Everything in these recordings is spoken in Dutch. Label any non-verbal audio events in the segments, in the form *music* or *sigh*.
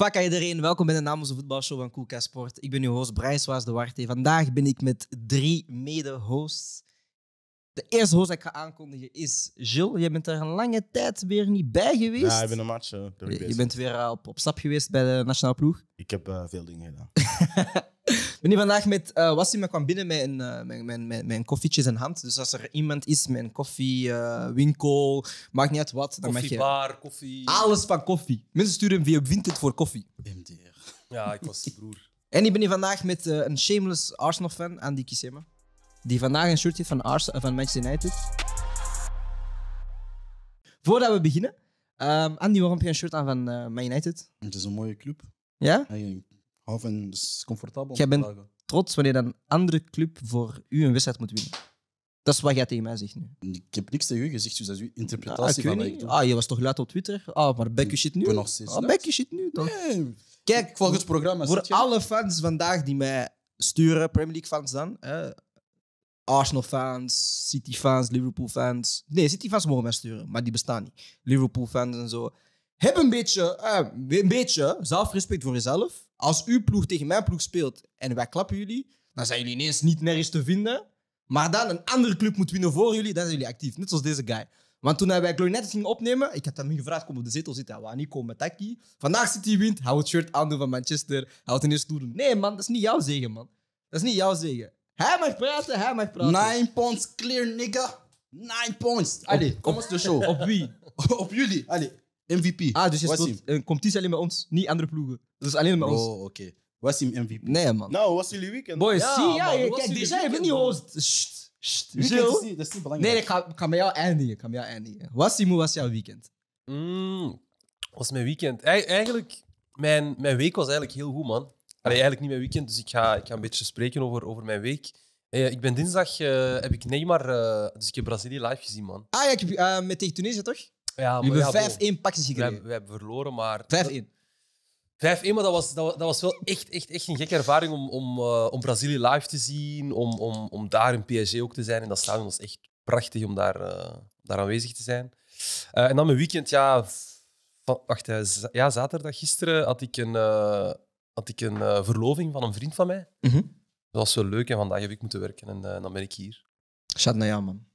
Faka iedereen, welkom bij de Namens de Voetbalshow van Koelka Sport. Ik ben uw host Brijs Waas de Warte. Vandaag ben ik met drie mede-hosts. De eerste host ik ga aankondigen is Gilles. Jij bent er een lange tijd weer niet bij geweest. Ja, ik ben een match. Eh, je bent weer eh, op, stap geweest bij de nationale ploeg. *laughs* Ik heb eh, veel dingen gedaan. *laughs* Ik ben hier vandaag met eh Wassim. Ik kwam binnen met mijn eh, mijn, mijn, koffietjes in hand. Dus als er iemand is met een koffiewinkel, maakt niet uit wat, dan mag je Koffiebar, koffie. alles van koffie. Mensen sturen hem via Vinted voor koffie. MDR. Ja, ik was broer. En ik ben hier vandaag met een shameless Arsenal-fan, Andy Kissema die vandaag een shirt heeft van, Arsenal, eh, van Manchester United. Voordat we beginnen, um, Andy, waarom heb je een shirt aan van uh, Man United? Het is een mooie club. Ja? Half ik hou van, het is comfortabel. Jij bent trots wanneer een andere club voor u een wedstrijd moet winnen. Dat is wat jij tegen mij zegt nu. Ik heb niks tegen je gezegd, dus dat is uw interpretatie ah, van ik Ah, je was toch laat op Twitter? Ah, maar back shit nu? Ik shit ah, nu toch? Nee. Kijk, volgens het programma. Voor alle fans vandaag die mij sturen, Premier League fans dan, Arsenal-fans, City-fans, Liverpool-fans. Nee, City-fans mogen mij sturen, maar die bestaan niet. Liverpool-fans en zo. Heb een beetje, eh, een beetje zelfrespect voor jezelf. Als uw ploeg tegen mijn ploeg speelt en wij klappen jullie, dan zijn jullie ineens niet nergens te vinden. Maar dan een andere club moet winnen voor jullie, dan zijn jullie actief. Net zoals deze guy. Want toen hij bij Glory net opnemen, ik had hem gevraagd, kom op de zetel zitten. Hij wou niet komen, met Taki. Vandaag City wint, hou het shirt aan van Manchester. houdt het ineens doen. Nee man, dat is niet jouw zegen man. Dat is niet jouw zegen. Hij mag praten, hij mag praten. Nine points clear, nigga. Nine points. Allee, kom eens de show. *laughs* Op wie? *laughs* op jullie. Allee, MVP. Ah, dus je speelt een alleen met ons, niet andere ploegen. Dus alleen met ons. Oh, oké. Was hij MVP? Nee, man. Nou, was jullie weekend? Boy, zie, ja, kijk, deze bent niet host. Sst, sst. is niet, dat is niet belangrijk. Nee, ik ga, ik ga met jou eindigen. Ik ga met eindigen. was jouw weekend? Mm, was mijn weekend? eigenlijk, mijn, mijn week was eigenlijk heel goed, man. Allee, eigenlijk niet mijn weekend, dus ik ga, ik ga een beetje spreken over, over mijn week. Eh, ik ben dinsdag, uh, heb ik Neymar, uh, dus ik heb Brazilië live gezien, man. Ah ja, ik heb, eh, met tegen Tunesië toch? Ja, We hebben ja, 5-1 pakjes gekregen. We hebben verloren, maar... 5-1. 5-1, maar dat was, dat, was wel echt, echt, echt een gekke ervaring om, om, om Brazilië live te zien, om, om, om daar in PSG ook te zijn. En dat stadion was echt prachtig om daar, daar aanwezig te zijn. en dan mijn weekend, ja... wacht, ja, zaterdag gisteren had ik een had ik een eh, verloving van een vriend van mij. Mhm. Dat was zo leuk en vandaag heb ik moeten werken en eh, dan ben ik hier. Chat naar nou man.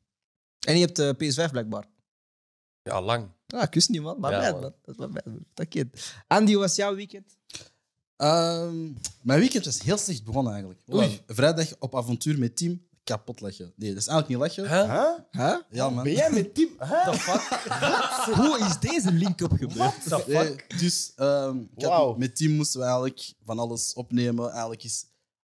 En je hebt uh, eh, PS5 blijkbaar. Ja, lang. Ah, ik niet, man. Maar ja, man. Dat Andy, hoe was jouw weekend? Ehm, mijn weekend was heel slecht begonnen eigenlijk. Vrijdag op avontuur met team kapot lachen. Nee, dat is eigenlijk niet lachen. Huh? Huh? Ja, man. Ben jij met Tim? *laughs* Huh? The fuck? *laughs* Hoe is deze link opgebracht? Wat? the fuck? dus ehm, met Tim moesten we eigenlijk van alles opnemen. Eigenlijk is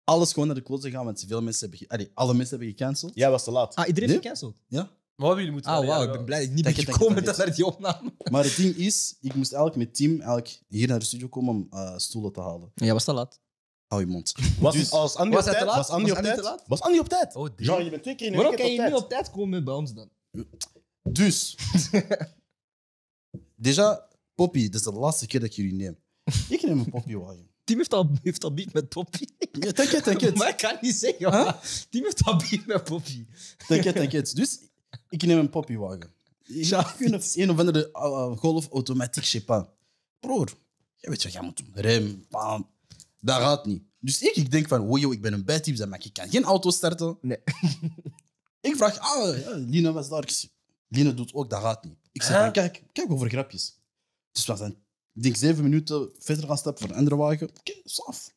alles gewoon naar de klote gaan, want veel mensen hebben... alle mensen hebben gecanceld. Jij was te laat. Ah, iedereen heeft gecanceld? Ja. Maar jullie moeten... Ah, wauw. ik ben blij dat ik niet ben gekomen dat *laughs* naar die opname. Maar het ding is, ik moest eigenlijk met Tim hier naar de studio komen om eh, stoelen te halen. En jij was te laat mond. *laughs* Was, dus, was Andy was op tijd? Was Andy, op tijd? Was Andy op tijd? Oh, Jean, je bent twee keer in tijd. Waarom kan je nu op tijd komen bij ons dan? Dus. *laughs* Déjà, Poppy, dit is de laatste keer dat ik jullie neem. Ik neem een Poppy-wagen. Tim heeft al, heeft al beat met Poppy. Ja, tankje, tankje. Maar ik kan niet zeggen. Huh? Tim heeft al beat met Poppy. Tankje, tankje. Dus ik neem een Poppy-wagen. Ja, een of, een of andere uh, golf automatiek, je Broer, je weet wat jij moet doen. Rem, pam, dat gaat niet. Dus ik, ik denk van, wow, yo, ik ben een type, maar ik kan geen auto starten. Nee. *laughs* ik vraag, ah, Lina was daar. Lina doet ook, dat gaat niet. Ik zeg, kijk, kijk over grapjes. Dus we zijn, ik denk, zeven minuten verder gaan stappen voor een andere wagen. Oké, okay,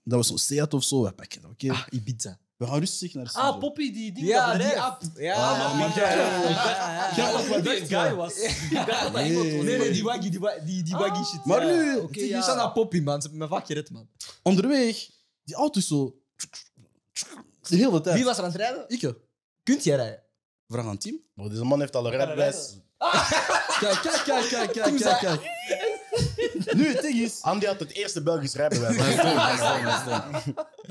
Dat was zo'n Seat of zo. Oké, okay. ah, Ibiza. We gaan rustig naar studio. Ah, Poppy, die ding Ja, dat die app. Ja, ja, ja, ja, ja. dat guy was. Ik dat dat Nee, Nee, nee, die waggy, die, die, waggy shit. Maar nu, Oké, ja. naar Poppy, man. Ze hebben me vaak gered, man. onderweg, die auto is zo... De hele tijd. Wie was er aan het rijden? Ikke, kunt jij rijden? Vraag aan Tim. Maar deze man heeft al een rijbewijs. kijk, kijk, kijk, kijk, kijk. kijk. Nu, het ding is... Andy had het eerste Belgisch rijbewijs.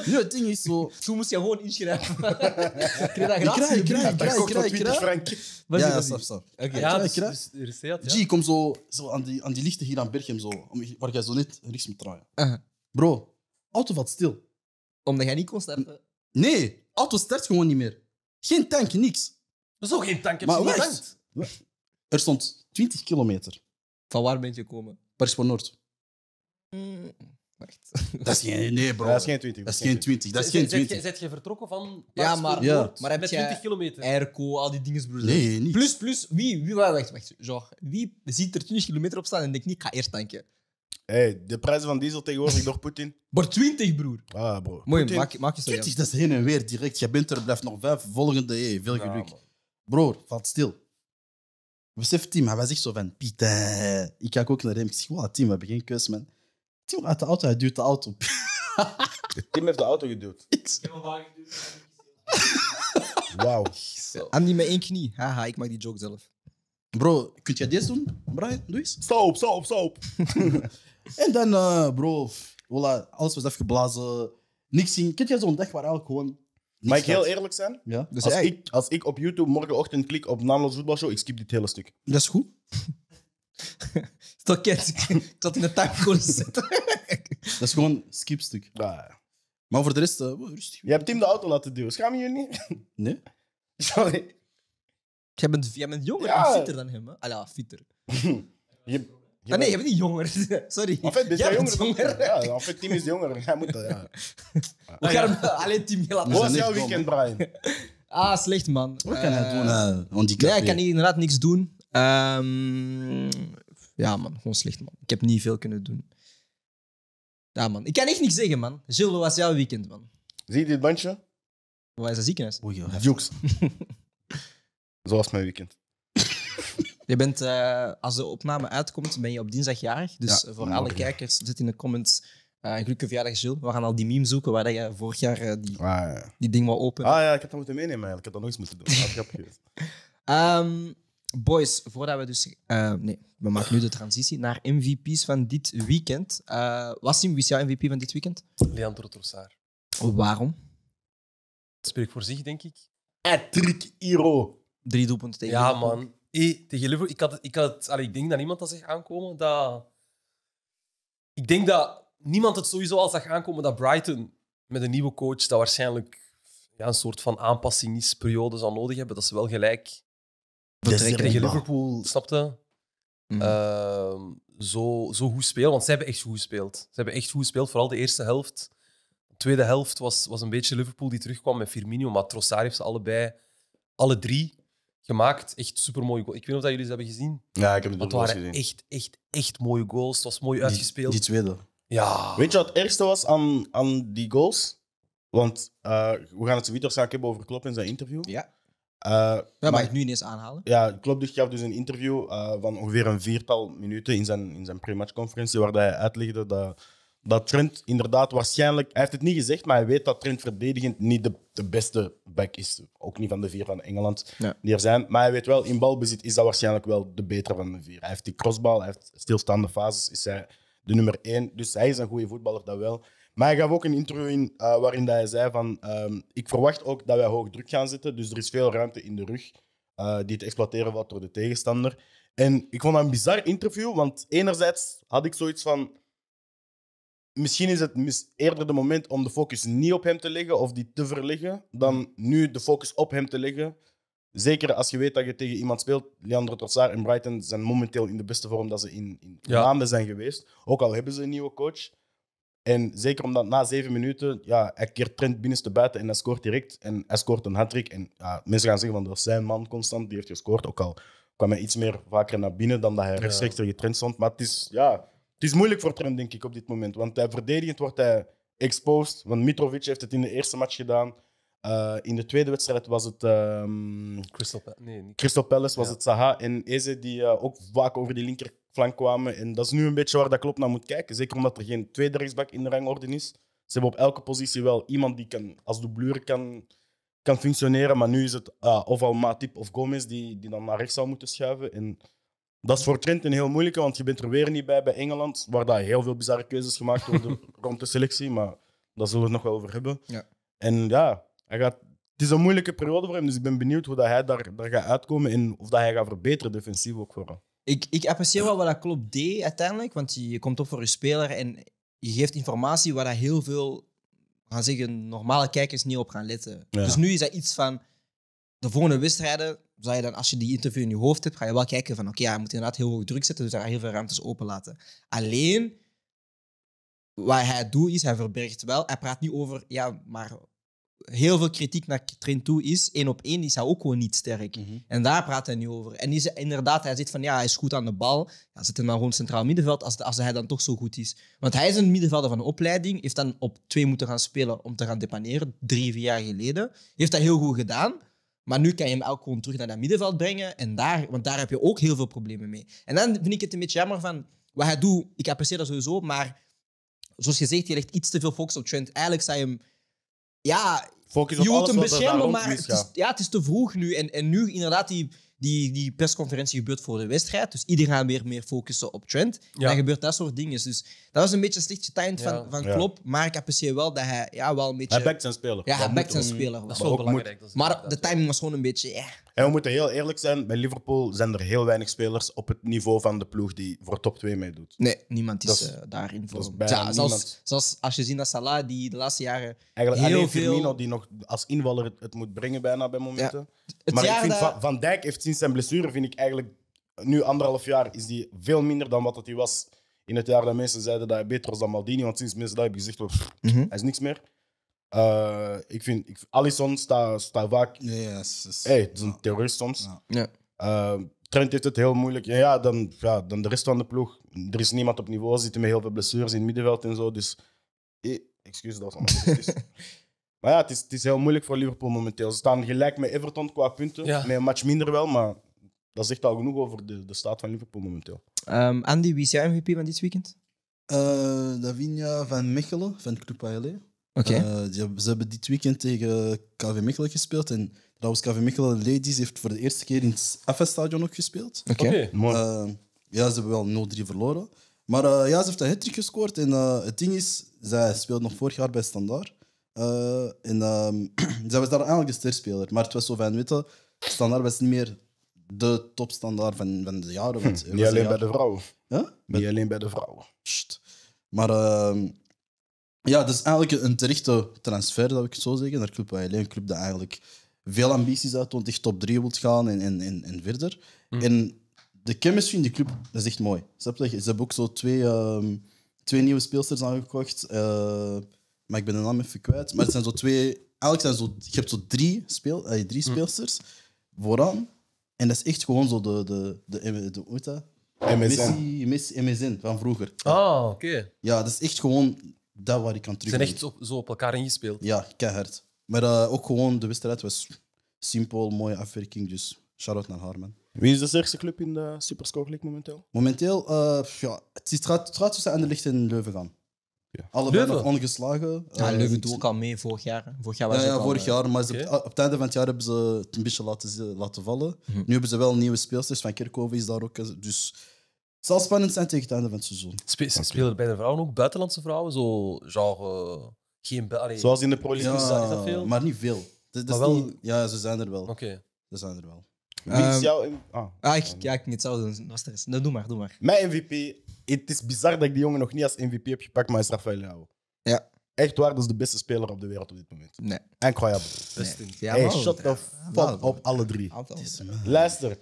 Nu, het ding is Toen moest je gewoon inschrijven. *laughs* Kreeg dat gratis? Ik krijg, ik krijg, ik krijg. Dus- dus ik krijg. Ja, stop, stop. Ja, ik krijg. G, kom zo, zo aan, die, aan die lichten hier aan Berchem, zo, waar jij zo net rechts moet draaien. Uh-huh. Bro, auto valt stil. Omdat jij niet kon starten? Nee, auto start gewoon niet meer. Geen tank, niks. Er is geen tank, heb je niet Er stond 20 kilometer. Van waar ben je gekomen? Paris Noord. Mm, wacht. *laughs* Dat is nee, bro. Dat is geen 20. Dat is geen 20. Dat is geen 20. Zet je vertrokken van Paris ja, maar, ja. maar heb met 20 kilometer? Airco, al die broer. Nee, niet. Plus, plus, wie, wie, wacht, wacht, wie ziet er 20 kilometer op staan en denkt niet, ik ga eerst tanken? Hey, de prijs van diesel tegenwoordig door Poetin. Maar *laughs* 20, broer. Ah, bro. Mooi, Putin, maak, je zo. 20, dat is heen en weer direct. Je bent er, blijft nog vijf volgende. Hey, veel geluk. Ja, bro, valt stil. Besef, Tim, hij was echt zo van, Pieter, ik kijk ook naar hem. Ik zeg, wow, Tim, we hebben geen kus man. Tim uit de auto, hij duwt de auto. Tim heeft de auto geduwd. Wauw. niet met één knie. Haha, ik maak die joke zelf. Bro, kun jij dit doen, Brian? Doe eens. stop op, stop. *laughs* en dan, eh, bro, voilà, alles was even geblazen. Niks zien. Kun jij zo'n dag waar eigenlijk gewoon Mag ik heel eerlijk zijn? Ja. Dus als, ik, als ik op YouTube morgenochtend klik op Namloos Voetbalshow, ik skip dit hele stuk. Dat is goed. *laughs* Tot ik zat *laughs* in de timecode zitten. *laughs* dat is gewoon een skipstuk. Ja. Maar voor de rest, eh, rustig. Je hebt Tim de auto laten duwen. Schaam je je niet? nee. Sorry. Jij bent, jij bent jonger ja. en fitter dan hem, hè? Alla, fitter. je, nee, je bent niet jonger. *laughs* Sorry. In feite jij jonger? jonger. Ja, feite Tim is jonger. Dus hij moet dat, ja. *laughs* We gaan alleen Tim laten Hoe was jouw weekend, Brian? *laughs* Ah, slecht, man. Wat kan hij eh, doen? handicap. Eh, nee, ik kan inderdaad niks doen. Ehm, ja, man. Gewoon slecht, man. Ik heb niet veel kunnen doen. Ja, man. Ik kan echt niks zeggen, man. Gilles, hoe was jouw weekend, man? Zie je dit bandje? Waar is dat ziekenhuis? Oei, joh. Jokes. Zo was mijn weekend. Je bent, eh, als de opname uitkomt, ben je op dinsdag jarig. Dus voor alle kijkers, zit in de comments uh, een verjaardag, Jules. We gaan al die meme zoeken waar dat je vorig jaar eh, die, ah, die ding wilt openen. Ah ja, ik heb dat moeten meenemen eigenlijk. Ik heb dat nog eens moeten doen. Dat ah, um, *laughs* ehm, boys, voordat we dus... nee, we maken nu de transitie naar MVP's van dit weekend. Wassim, wie is jouw MVP van dit weekend? Leandro Trossard. Waarom? Dat spreekt voor zich, denk ik. Patrick Iro. Drie doelpunten tegen. Ja, man. Hey, tegen Liverpool, ik, had, ik, had ik denk dat niemand dat zich aankomen. Dat, ik denk dat niemand het sowieso al zag aankomen dat Brighton met een nieuwe coach dat waarschijnlijk ja, een soort van aanpassingsperiode zal nodig hebben. Dat ze wel gelijk vertrekken tegen Liverpool, snapte? Mhm. Ehm, zo, zo goed spelen, want ze hebben echt goed gespeeld. Ze hebben echt goed gespeeld, vooral de eerste helft. De tweede helft was, was een beetje Liverpool die terugkwam met Firmino, maar Trossard heeft ze allebei, alle drie gemaakt. Echt super mooie goals. Ik weet niet of jullie ze hebben gezien. Ja, ik heb het, het Wat gezien. Echt, echt, echt mooie goals. Het was mooi uitgespeeld. Die, tweede. Ja. Weet je wat het eerste was aan, aan die goals? Want eh, we gaan het zo waarschijnlijk hebben over Klopp in zijn interview. Ja. Eh, ja, maar, mag ik nu ineens aanhalen? Ja, Klopp gaf dus een interview eh, van ongeveer een viertal minuten in zijn, in zijn pre-match conferentie, waar hij uitlegde dat dat Trent inderdaad waarschijnlijk... Hij heeft het niet gezegd, maar hij weet dat Trent verdedigend niet de, de beste back is. Ook niet van de vier van Engeland die er zijn. Maar hij weet wel, in balbezit is dat waarschijnlijk wel de betere van de vier. Hij heeft die crossbal, hij heeft stilstaande fases, is hij de nummer één. Dus hij is een goede voetballer, dat wel. Maar hij gaf ook een interview in uh, waarin hij zei van... Ehm, ik verwacht ook dat wij hoog druk gaan zitten, dus er is veel ruimte in de rug eh, die te exploiteren wordt door de tegenstander. En ik vond dat een bizar interview, want enerzijds had ik zoiets van misschien is het eerder de moment om de focus niet op hem te leggen of die te verleggen, dan mm. nu de focus op hem te leggen. Zeker als je weet dat je tegen iemand speelt. Leandro Trossard en Brighton zijn momenteel in de beste vorm dat ze in, in maanden zijn geweest. Ook al hebben ze een nieuwe coach. En zeker omdat na zeven minuten, ja, hij keert trend binnenste buiten en hij scoort direct. En hij scoort een hat -trick. En ja, mensen gaan zeggen van, dat is zijn man constant, die heeft gescoord. Ook al kwam hij iets meer vaker naar binnen dan dat hij rechtstreeks tegen Trent stond. Maar het is, ja, het is moeilijk voor Trent, denk ik, op dit moment. Want hij verdedigend wordt hij exposed. Want Mitrovic heeft het in de eerste match gedaan. Eh, in de tweede wedstrijd was het um, Crystal, pa nee, niet. Crystal Palace, was het Saha en Eze die eh, ook vaak over die linkerflank kwamen. En dat is nu een beetje waar dat klopt naar moet kijken. Zeker omdat er geen tweede rechtsback in de rangorde is. Ze hebben op elke positie wel iemand die kan, als dubleur kan, kan functioneren. Maar nu is het uh, of al Matip of Gomez die, die dan naar rechts zou moeten schuiven. En dat is voor Trent een heel moeilijke, want je bent er weer niet bij bij Engeland, waar daar heel veel bizarre keuzes gemaakt worden *laughs* rond de selectie. Maar daar zullen we het nog wel over hebben. Ja. En ja, hij gaat, het is een moeilijke periode voor hem, dus ik ben benieuwd hoe dat hij daar, daar gaat uitkomen en of dat hij gaat verbeteren, defensief ook voor Ik, ik apprecieer wel wat dat klopt. D uiteindelijk, want je komt op voor je speler en je geeft informatie waar dat heel veel gaan zeggen, normale kijkers niet op gaan letten. Dus nu is dat iets van de volgende wedstrijden, zou je dan, als je die interview in je hoofd hebt, ga je wel kijken van oké, ja, hij moet inderdaad heel hoog druk zetten, dus daar heel veel ruimtes open laten. Alleen, wat hij doet is, hij verbergt wel, hij praat niet over, ja, maar heel veel kritiek naar train toe is, Eén op één is hij ook gewoon niet sterk. Mhm. En daar praat hij niet over. En is, inderdaad, hij zit van ja, hij is goed aan de bal. Ja, zit hem dan gewoon centraal middenveld als, als hij dan toch zo goed is. Want hij is een middenvelder van opleiding, heeft dan op twee moeten gaan spelen om te gaan depaneren, drie, vier jaar geleden. Heeft dat heel goed gedaan. Maar nu kan je hem ook gewoon terug naar dat middenveld brengen. En daar, want daar heb je ook heel veel problemen mee. En dan vind ik het een beetje jammer van wat hij doet. Ik apprecieer dat sowieso. Maar zoals je zegt, je legt iets te veel focus op Trent. Eigenlijk zou je hem. Ja, je moet hem beschermen, maar het is, ja, het is te vroeg nu. En, en nu inderdaad die die, die persconferentie gebeurt voor de wedstrijd. Dus iedereen gaat weer meer focussen op Trent. Ja. Dan gebeurt dat soort dingen. Dus dat was een beetje slecht getimed tijd van, van Klopp. Maar ik apprecieer wel dat hij ja, wel een beetje... Hij backt zijn speler. Ja, hij backt zijn speler. Dat is wel belangrijk. maar de timing was gewoon een beetje... En we moeten heel eerlijk zijn. Bij Liverpool zijn er heel weinig spelers op het niveau van de ploeg die voor top 2 meedoet. Nee, niemand is, eh, daarin voor. Ja, zoals, zoals, als je ziet dat Salah, die de laatste jaren Eigenlijk alleen Firmino, die nog als invaller het, het moet brengen bijna bij momenten maar ik vind van, Dijk heeft sinds zijn blessure, vind ik eigenlijk, nu anderhalf jaar, is die veel minder dan wat hij was in het jaar dat mensen zeiden dat hij beter was dan Maldini. Want sinds mensen dat hebben gezegd, oh, pff, mhm. hij is niks meer. Uh, ik vind, ik, Allison staat sta vaak. Yes, yes. is een terrorist soms. Eh, Trent heeft het heel moeilijk. Ja, ja, dan, ja, dan de rest van de ploeg. Er is niemand op niveau. Zitten met heel veel blessures in het middenveld en zo. Dus. Eh, Excuus, dat was allemaal. *laughs* Maar ja, het is, het is heel moeilijk voor Liverpool momenteel. Ze staan gelijk met Everton qua punten. Met een match minder wel, maar dat zegt al genoeg over de, de staat van Liverpool momenteel. Ehm, Andy, wie is jouw MVP van dit weekend? Uh, eh, Davinia van Michelen van Club ALE. Okay. Eh, ze hebben dit weekend tegen KV Mechelen gespeeld. En trouwens, KV Michelen Ladies heeft voor de eerste keer in het AFA-stadion ook gespeeld. Oké, mooi. Eh, ja, ze hebben wel 0-3 verloren. Maar ja, ze heeft een hat gescoord. En het ding is, zij speelde nog vorig jaar bij Standaard. Uh, en um, *clears throat* zij was daar eigenlijk een sterspeler. Maar het was zo van, witte standaard was niet meer de topstandaard van, van de jaren. Hm, niet alleen bij de vrouwen. Huh? Niet alleen bij de vrouwen. Maar ehm, ja, dus is eigenlijk een terechte transfer, dat ik zo zeggen, naar Club Een club dat eigenlijk veel ambities om echt top 3 wilt gaan en, en, en, verder. Hm. En de chemistry in die club, is echt mooi. Ze hebben ook zo twee, ehm, twee nieuwe speelsters aangekocht. Eh, maar ik ben de naam even kwijt. Maar het zijn zo twee. Eigenlijk zijn zo, je hebt zo drie, speel, eh, drie hm. speelsters vooraan. En dat is echt gewoon zo de. de, de, de, hoe heet dat? MSN. Messi, Messi, van vroeger. Ah, oké. Ja, dat is echt gewoon dat waar ik aan terug. Ze zijn echt zo op elkaar ingespeeld. Ja, keihard. Maar eh, ook gewoon de wedstrijd was simpel, mooie afwerking. Dus shout-out naar haar, man. Wie is de sterkste club in de Superscore League momenteel? Momenteel, eh, ja, het, gaat, het gaat tussen Anderlecht en Leuven gaan. Allebei ongeslagen. Ja, Eh, Leuven ook al mee vorig jaar. Vorig jaar was Ja, vorig eh, jaar, maar ze- op het einde van het jaar hebben ze het een beetje laten, laten vallen. Mhm. Nu hebben ze wel nieuwe speelsters, Van Kerkhoven is daar ook. Eh, dus het zal spannend zijn tegen het einde van het seizoen. Spe- Spelen er bij de vrouwen ook buitenlandse vrouwen? Zo, genre, geen... Zoals in de Pro is dat veel? maar niet veel. Maar wel- ja, ze zijn er wel. Oké. Ze zijn er wel. Wie is ehm, jouw... Ah. ah, ik, ja, ik kan het doen. Nou, doe maar, doe maar. Mijn MVP... Het is bizar dat ik die jongen nog niet als MVP heb gepakt, maar is Rafael Leao. Ja. Echt waar, dat is de beste speler op de wereld op dit moment. Nee. Incroyable. Nee. Ja, hey, shot the fuck op alle drie. Eh, Luister,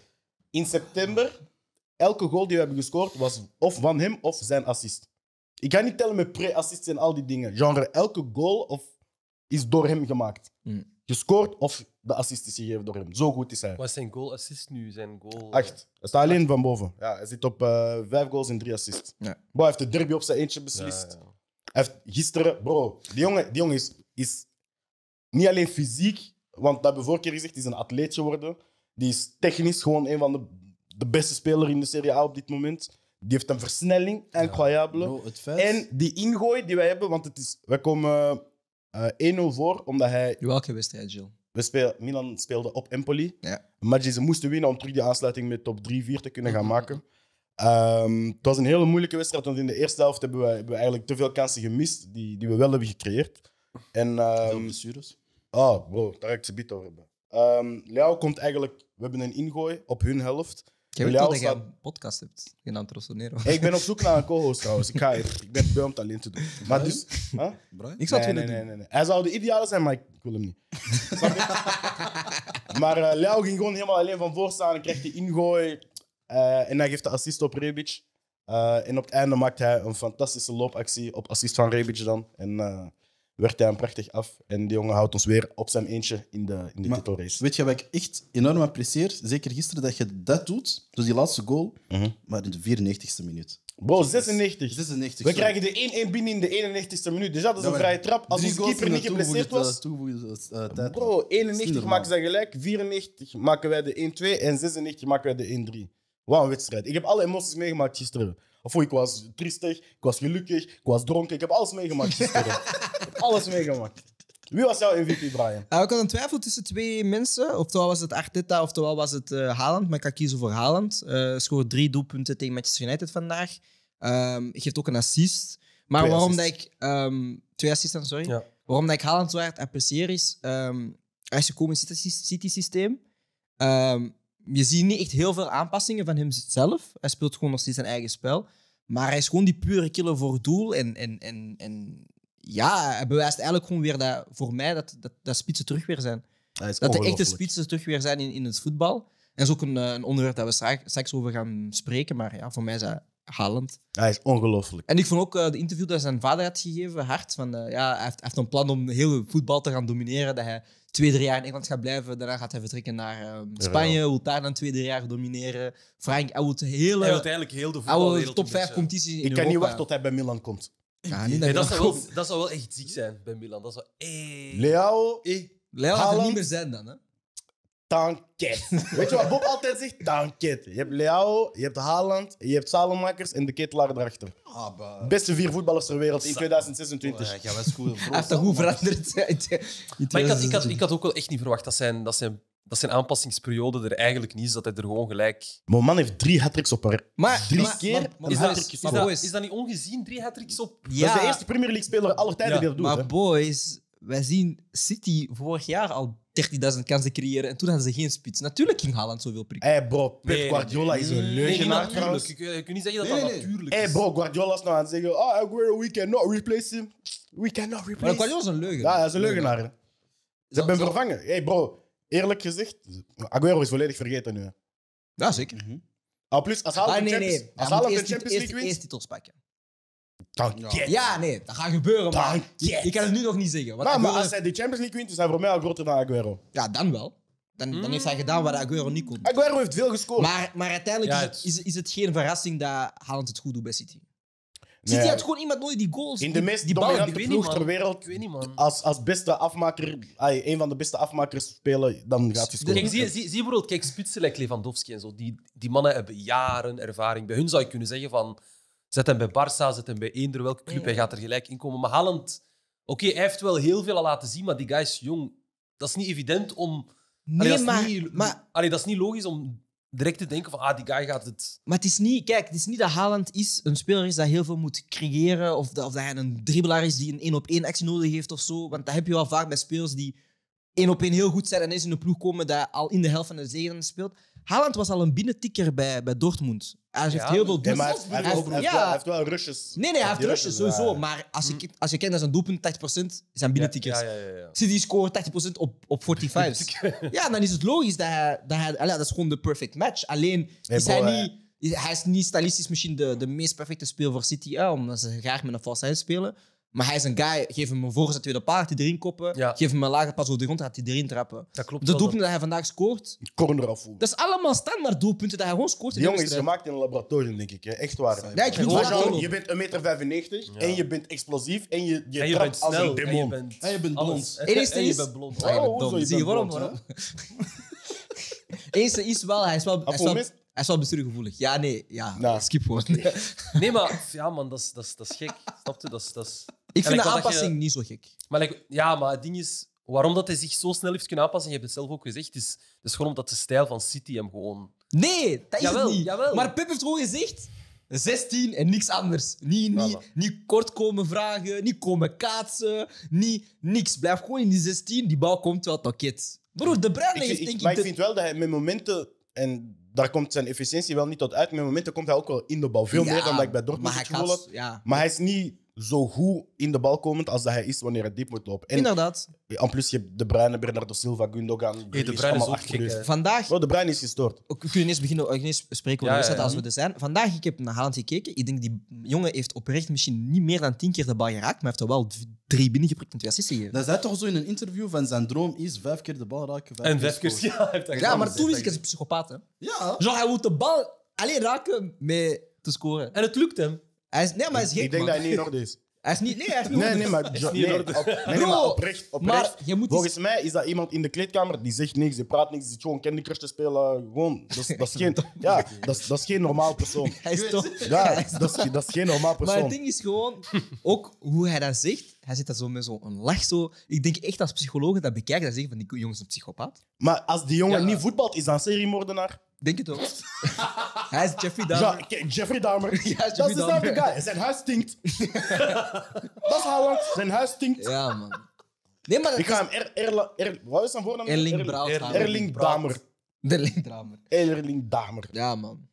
in september, elke goal die we hebben gescoord was of van hem of zijn assist. Ik ga niet tellen met pre-assists en al die dingen. Genre, elke goal of is door hem gemaakt. Mm. Gescoord of de assist is gegeven door hem. Zo goed is hij. Wat is zijn goal assist nu? Zijn goal... Acht. Eh? Hij staat alleen van boven. Ja, hij zit op eh, vijf goals en drie assists. Ja. Bro, hij heeft de derby op zijn eentje beslist. Hij heeft gisteren... Bro, die jongen, die jongen is, is niet alleen fysiek, want dat hebben we vorige keer gezegd, is een atleet geworden. Die is technisch gewoon een van de, de beste spelers in de Serie A op dit moment. Die heeft een versnelling, incroyable. Bro, en die ingooi die wij hebben, want het is, wij komen 1-0 eh, voor, omdat hij... Welke wedstrijd, Jill? Milan speelde op Empoli. Ja. Een ze moesten winnen om terug die aansluiting met top 3-4 te kunnen gaan mhm. maken. Ehm, het was een hele moeilijke wedstrijd, want in de eerste helft hebben we, we eigenlijk te veel kansen gemist die, die we wel hebben gecreëerd. En, um, Ah, oh, wow, daar ga ik ze bied over hebben. Ehm, Leao komt eigenlijk, we hebben een ingooi op hun helft. Ik weet je een podcast hebt, geen Antrosonero. Hey, ik ben op zoek naar een co-host trouwens. Ik, ga even, ik ben beu om te doen. Maar dus... Huh? Ik zou het willen nee, nee, nee. Hij zou de ideale zijn, maar ik, wil hem niet. *laughs* maar eh, Liao ging gewoon helemaal alleen van voor staan. Hij kreeg de ingooi. Eh, en hij geeft de assist op Rebic. Eh, en op het einde maakt hij een fantastische loopactie op assist van Rebic dan. En werd hij hem prachtig af. En die jongen houdt ons weer op zijn eentje in de, in de titelrace. Weet je wat ik echt enorm apprecieer? Zeker gisteren dat je dat doet. Dus die laatste goal, mhm. maar in de 94ste minuut. Bro 96. 96 we krijgen de 1-1 binnen in de 91ste minuut. Dus dat is een vrije trap. Als de keeper niet geblesseerd was. Eh, eh, eh, bro, 91 maken ze gelijk. 94 maken wij de 1-2. En 96 maken wij de 1-3. Wat een wedstrijd. Ik heb alle emoties meegemaakt gisteren. Of oh, ik was triestig, ik was gelukkig, ik was dronken. Ik heb alles meegemaakt gisteren. *laughs* alles meegemaakt. Wie was jouw MVP, Brian? ik had een twijfel tussen twee mensen. Oftewel was het Arteta, oftewel was het eh, Haaland. Maar ik ga kiezen voor Haaland. Uh, eh, scoort drie doelpunten tegen Manchester United vandaag. Um, ehm, geeft ook een assist. Maar waarom dat ik... Um, twee assisten, sorry. Waarom dat ik Haaland zo hard apprecieer is... Um, je je in City-systeem. Ehm, je ziet niet echt heel veel aanpassingen van hemzelf. Hij speelt gewoon nog steeds zijn eigen spel. Maar hij is gewoon die pure killer voor doel. En, en, en, en ja, hij bewijst eigenlijk gewoon weer dat voor mij dat, dat, dat spitsen terug weer zijn. Dat, de echte spitsen terug weer zijn in, in het voetbal. En dat is ook een, eh, een onderwerp dat we straks, over gaan spreken. Maar ja, voor mij is Haaland. Hij is ongelooflijk. En ik vond ook uh, de interview dat zijn vader had gegeven, hart. Van, eh, ja, hij, heeft, heeft een plan om heel voetbal te gaan domineren. Dat hij twee, drie jaar in Engeland gaat blijven. Daarna gaat hij vertrekken naar eh, Spanje. Wil daar dan twee, drie jaar domineren. Frank, hij wil, hele, eigenlijk heel de voetbal. top vijf competities in Ik kan niet wachten tot hij bij Milan komt. Ja, dat, zou wel, dat wel echt ziek zijn bij Milan. Dat zou... Leo, gaat er niet meer zijn dan, hè? Tanket. Weet je wat Bob altijd zegt? Tanket. Je hebt Leao, je hebt Haaland, je hebt Salomakers en de ketelaar erachter. Ah, Beste vier voetballers ter wereld in 2026. Ja, eens goed. Hij heeft dat goed veranderd. *laughs* maar ik had, ik, had, ook wel echt niet verwacht dat zijn, dat zijn dat zijn aanpassingsperiode er eigenlijk niet is, dat hij er gewoon gelijk... Mijn man heeft drie hat op haar. Maar, drie keer is, dat, dat, niet ongezien, drie hat op? Ja. Dat is de eerste Premier League-speler aller tijden ja, die dat doet. Maar boys, wij zien City vorig jaar al 30.000 kansen creëren. En toen hadden ze geen spits. Natuurlijk ging Haaland zoveel prikken. Hey bro, Pep Nee, Guardiola is een leugenaar trouwens. Ik, kun niet zeggen dat Nee, dat natuurlijk Hey bro, Guardiola is nou aan het zeggen, oh Aguero, we cannot replace him. We cannot replace him. Guardiola is een leugen. Ja, hij is een leugenaar. Ze hebben hem vervangen. Hey bro, eerlijk gezegd, Aguero is volledig vergeten nu. Ja, zeker. Ah, plus, als Haaland Ah, de Champions, nee. als de eerst, Champions League eerst titels pakken. Dank Ja. ja, nee, dat gaat gebeuren, maar ik, ik kan het nu nog niet zeggen. maar als hij de Champions League wint, is hij voor mij al groter dan Aguero. ja, dan wel. Dan, dan heeft hij gedaan wat Aguero niet kon. Aguero heeft veel gescoord. Maar, maar uiteindelijk is, het- Is, het geen verrassing dat Haaland het goed doet bij City. City had gewoon iemand nooit die goals. in de meest die dominante ploeg ter wereld. Als, als beste afmaker, een van de beste afmakers spelen, dan gaat hij scoren. zie, zie, zie bijvoorbeeld, kijk, spitsen like Lewandowski en zo. Die, die mannen hebben jaren ervaring. Bij hun zou je kunnen zeggen van... Zet hem bij Barça, zet hem bij eender welke club, hij gaat er gelijk in komen. Maar Haaland, oké, hij heeft wel heel veel al laten zien, maar die guy is jong. Dat is niet evident om... Nee, dat is maar, niet, maar... Allee, dat is niet logisch om direct te denken van ah, die guy gaat het... Maar het is niet... Kijk, het is niet dat Haaland is, een speler is dat heel veel moet creëren of dat, of dat hij een dribbelaar is die een één-op-één actie nodig heeft of zo. Want dat heb je wel vaak bij spelers die één-op-één heel goed zijn en eens in de ploeg komen dat al in de helft van de zegen speelt. Haaland was al een binnenticker bij, bij Dortmund. Hij heeft heel veel doelpunten. hij heeft, wel- hij rushes. Nee, nee, hij heeft rushes, sowieso. Maar als je, mm. als je kijkt naar zijn doelpunt, 80% zijn binnentickers, Ja, ja, ja, ja. City scoort 80% op, op 45's. *laughs* ja, dan is het logisch dat hij... Dat, dat is gewoon de perfect match. Alleen hij, niet, is- niet stylistisch misschien de, de meest perfecte speel voor City. omdat ze graag met een false spelen. Maar hij is een guy. Geef hem een voorzet tweede paard, die erin koppen. Geef hem een lage pas op de grond, gaat hij erin trappen. Dat klopt. De doelpunten dat hij vandaag scoort. Corner afvoer. Dat is allemaal standaard doelpunten dat hij gewoon scoort. Die jongen is gemaakt in een laboratorium, denk ik. Hè. Echt waar. Nee, je, bent 1,95 meter en je bent explosief en je, je, en als een demon. En je bent, bent blond. En, je bent Zie je waarom, *laughs* is wel, hij is wel... Hij is wel bestuurgevoelig. Ja, nee. Ja, nou. skip gewoon. *laughs* Nee, maar ja, man, dat is, dat, gek. Snap je? Dat dat is, ik vind de aanpassing niet zo gek. Maar ja, maar het ding is, waarom dat hij zich zo snel heeft kunnen aanpassen, je hebt het zelf ook gezegd, is, is gewoon omdat de stijl van City hem gewoon... Nee, dat is niet. Jawel. Maar Pep heeft gewoon gezegd, 16 en niks anders. Niet, niet, niet kort komen vragen, niet komen kaatsen, niet, niks. Blijf gewoon in die 16, die bal komt wel pakket. Nou, Broer, de Bruin heeft denk ik... Maar ik vind wel dat hij met momenten... En daar komt zijn efficiëntie wel niet tot uit. Met momenten komt hij ook wel in de bal. Veel meer dan dat ik bij Dortmund het Ja. Maar hij is niet zo goed in de bal komend als dat hij is wanneer het diep moet lopen. En, Inderdaad. Eh, en plus je hebt De Bruyne, Bernardo Silva, Gundogan. Hey, de Bruyne is Vandaag... Oh, de Bruyne is gestoord. We kunnen ineens, beginnen, eens spreken over ja, ja, als we er zijn. Vandaag, ik heb naar Haaland gekeken. Ik denk, die jongen heeft oprecht misschien niet meer dan tien keer de bal geraakt, maar heeft er wel drie binnengeprikt en twee assisten gegeven. Dat zei toch zo in een interview van zijn droom is vijf keer de bal raken. en vijf keer... *laughs* ja, maar toen wist ik dat hij psychopaat hè. Ja. Zo, hij moet de bal alleen raken met te scoren. En het lukt hem. Hij Ik denk dat hij niet in orde is. Hij is niet, nee, hij is niet Nee, nee, maar, nee, oprecht. oprecht. Volgens mij is dat iemand in de kleedkamer die zegt niks, die praat niks, die zit gewoon Candy Crush te spelen. Eh, gewoon, dat, is- dat, is, geen, ja, dat, dat is geen normaal persoon. Hij is toch... Ja, dat is, dat is geen normaal persoon Maar het ding is gewoon, ook hoe hij dat zegt, hij zit daar zo met zo'n lach zo. Ik denk echt als psycholoog dat bekijkt, dat zeggen van die jongens een psychopaat. Maar als die jongen niet voetbalt, is dat een seriemoordenaar. Denk het wel. *laughs* hij is Jeffrey Dahmer. Ja, Jeffrey Dahmer. *laughs* Ja, Jeffrey dat is dezelfde Dahmer. guy. Zijn huis stinkt. *laughs* dat is Haaland. Zijn huis stinkt. Ja, man. Nee, maar Ik ga hem... Er, er, er, wat is zijn voornaam? Erling Erling, Dahmer. Erling Dahmer. Erling Dahmer. Ja, man.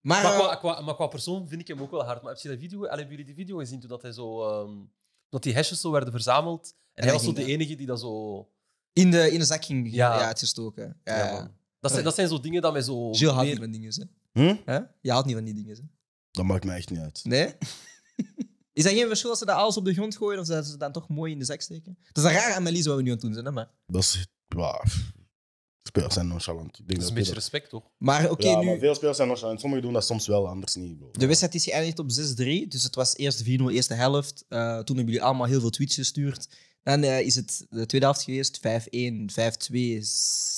Maar, maar, eh, qua, qua, maar, qua, persoon vind ik hem ook wel hard. Maar heb je die video, hebben jullie die video gezien toen dat hij zo, um, dat die hesjes zo werden verzameld? En, en hij was zo de enige die dat zo... In de, in de zak ging ja. ja het gestoken. Ja, ja, man. Dat zijn, eh, dat zijn zo dingen dat mij zo... Jill haalt niet van dingen. Hm? Hè? Je haalt niet van die dingen. Hm? Dat maakt mij echt niet uit. Nee? *laughs* Is dat geen verschil als ze dat alles op de grond gooien of dat ze dan toch mooi in de zak steken? Dat is een rare analyse wat we nu aan het doen zijn, hè, maar... Dat is... Ja, spelers zijn nonchalant. Ik dat is een beetje respect, toch? Maar oké, nu... veel spelers zijn nonchalant. Sommigen doen dat soms wel, anders niet. Bro. De wedstrijd is geëindigd op 6-3, dus het was eerst 4-0 eerste helft. Eh, toen hebben jullie allemaal heel veel tweets gestuurd. En uh, is het de tweede helft geweest, 5-1, 5-2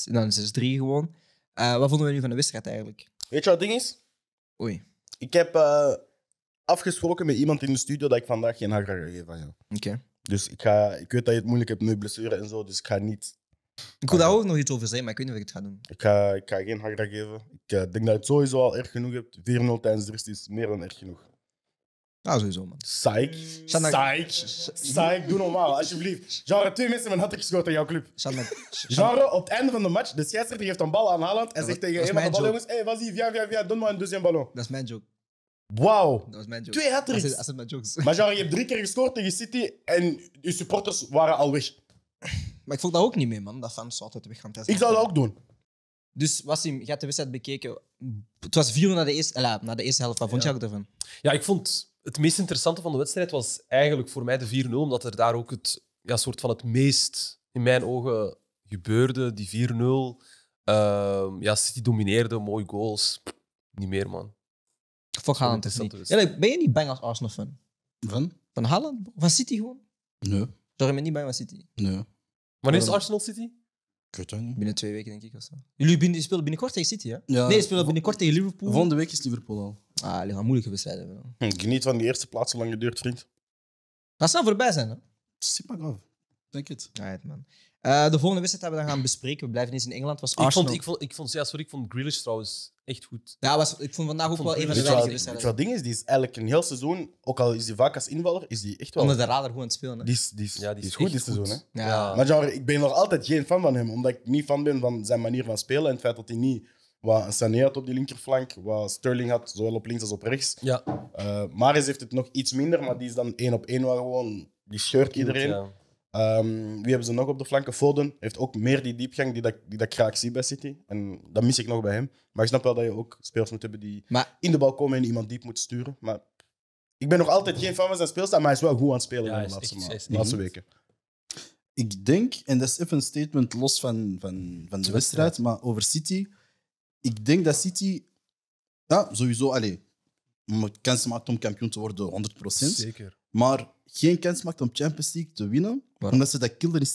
en dan 6-3 gewoon. Uh, wat vonden we nu van de wedstrijd eigenlijk? Weet je wat het ding is? Oei. Ik heb uh, afgesproken met iemand in de studio dat ik vandaag geen haar ga geven van Oké. Dus ik, ga, ik weet dat je het moeilijk hebt met blessure en zo, dus ik ga niet... Ik wil daar ook nog iets over zeggen, maar ik weet niet wat ik het ga doen. Ik ga, ik ga geen hagra geven. Ik denk dat je het sowieso al erg genoeg hebt. 4-0 tijdens de rust is meer dan erg genoeg. Ja, sowieso, man. Psych. Psych. Psych. Doe normaal, alsjeblieft. Genre, twee mensen hebben een hat geschoten in jouw club. Genre, op het einde van de match, de scheidsrechter geeft een bal aan Haaland en zegt tegen een van de Hé, hey, vas via, via, via, doe maar een deuxième ballon. Dat is mijn joke. Wauw. Dat was mijn joke. Twee hat Dat, zijn mijn jokes. Maar genre, je hebt drie keer gescoord tegen City en je supporters waren al weg. Maar ik voel dat ook niet mee, man. Dat fans altijd weg gaan testen. Ik zou dat ook doen. Dus Wassim, je hebt de wedstrijd bekeken. Het was 4 na de eerste, na de eerste helft. Wat vond je ook ervan? Ja, ik vond het meest interessante van de wedstrijd was eigenlijk voor mij de 4-0, omdat er daar ook het ja, soort van het meest in mijn ogen gebeurde. Die 4-0. Ehm, ja, City domineerde, mooie goals. niet meer, man. Fuck, gaan is niet. Ja, ben je niet bang als Arsenal-fan? Van? Van Haaland? Van City gewoon? Nee. Daarom ben niet bang van City? Nee. Wanneer is Arsenal City? Ik weet niet. Binnen twee weken, denk ik. Of zo. Jullie binnen, spelen binnenkort tegen City, hè? Ja. Nee, je speelt binnenkort tegen Liverpool. Volgende week is Liverpool al. Ah, die gaan moeilijke wedstrijden. hebben. Geniet van die eerste plaats, zolang je duurt, vriend. Dat zal voorbij zijn, hè? Sipagov. Denk het. man. Eh, de volgende wedstrijd hebben we dan gaan bespreken, we blijven eens in Engeland, was ah, Ik vond, ik, vond, ik, ja, sorry, ik vond Grealish trouwens echt goed. Ja, was, ik vond vandaag ook wel een van de wat- het ding is? Die is eigenlijk een heel seizoen, ook al is die vaak als invaller, is die echt wel... Onder de radar gewoon spelen. Hè. Die is, die is, Ja, die is goed dit seizoen, hè? Ja. Maar genre, ik ben nog altijd geen fan van hem, omdat ik niet fan ben van zijn manier van spelen en het feit dat hij niet wat Sané had op die linkerflank, wat Sterling had, zowel op links als op rechts. Ja. Uh, eh, Maris heeft het nog iets minder, maar die is dan één op één waar gewoon... Die scheurt iedereen. Ehm, wie hebben ze nog op de flanken? Foden heeft ook meer die diepgang die dat, die dat ik graag zie bij City. En dat mis ik nog bij hem. Maar ik snap wel dat je ook spelers moet hebben die maar... in de bal komen en iemand diep moet sturen. Maar ik ben nog altijd geen fan van zijn speelstijl, maar hij is wel goed aan het spelen ja, de laatste, laatste weken. Ik denk, en dat is even een statement los van, van, van de wedstrijd, maar over City ik denk dat City ja, sowieso allez, kans maakt om kampioen te worden, 100%. Zeker. Maar geen kans maakt om Champions League te winnen, omdat ze dat killer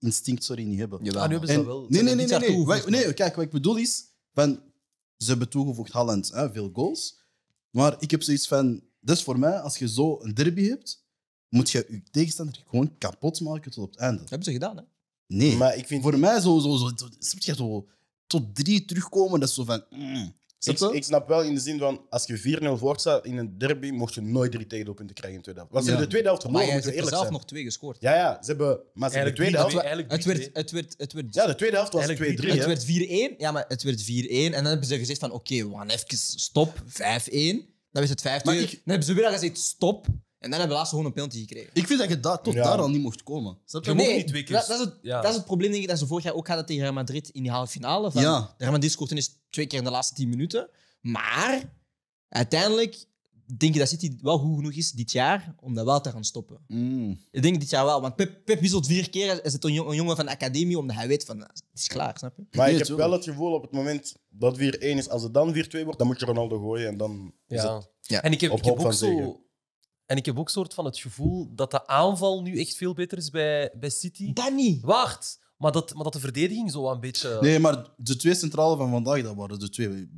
instinct, sorry, niet hebben. Ja, ah, hebben ze wel. Nee, nee, nee. nee, nee. kijk, wat ik bedoel is, van, ze hebben toegevoegd Holland hè, veel goals. Maar ik heb zoiets van, dat is voor mij, als je zo een derby hebt, moet je je tegenstander gewoon kapot maken tot op het einde. Dat hebben ze gedaan, hè? Nee. Maar ik vind... Voor mij zo... zo, zo, zo, zo tot 3 terugkomen, dat is zo van... Mm. Ik, ik, snap wel in de zin van, als je 4-0 voortzet staat in een derby, mocht je nooit drie te krijgen in de tweede helft. Want ze ja. in de tweede helft moeten eerlijk zelf nog twee gescoord. Ja, ja. Ze hebben, maar ze eigenlijk de tweede helft... Eigenlijk het, werd, het, werd, het werd... Ja, de tweede helft was 2-3. Het werd 4-1. Ja, maar het werd 4-1. En dan hebben ze gezegd van, oké, okay, we even stop. 5-1. Dan is het 5-2. Dan hebben ze weer gezegd, stop. En dan hebben we laatst gewoon een penalty gekregen. Ik vind dat je da tot daar al niet mocht komen. Snap je? Je mocht niet twee keer. Dat, dat is het, dat is het probleem denk ik, dat ze vorig jaar ook hadden tegen Real Madrid in die halve finale. Ja. Real Madrid is twee keer in de laatste tien minuten. Maar uiteindelijk denk je dat City wel goed genoeg is dit jaar om dat wel te gaan stoppen. Mm. Ik denk dit jaar wel, want Pep, Pep wisselt vier keer. zit een, een jongen van de academie, omdat hij weet van, eh, het is klaar, snap je? Maar ik heb wel het gevoel op het moment dat weer 1 is, als het dan 4-2 wordt, dan moet je Ronaldo gooien en dan is het... Ja. En ik heb, Op van zo... En ik heb ook soort van het gevoel dat de aanval nu echt veel beter is bij, bij City. Dat niet. Wacht, maar dat, maar dat de verdediging zo een beetje... Nee, maar de twee centrale van vandaag, dat waren de twee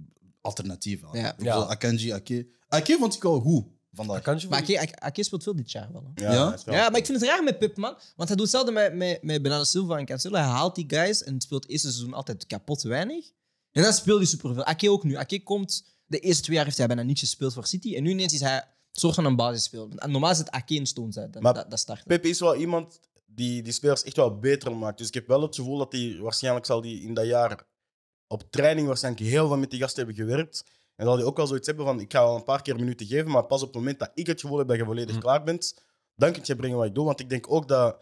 alternatieven. Ja. Ik Akanji, Ake. Ake vond ik al goed vandaag. Akanji maar Ake, speelt veel dit jaar wel. Ja, ja? maar ik vind het raar met Pep, man. Want hij doet hetzelfde met, met, met Bernardo Silva en Cancelo. Hij haalt die guys en speelt eerste seizoen altijd kapot weinig. En dan speelt hij superveel. Ake ook nu. Ake komt... De eerste twee jaar heeft hij bijna niet gespeeld voor City. En nu ineens is hij Zorg dat een basis En normaal is het Ake Stones, dat, dat, start. Pep is wel iemand die die spelers echt wel beter maakt. Dus ik heb wel het gevoel dat hij waarschijnlijk zal die in dat jaar op training waarschijnlijk heel veel met die gasten hebben gewerkt. En dat hij ook wel zoiets hebben van, ik ga wel een paar keer minuten geven, maar pas op het moment dat ik het gevoel heb dat je volledig mhm. klaar bent, dan kun je brengen wat ik doe. Want ik denk ook dat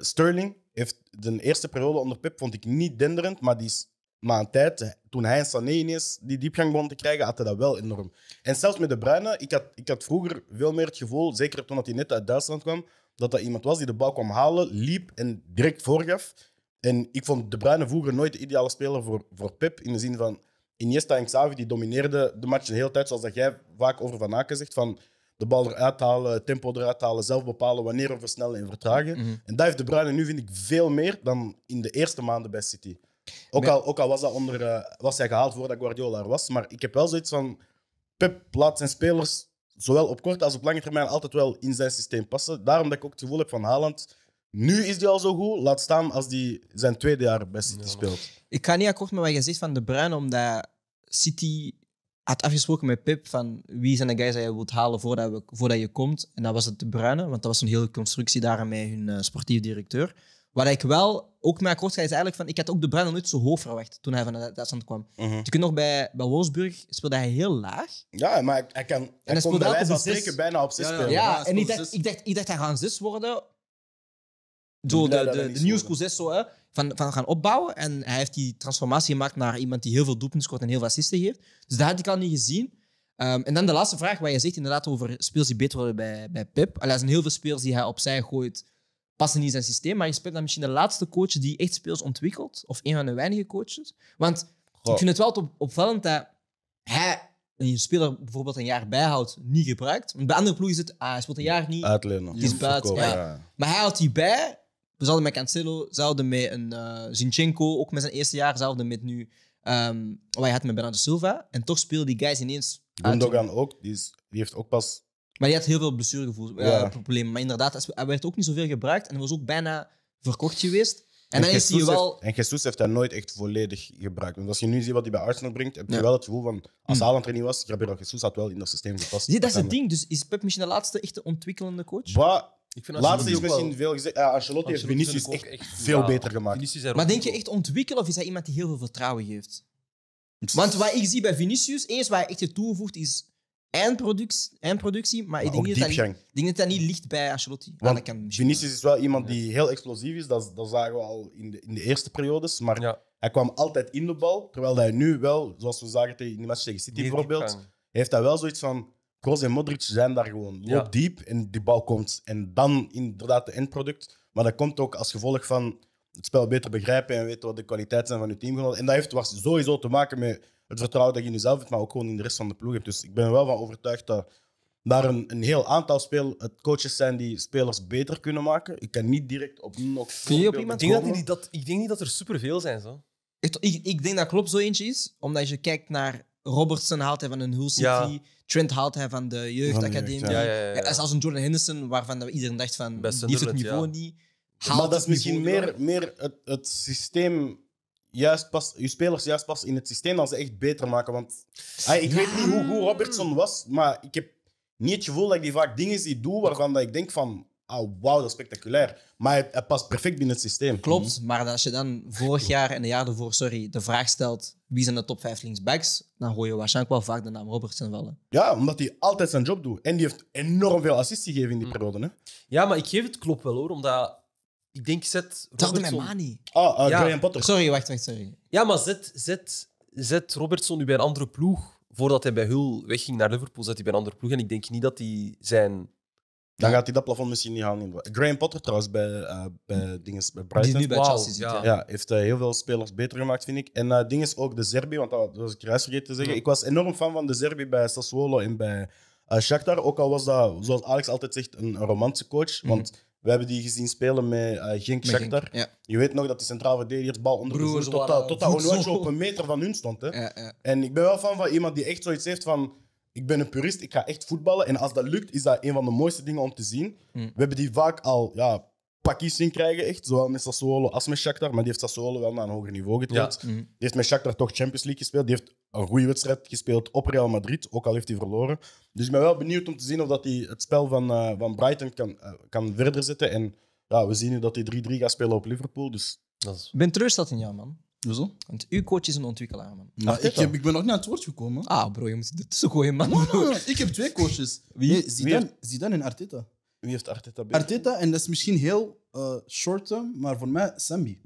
Sterling heeft de eerste periode onder Pep, vond ik niet denderend, maar die is maar een tijd, toen hij en Sané ineens die diepgang begon te krijgen, had hij dat wel enorm. En zelfs met De Bruyne, ik had, ik had vroeger veel meer het gevoel, zeker toen dat hij net uit Duitsland kwam, dat dat iemand was die de bal kwam halen, liep en direct voorgaf. En ik vond De Bruyne vroeger nooit de ideale speler voor, voor Pep, in de zin van Iniesta en Xavi die domineerden de match de hele tijd, zoals dat jij vaak over Van Aken zegt, van de bal eruit halen, tempo eruit halen, zelf bepalen wanneer we versnellen en vertragen. Mhm. En dat heeft De Bruyne nu, vind ik, veel meer dan in de eerste maanden bij City. Ook, al, ook al was, dat onder, eh, was hij gehaald voordat Guardiola er was. Maar ik heb wel zoiets van... Pep laat zijn spelers, zowel op korte als op lange termijn, altijd wel in zijn systeem passen. Daarom dat ik ook het gevoel heb van Haaland... Nu is die al zo goed, laat staan als die zijn tweede jaar best City speelt. Ik ga niet akkoord met wat je zegt van De Bruyne, omdat City had afgesproken met Pep van wie zijn de guys die je wilt halen voordat, we, voordat je komt. En dat was het De Bruyne, want dat was een hele constructie daarmee hun eh, sportief directeur. Waar ik wel ook mee akkoord ga, is eigenlijk van... Ik had ook de Brandon nooit zo hoog verwacht toen hij van Duitsland kwam. Mhm. Je kunt nog bij, bij Wolfsburg speelde hij heel laag. Ja, maar hij, kan... En hij speelde bij wijze van bijna op zes ja, spelen. Ja, en ik dacht, ik, dacht, ik dacht hij gaat zes worden. Zo, de, de, de School zo, van, van gaan opbouwen. En hij heeft die transformatie gemaakt naar iemand die heel veel doelpunten scoort en heel veel assisten geeft. Dus dat had ik al niet gezien. Ehm, en dan de laatste vraag, waar je zegt inderdaad over speels die beter worden bij, bij Pep. er zijn heel veel speels die hij opzij gooit pas niet in zijn systeem, maar je speelt dan misschien de laatste coach die echt speels ontwikkelt, of een van de weinige coaches. Want ik vind het wel op, opvallend dat hij een speler bijvoorbeeld een jaar bijhoudt, niet gebruikt. bij andere ploeg is het, ah, hij speelt een jaar niet, Uitlenen. is buiten. Maar hij houdt die bij. We met Cancelo, zouden met een eh, Zinchenko, ook met zijn eerste jaar, hetzelfde met nu, um, wat je had met Bernardo Silva. En toch speelde die guys ineens... Gundogan ook, die heeft ook pas maar hij had heel veel blessuregevoel, problemen. Maar inderdaad, hij werd ook niet zoveel gebruikt en was ook bijna verkocht geweest. En, dan is hij wel... heeft, en Jesus heeft hij nooit echt volledig gebruikt. Want als je nu ziet wat hij bij Arsenal brengt, heb je wel het gevoel van... Als Haaland er niet was, Gabriel Jesus had wel in dat systeem gepast. Ja, dat is het ding. Dus is Pep misschien de laatste echte ontwikkelende coach? Wat? ik vind laatste is misschien veel gezegd. Ja, Ancelotti heeft Vinicius echt, veel beter gemaakt. Maar denk je echt ontwikkelen of is hij iemand die heel veel vertrouwen geeft? Want wat ik zie bij Vinicius, eens waar hij echt je toegevoegd, is eindproductie, maar, ik denk, dat dat niet, denk dat dat niet ligt bij Ancelotti. Want Vinicius is wel iemand die heel explosief is, dat, zagen we al in de, in de eerste periodes. Maar hij kwam altijd in de bal, terwijl hij nu wel, zoals we zagen in de match tegen City bijvoorbeeld, heeft hij wel zoiets van... Kroos en Modric zijn daar gewoon. Loop diep en die bal komt. En dan inderdaad de eindproduct. Maar dat komt ook als gevolg van het spel beter begrijpen en weten wat de kwaliteiten zijn van je teamgenoten. En dat heeft sowieso te maken met het vertrouwen dat je nu zelf, hebt, maar ook gewoon in de rest van de ploeg hebt. Dus ik ben er wel van overtuigd dat daar een, een heel aantal speel, het coaches zijn die spelers beter kunnen maken. Ik kan niet direct op nog veel. op iemand ik denk, ik denk niet dat er superveel zijn. Zo. ik, ik denk dat klopt zo eentje is, omdat je kijkt naar Robertson haalt hij van een Hull City. Trent haalt hij van de jeugdacademie. Jeugd, ja, ja, een Jordan Henderson, waarvan iedereen dacht van, die het niveau niet. Haalt maar dat is misschien meer, meer het, het systeem juist pas, je spelers juist pas in het systeem dan ze echt beter maken. Want ik weet niet hoe goed Robertson was, maar ik heb niet het gevoel dat hij vaak dingen zie doen waarvan dat ik denk van... Oh, wauw, dat is spectaculair. Maar het, past perfect binnen het systeem. Klopt, mhm. maar als je dan vorig jaar en de jaar ervoor, sorry, de vraag stelt wie zijn de top 5 linksbacks, dan gooi je waarschijnlijk wel vaak de naam Robertson vallen. Ja, omdat hij altijd zijn job doet. En die heeft enorm veel assistie gegeven in die mm. periode. Hè? Ja, maar ik geef het klopt wel hoor, omdat ik denk zet. Dat mijn Robertson- Mani. Ah, Graham Potter. Sorry, wacht, wacht, sorry. Ja, maar zet, zet, zet Robertson nu bij een andere ploeg. Voordat hij bij hul wegging naar Liverpool, zat hij bij een andere ploeg. En ik denk niet dat hij zijn. Dan gaat hij dat plafond misschien niet halen. Graham Potter trouwens bij, eh, bij, dinges, bij Die nu bij Chelsea ja. heeft eh, heel veel spelers beter gemaakt, vind ik. En eh ding is ook de Zerbi, want dat was ik juist vergeten te zeggen. Ik was enorm fan van de Zerbi bij Sassuolo en bij eh Shakhtar. Ook al was dat, zoals Alex altijd zegt, een, een romantische coach. Mhm. Want we hebben die gezien spelen met uh, Genk Je weet nog dat die centraal verdedigers bal de tot, dat- tot op een meter van hun stond. Hè. Ja, ja. En ik ben wel fan van iemand die echt zoiets heeft van... Ik ben een purist, ik ga echt voetballen. En als dat lukt, is dat een van de mooiste dingen om te zien. Hmm. We hebben die vaak al ja, pakjes in krijgen, echt. Zowel met Sassuolo als met Shakhtar. Maar die heeft Sassuolo wel naar een hoger niveau getrokken. Mm. Die heeft met Shakhtar toch Champions League gespeeld. Die heeft een goede wedstrijd gespeeld op Real Madrid, ook al heeft hij verloren. Dus ik ben wel benieuwd om te zien of dat hij het spel van, eh, van Brighton kan, eh, kan verder zetten. En ja, we zien nu dat hij 3-3 gaat spelen op Liverpool. Dus... Dat Ik ben teleurgesteld in jou, man. Hoezo? Want uw coach is een ontwikkelaar, man. Ah, ik, heb, ik, ben nog niet aan het woord gekomen. Ah, bro, je moet dit zo gooien, man. Ik heb twee coaches. Wie? Nee, Zidane, Zidane en Arteta. Wie heeft Arteta Arteta, en dat is misschien heel uh, short term, maar voor mij Sambi.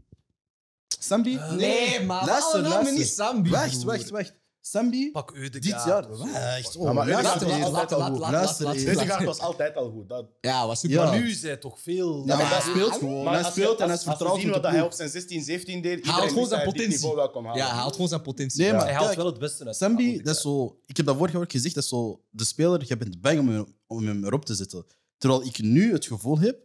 Sambi? Uh, nee, maar luister, waarom niet Sambi? Wacht, wacht, wacht. Sambi, Pak Eudegaard. dit jaar, wacht. Oh, ja, maar luister, laat, laat, laat, laat, luister, was altijd al goed. Dat... Ja, was super. Ja. Maar nu is hij toch veel... Ja, maar hij speelt gewoon. Maar hij speelt en hij is vertrouwd. Als we zien wat hij op zijn 16, 17 deed, hij haalt gewoon zijn potentie. Ja, hij haalt gewoon zijn potentie. Nee, maar hij haalt wel het beste uit. Sambi, dat is zo... Ik heb dat vorige week gezegd, dat is zo... De speler, je bent bang om hem erop te zetten. Terwijl ik nu het gevoel heb,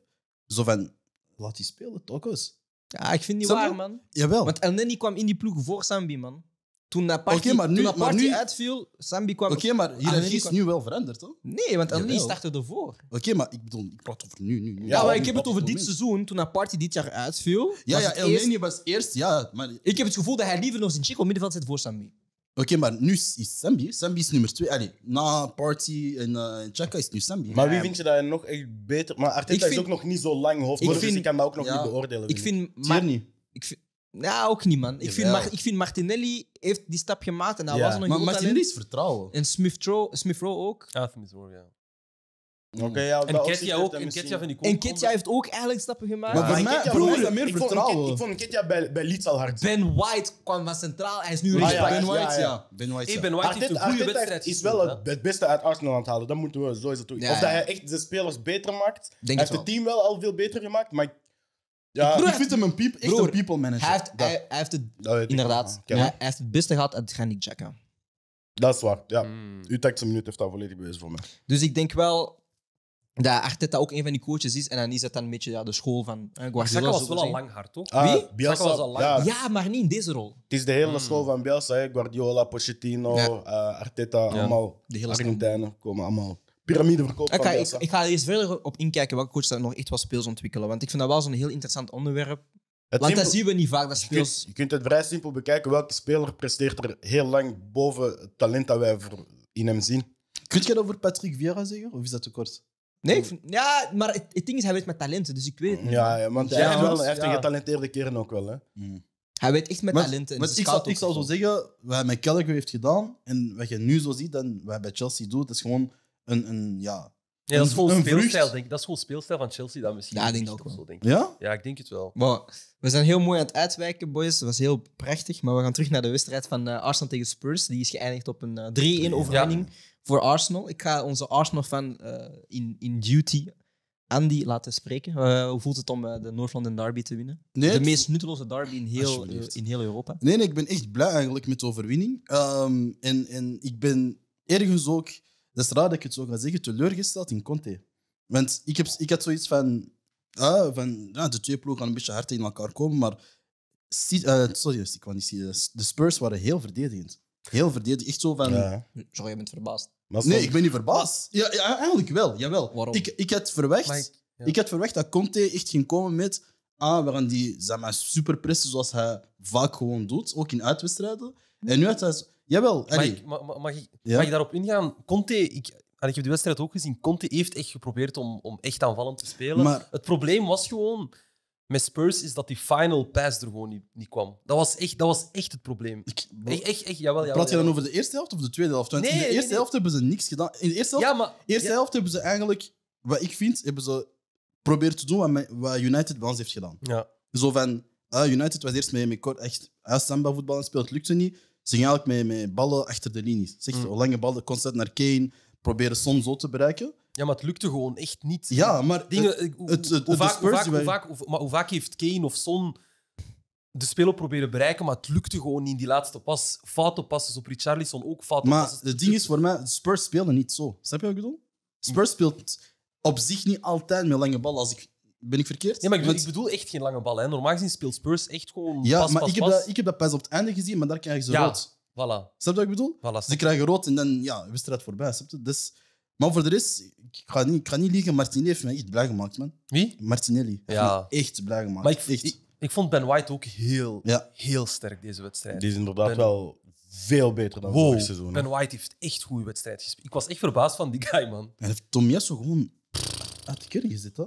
zo van, laat die spelen, Tokos. Ja, ik vind niet waar, man. Jawel. Want El Neni kwam in die ploeg voor Sambi, man. Toen dat party, maar nu, dat party uitviel, Sambi kwam... Oké, maar ah, hiërarchie is nu wel veranderd, hoor. Nee, want El Neni startte ervoor. Oké, maar ik bedoel, ik praat over nu, nu, nu. Ja, maar ik heb het over dit seizoen, toen dat party dit jaar uitviel. Ja, ja, El Neni was eerst, ja, maar... Ik heb het gevoel dat hij liever nog zijn chick op middenveld zet voor Sambi. Oké, maar nu is, Sambi. Sambi is nummer twee. Allee, na Party en eh, Chaka is nu Sambi. Maar wie vind je dat nog echt beter... Maar Arteta is ook nog niet zo lang hoofd, dus ik kan dat ook nog niet beoordelen. Ik vind... Ik vind, ja, ook niet, man. Ik vind, ik vind Martinelli heeft die stap gemaakt en dat was nog een Maar Martinelli is vertrouwen. En Smith Rowe, Smith Rowe ook. Ja, Smith Rowe, ja okay, hmm. ja, en Ketja ook. En Ketja En Ketja heeft ook eigenlijk stappen gemaakt. Maar voor mij broer, is dat meer ik Vond, ik, vond Ketja bij, bij Leeds al hard. Ben White kwam van centraal. Hij is nu ah, ja, Ben White, ja. Ben White, is wel het, beste uit Arsenal aan het halen. Dat moeten we sowieso toe. Ja, of dat hij echt de spelers beter maakt. hij heeft het, team wel al veel beter gemaakt, maar... Ja, broer, ik vind hem een, piep, echt broer, people manager. Hij heeft, hij, heeft het... Inderdaad. Hij heeft het beste gehad uit Granit Xhaka. Dat is waar, ja. Hmm. Uw taktische minuut heeft dat volledig bewezen voor mij. Dus ik denk wel dat Arteta ook een van die coaches is. En dan is dat dan een beetje ja, de school van Guardiola. Guardiola. was wel al lang hard, toch? Ah, Wie? Bielsa was al lang. Ja. ja, maar niet in deze rol. Het is de hele hmm. school van Bielsa. Hè? Guardiola, Pochettino, eh, Arteta, allemaal. de hele Argentijnen komen allemaal. Piramide verkopen Ik ga, ik, ga verder op inkijken welke coaches dat nog echt wel speels ontwikkelen. Want ik vind dat wel zo'n heel interessant onderwerp. Want dat zien we niet vaak, dat Je kunt, je kunt het vrij simpel bekijken. Welke speler presteert er heel lang boven het talent dat wij in hem zien? Kun je dat over Patrick Vieira zeggen? Of is dat te kort? Nee, ja, maar het, ding is, hij weet met talenten, dus ik weet het niet. Ja, want hij Ja, heeft wel echt een getalenteerde kern ook wel. Hè. Mm. Hij weet echt met talenten. maar ik, zou, ik zo zeggen, wat hij met Calgary heeft gedaan en wat je nu zo ziet en wat hij bij Chelsea doet, is gewoon een, een ja... Nee, dat is gewoon Een- speelstijl, denk Dat is gewoon speelstijl van Chelsea dat misschien. Ja, ik denk dat ook zo, denk ik. Ja? Ja, ik denk het wel. Maar we zijn heel mooi aan het uitwijken, boys. Het was heel prachtig. Maar we gaan terug naar de wedstrijd van eh, Arsenal tegen Spurs. Die is geëindigd op een 3-1 eh, overwinning voor Arsenal. Ik ga onze Arsenal-fan eh, in, in duty, Andy, laten spreken. Eh, hoe voelt het om eh, de Noord-London derby te winnen? de meest nutteloze derby in heel, in heel Europa. Nee, nee, ik ben echt blij eigenlijk met de overwinning. Ehm, en, en ik ben ergens ook, dat is raar dat ik het zo ga zeggen, teleurgesteld in Conte. Want ik, heb, ik had zoiets van, ah, van ja, de twee ploegen gaan een beetje hard in elkaar komen, maar uh, sorry, ik kwam niet zien. De Spurs waren heel verdedigend. Heel verdedigend. Echt zo van... Ja. Sorry, je bent verbaasd. Nee, ik ben niet verbaasd. Ja, eigenlijk wel, jawel. Waarom? Ik, ik had verwacht... ik- had verwacht dat Conte echt ging komen met. Ah, we gaan die zeg maar, zoals hij vaak gewoon doet, ook in uitwedstrijden. En nu had hij. Jawel, Mag ik, mag, ik, daarop ingaan? Conte, ik, en ik heb de wedstrijd ook gezien, Conte heeft echt geprobeerd om, om echt aanvallend te spelen. maar Het probleem was gewoon met Spurs is dat die final pass er gewoon niet, niet kwam. Dat was, echt, dat was echt het probleem. Ik, echt, echt, Praat je dan over de eerste helft of de tweede helft? in de eerste helft hebben ze niks gedaan. In de eerste helft, ja, maar, eerste helft hebben ze eigenlijk, wat ik vind, hebben ze probeert te doen wat United bij ons heeft gedaan. Ja. Zo van, uh, United was eerst met, met kort echt uh, samba voetbal en speelt, lukte niet. Ze gingen eigenlijk met, met ballen achter de linies. Mm. Oh, lange ballen constant naar Kane, proberen soms zo te bereiken. Ja, maar het lukte gewoon echt niet. Ja, maar Dingen, hoe vaak heeft Kane of Son de speler proberen bereiken, maar het lukte gewoon niet in die laatste pas. Foute passen op Richarlison, ook foute maar Maar het ding is voor mij, Spurs spelen niet zo. Snap je wat ik bedoel? Spurs speelt op zich niet altijd met lange bal. Als ik, ben ik verkeerd? Nee, maar ik, bedoel, echt geen lange bal. Hè. Normaal gezien speelt Spurs echt gewoon ja, pas, maar ik, heb Dat, ik heb dat pas op het einde gezien, maar daar krijgen ze rood. Voilà. Snap je wat ik bedoel? Voilà, ze krijgen rood en dan ja, wist er voorbij. Snap je? Dus maar voor de rest, ik ga niet, liegen, Martinelli heeft mij echt blij gemaakt, man. Wie? Martinelli. Ja. Echt blij gemaakt. Maar ik, Ik, vond Ben White ook heel, heel sterk deze wedstrijd. Die is inderdaad wel veel beter dan wow, vorig seizoen. Ben White heeft echt goede wedstrijd gespeeld. Ik was echt verbaasd van die guy, man. en heeft Tomiasso gewoon uit de kerk gezet, hè?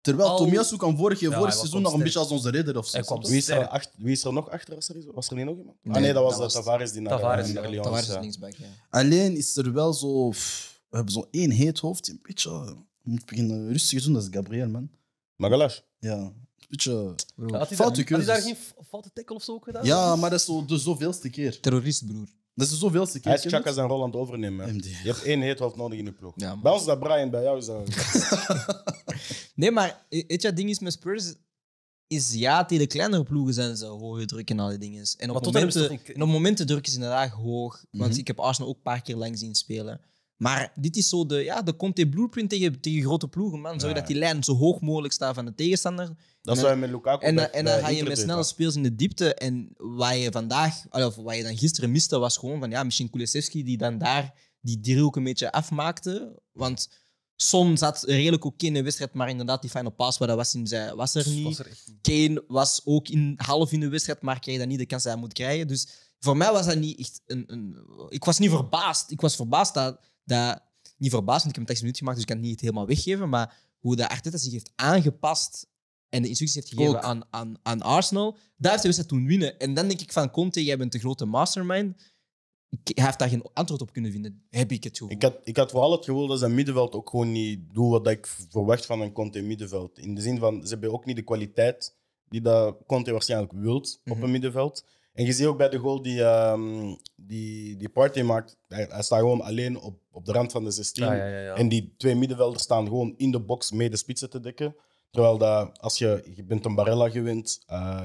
Terwijl Al... Tomiasso kan vorig, ja, vorig seizoen nog een beetje als onze redder of zo. Wie is, er achter, wie is er nog achter? Was er, was er niet nog iemand? Nee, ah nee, dat was, dat eh, Tavares die naar Tavares, ja, Alleen is er wel zo... We hebben zo één heet hoofd. Een eh, moet beginnen rustig doen, dat is Gabriel, man. Magalash? Ja, een beetje. hij daar, daar geen foute tackle of zo ook gedaan? Ja, maar dat is zo de zoveelste keer. Terrorist, broer. Dat is de zoveelste keer. Hij is je Chaka overnemen. Je hebt één heet hoofd nodig in de ploeg. Bij ons is dat Brian, bij jou is dat... *laughs* Nee, maar e-, weet je, het ding is met Spurs. Is ja, tegen de kleinere ploegen zijn ze hoge druk en al die dingen. En op, momenten, druk en op momenten ze inderdaad hoog. Want mhm. ik heb Arsenal ook een paar keer lang zien spelen. Maar dit is zo de, ja, de Conte blueprint tegen, tegen grote ploegen. Man. Zorg dat die lijn zo hoog mogelijk staat van de tegenstander. Dat zou je met Lukaku En, en dan eh, ga je met snelle speels in de diepte. En wat je vandaag, of wat je dan gisteren miste, was gewoon van ja, misschien Kulisevski die dan daar die driehoek een beetje afmaakte. Want Son zat redelijk oké okay in de wedstrijd, maar inderdaad, die final pass waar dat was, in zei, was er niet. Was Kane was ook in, half in de wedstrijd, maar kreeg dan niet de kans die hij moet krijgen. Dus voor mij was dat niet echt een, een. Ik was niet verbaasd. Ik was verbaasd dat dat niet verbaasd, want ik heb een tekst minuten gemaakt, dus ik kan het niet helemaal weggeven. Maar hoe de Arteta zich heeft aangepast en de instructies heeft gegeven aan, aan, aan Arsenal, daar heeft de wedstrijd toen winnen. En dan denk ik van Conte, jij bent de grote mastermind. Ik, hij heeft daar geen antwoord op kunnen vinden, heb ik het gevoel. Ik had, ik had vooral het gevoel dat zijn middenveld ook gewoon niet doet wat ik verwacht van een Conte middenveld. In de zin van, ze hebben ook niet de kwaliteit die dat Conte waarschijnlijk wilt op mhm. een middenveld. En je ziet ook bij de goal die, um, die, die Party maakt. Hij, hij, staat gewoon alleen op, op de rand van de 16. Ah, en die twee middenvelders staan gewoon in de box mee de spitsen te dekken. Terwijl dat, als je, je bent een Barella gewend, uh,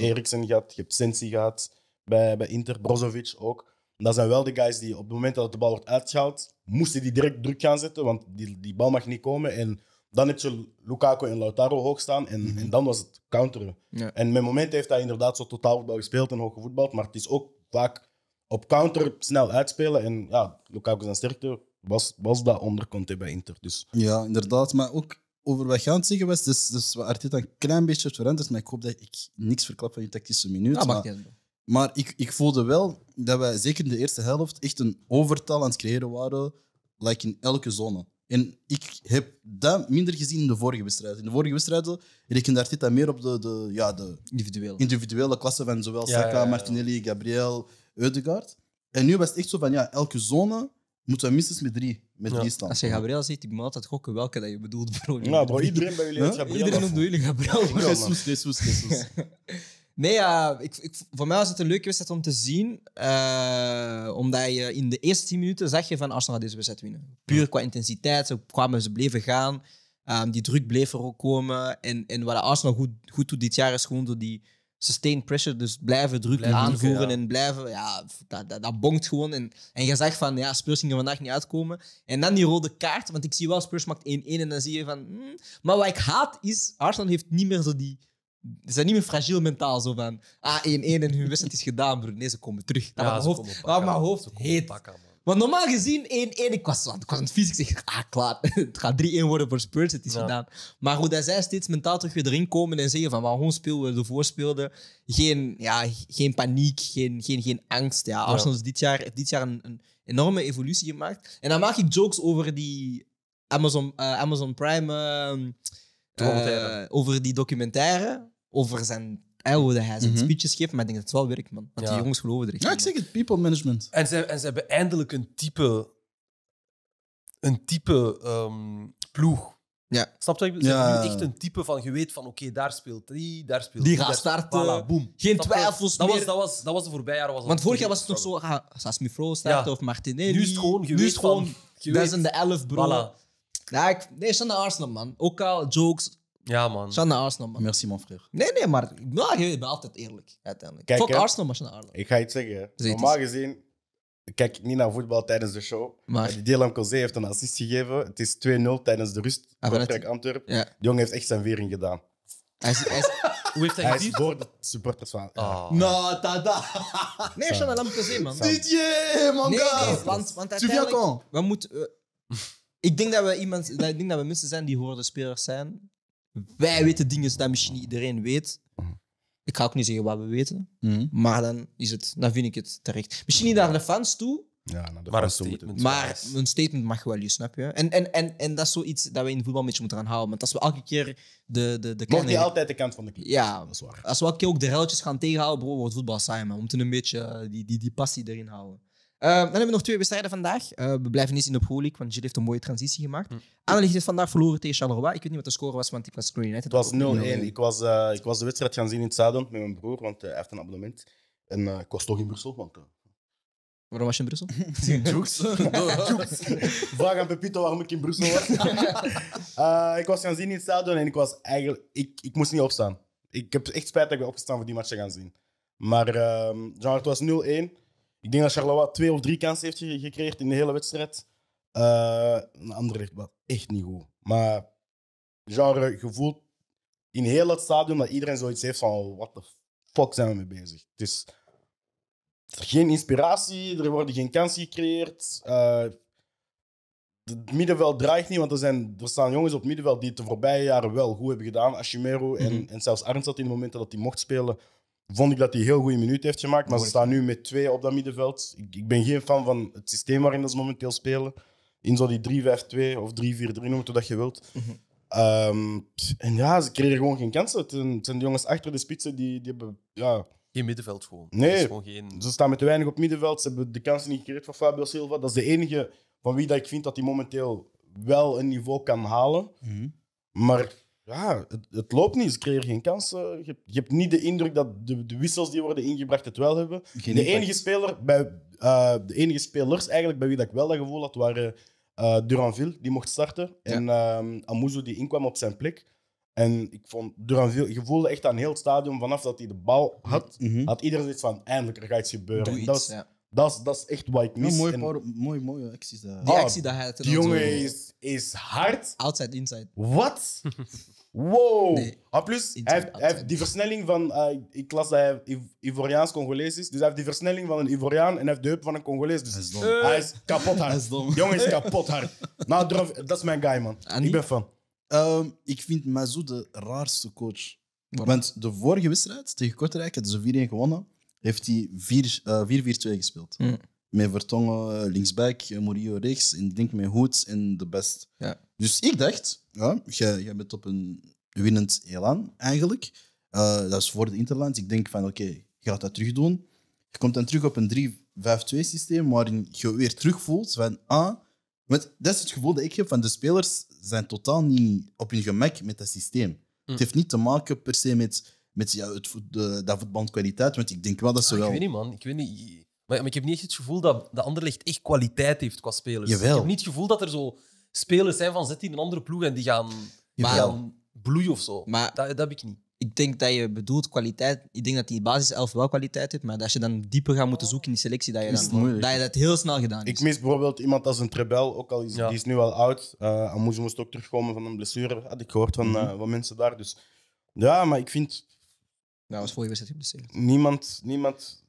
Eriksen gehad, je hebt Sensi gehad bij, bij Inter, Brozovic ook. dat zijn wel de guys die op het moment dat de bal wordt uitgehaald, moesten die direct druk gaan zetten, want die, die bal mag niet komen. En dan heb je Lukaku en Lautaro hoog staan en, mhm. en dan was het counteren. En met momenten heeft hij inderdaad zo totaal voetbal gespeeld en hoog gevoetbald, maar het is ook vaak op counter snel uitspelen. En ja, Lukaku zijn sterkte was, was dat onderkant bij Inter. Dus. Ja, inderdaad. Maar ook over wat gaan zeggen was, dus, dus wat Arteta een klein beetje veranderd, maar ik hoop dat ik niks verklap van je tactische minuut. maar, maar ik, ik voelde wel dat wij zeker in de eerste helft echt een overtal aan het creëren waren, like in elke zone. En ik heb dat minder gezien in de vorige wedstrijd. In de vorige wedstrijden rekende Arteta meer op de, de, ja, de individuele. individuele klasse van zowel ja, Saka, Martinelli, Gabriel, Eudegaard. En nu was het echt zo van, ja, elke zone moeten we minstens met drie, met drie staan. Als je Gabriel zegt, ik moet altijd gokken welke dat je bedoelt, bro. Nou, bro, iedereen bij jullie Gabriel. Iedereen jullie Gabriel. Jesus, Jesus, Jesus. *laughs* Nee, uh, voor mij was het een leuke wedstrijd om te zien. Eh, omdat je in de eerste 10 minuten zag je van Arsenal gaat deze wedstrijd winnen. Puur qua intensiteit. Ze, kwamen, ze bleven gaan. Ehm, die druk bleef er ook komen. En, en wat Arsenal goed, goed doet dit jaar is gewoon door die sustained pressure. Dus blijven druk aanvoeren en blijven. Ja, dat, dat, bonkt gewoon. En, en je zag van ja, Spurs ging vandaag niet uitkomen. En dan die rode kaart. Want ik zie wel, Spurs maakt 1-1 en dan zie je van. Hmm. Maar wat ik haat is, Arsenal heeft niet meer zo die ze zijn niet meer fragiel mentaal, zo van... Ah, 1-1 en hun wedstrijd is gedaan, broer. Nee, ze komen terug. Dat mijn hoofd, mijn hoofd heet. Pakken, want normaal gezien, 1-1, ik was, aan het fysiek. Ik ah, klaar. *laughs* het gaat 3-1 worden voor Spurs, het is gedaan. Maar hoe dat zij steeds mentaal terug weer erin komen en zeggen van, waarom spelen we ervoor voorspeelde Geen, ja, geen paniek, geen, geen, geen angst. Ja, Arsenal is dit jaar, dit jaar een, een enorme evolutie gemaakt. En dan maak ik jokes over die Amazon, eh, Amazon Prime... Uh, over die documentaire over zijn hoe hij zijn mm speeches geeft, maar ik denk dat het wel werkt, man. Want die jongens geloven erin. Ja, ik zeg het, people management. En ze, en ze hebben eindelijk een type, een type um, ploeg. Ja. Snap je? Ze hebben nu echt een type van, je van, oké, daar speelt die, daar speelt die. Die gaat starten. Voilà, boom. Geen Snap twijfels dat meer. Was, dat, was, dat was de voorbije jaren. Was Want vorig jaar was het nog zo, ah, Sasmifro starten ja. of Martinelli. Nu is het gewoon, je nu is gewoon, van, je dat is in de elf, bro. Voilà. Ja, ik, nee, ik sta naar Arsenal, man. Ook al jokes, ja, man. Shout naar Arsenal, Merci, mon frère. Nee, nee, maar nou, je bent altijd eerlijk, uiteindelijk. Kijk, Fuck Arsenal, maar naar Arsenal. Ik ga iets zeggen. van Normaal gezien kijk ik niet naar voetbal tijdens de show. Maar Dylan Cosé heeft een assist gegeven. Het is 2-0 tijdens de rust. Frankrijk ah, Antwerpen. Ja. De jongen heeft echt zijn vering gedaan. Hij is, hij *laughs* heeft hij, is voor de supporters van. Oh. No, tada. Nee, Sean Lamcoze. Alam Cosé, man. Didier, man. Nee, nee, We moeten... Eh, *laughs* ik denk dat we iemand, ik denk dat we mensen zijn die hoorde spelers zijn wij weten dingen dat misschien niet iedereen weet. Mhm. Ik ga ook niet zeggen wat we weten, mhm. maar dan, is het, dan vind ik het terecht. Misschien niet naar de fans toe, ja, naar de maar, fans een toe maar een statement mag wel, je snap je? En, en, en, en dat is zoiets dat we in voetbal een beetje moeten gaan houden. Want als we elke keer de. de, de Mocht je altijd de kant van de club. Ja, dat is waar. Als we elke keer ook de relletjes gaan tegenhouden, bro, wordt voetbal saai, man. We moeten een beetje eh, die, die, die passie erin houden. Eh, dan hebben we nog twee wedstrijden vandaag. Eh, we blijven niet in op Pro want Gilles heeft een mooie transitie gemaakt. Hm. is heeft vandaag verloren tegen Charleroi. Ik weet niet wat de score was, want ik was Green Het was 0-1. Ik, was, eh, ik was de wedstrijd gaan zien in het stadion met mijn broer, want hij heeft een abonnement. En ik was toch in Brussel, want Waarom was je in Brussel? Jokes. *laughs* *laughs* Vraag aan Pepito waarom ik in Brussel was. *laughs* ik was gaan zien in het stadion en ik was eigenlijk... Ik, ik moest niet opstaan. Ik heb echt spijt dat ik ben opgestaan voor die match te gaan zien. Maar uh, het was 0-1. Ik denk dat Charleroi twee of drie kansen heeft gekregen gecreëerd in de hele wedstrijd. Eh, een andere ligt wat echt niet goed. Maar genre gevoel in heel het stadion dat iedereen zoiets heeft van wat de fuck zijn we mee bezig. Het is geen inspiratie, er worden geen kansen gecreëerd. Eh, het middenveld draait niet, want er, zijn, er staan jongens op het middenveld die het de voorbije jaren wel goed hebben gedaan. Ashimero mhm. en, en zelfs Arnstad in de momenten dat hij mocht spelen, vond ik dat hij heel goede minuut heeft gemaakt. Maar ze staan nu met twee op dat middenveld. Ik, ik ben geen fan van het systeem waarin ze momenteel spelen. In zo die 3-5-2 of 3-4-3, noemen dat je wilt. Mhm. Ehm, en ja, ze kregen gewoon geen kansen. Het zijn, de jongens achter de spitsen die, die hebben... Ja, geen middenveld gewoon. Nee, ze staan met te weinig op middenveld. Ze hebben de kansen niet gecreëerd van Fabio Silva. Dat is de enige van wie dat ik vind dat hij momenteel wel een niveau kan halen. Mhm. Maar ja, het, het, loopt niet. Ze creëren geen kansen. Je, hebt, je hebt niet de indruk dat de, de, wissels die worden ingebracht het wel hebben. de enige, speler bij, eh, de enige spelers eigenlijk bij wie dat ik wel dat gevoel had, waren uh, eh, Duranville, die mocht starten. En uh, die inkwam op zijn plek. En ik vond Duranville, je voelde echt aan heel het stadion, vanaf dat hij de bal had, mhm. Mhm. had iedereen zoiets van, eindelijk, er gaat iets gebeuren. dat, is, dat, is, dat, is, echt wat ik mis. mooie, en... mooie, acties. Die actie dat hij... Die jongen is, is hard. Outside, inside. Wat? *laughs* Wow! En plus, hij heeft, die versnelling van. Ah, ik las dat hij Ivoriaans-Congolees is. Dus hij heeft die versnelling van een Ivoriaan en hij heeft de heup van een Congolees. Dus is eh. hij is kapot hard. *laughs* Is Jongen is kapot hard. *laughs* nou, dat is mijn guy, man. ik ben van. Ehm, ik vind Mazou de raarste coach. Want de vorige wedstrijd tegen Kortrijk, hadden ze 4-1 gewonnen, heeft hij 4-4-2 eh, gespeeld. Hmm met Vertongen eh, linksback, eh, Murillo rechts en ik denk met Hoed en de best. Ja. Dus ik dacht, ja, jij, bent op een winnend elan eigenlijk. Eh, dat is voor de Interlands. Ik denk van oké, je gaat dat terug doen. Je komt dan terug op een 3-5-2 systeem waarin je weer terugvoelt van ah, want dat is het gevoel dat ik heb van de spelers zijn totaal niet op hun gemak met dat systeem. Hm. Het heeft niet te maken per se met, met ja, het, de, dat voetbalkwaliteit, want ik denk wel dat ze ah, wel... Ik weet niet, man. Ik weet niet maar, ik heb niet echt het gevoel dat, de ander echt kwaliteit heeft qua spelers. Jawel. Ik heb niet het gevoel dat er zo spelers zijn van zet in een andere ploeg en die gaan, bloeien of zo. Maar- dat, dat heb ik niet. Ik denk dat je bedoelt kwaliteit. Ik denk dat die basiself wel kwaliteit heeft, maar dat je dan dieper gaat moeten zoeken in die selectie, dat je, dan, dat, je dat heel snel gedaan hebt. Ik mis bijvoorbeeld iemand als een Trebel, ook al is die is nu al oud. Uh, moest ook terugkomen van een blessure, had ik gehoord van, mhm. eh, mensen daar. Dus ja, maar ik vind Nou, was voor je wedstrijd geblesseerd. niemand, niemand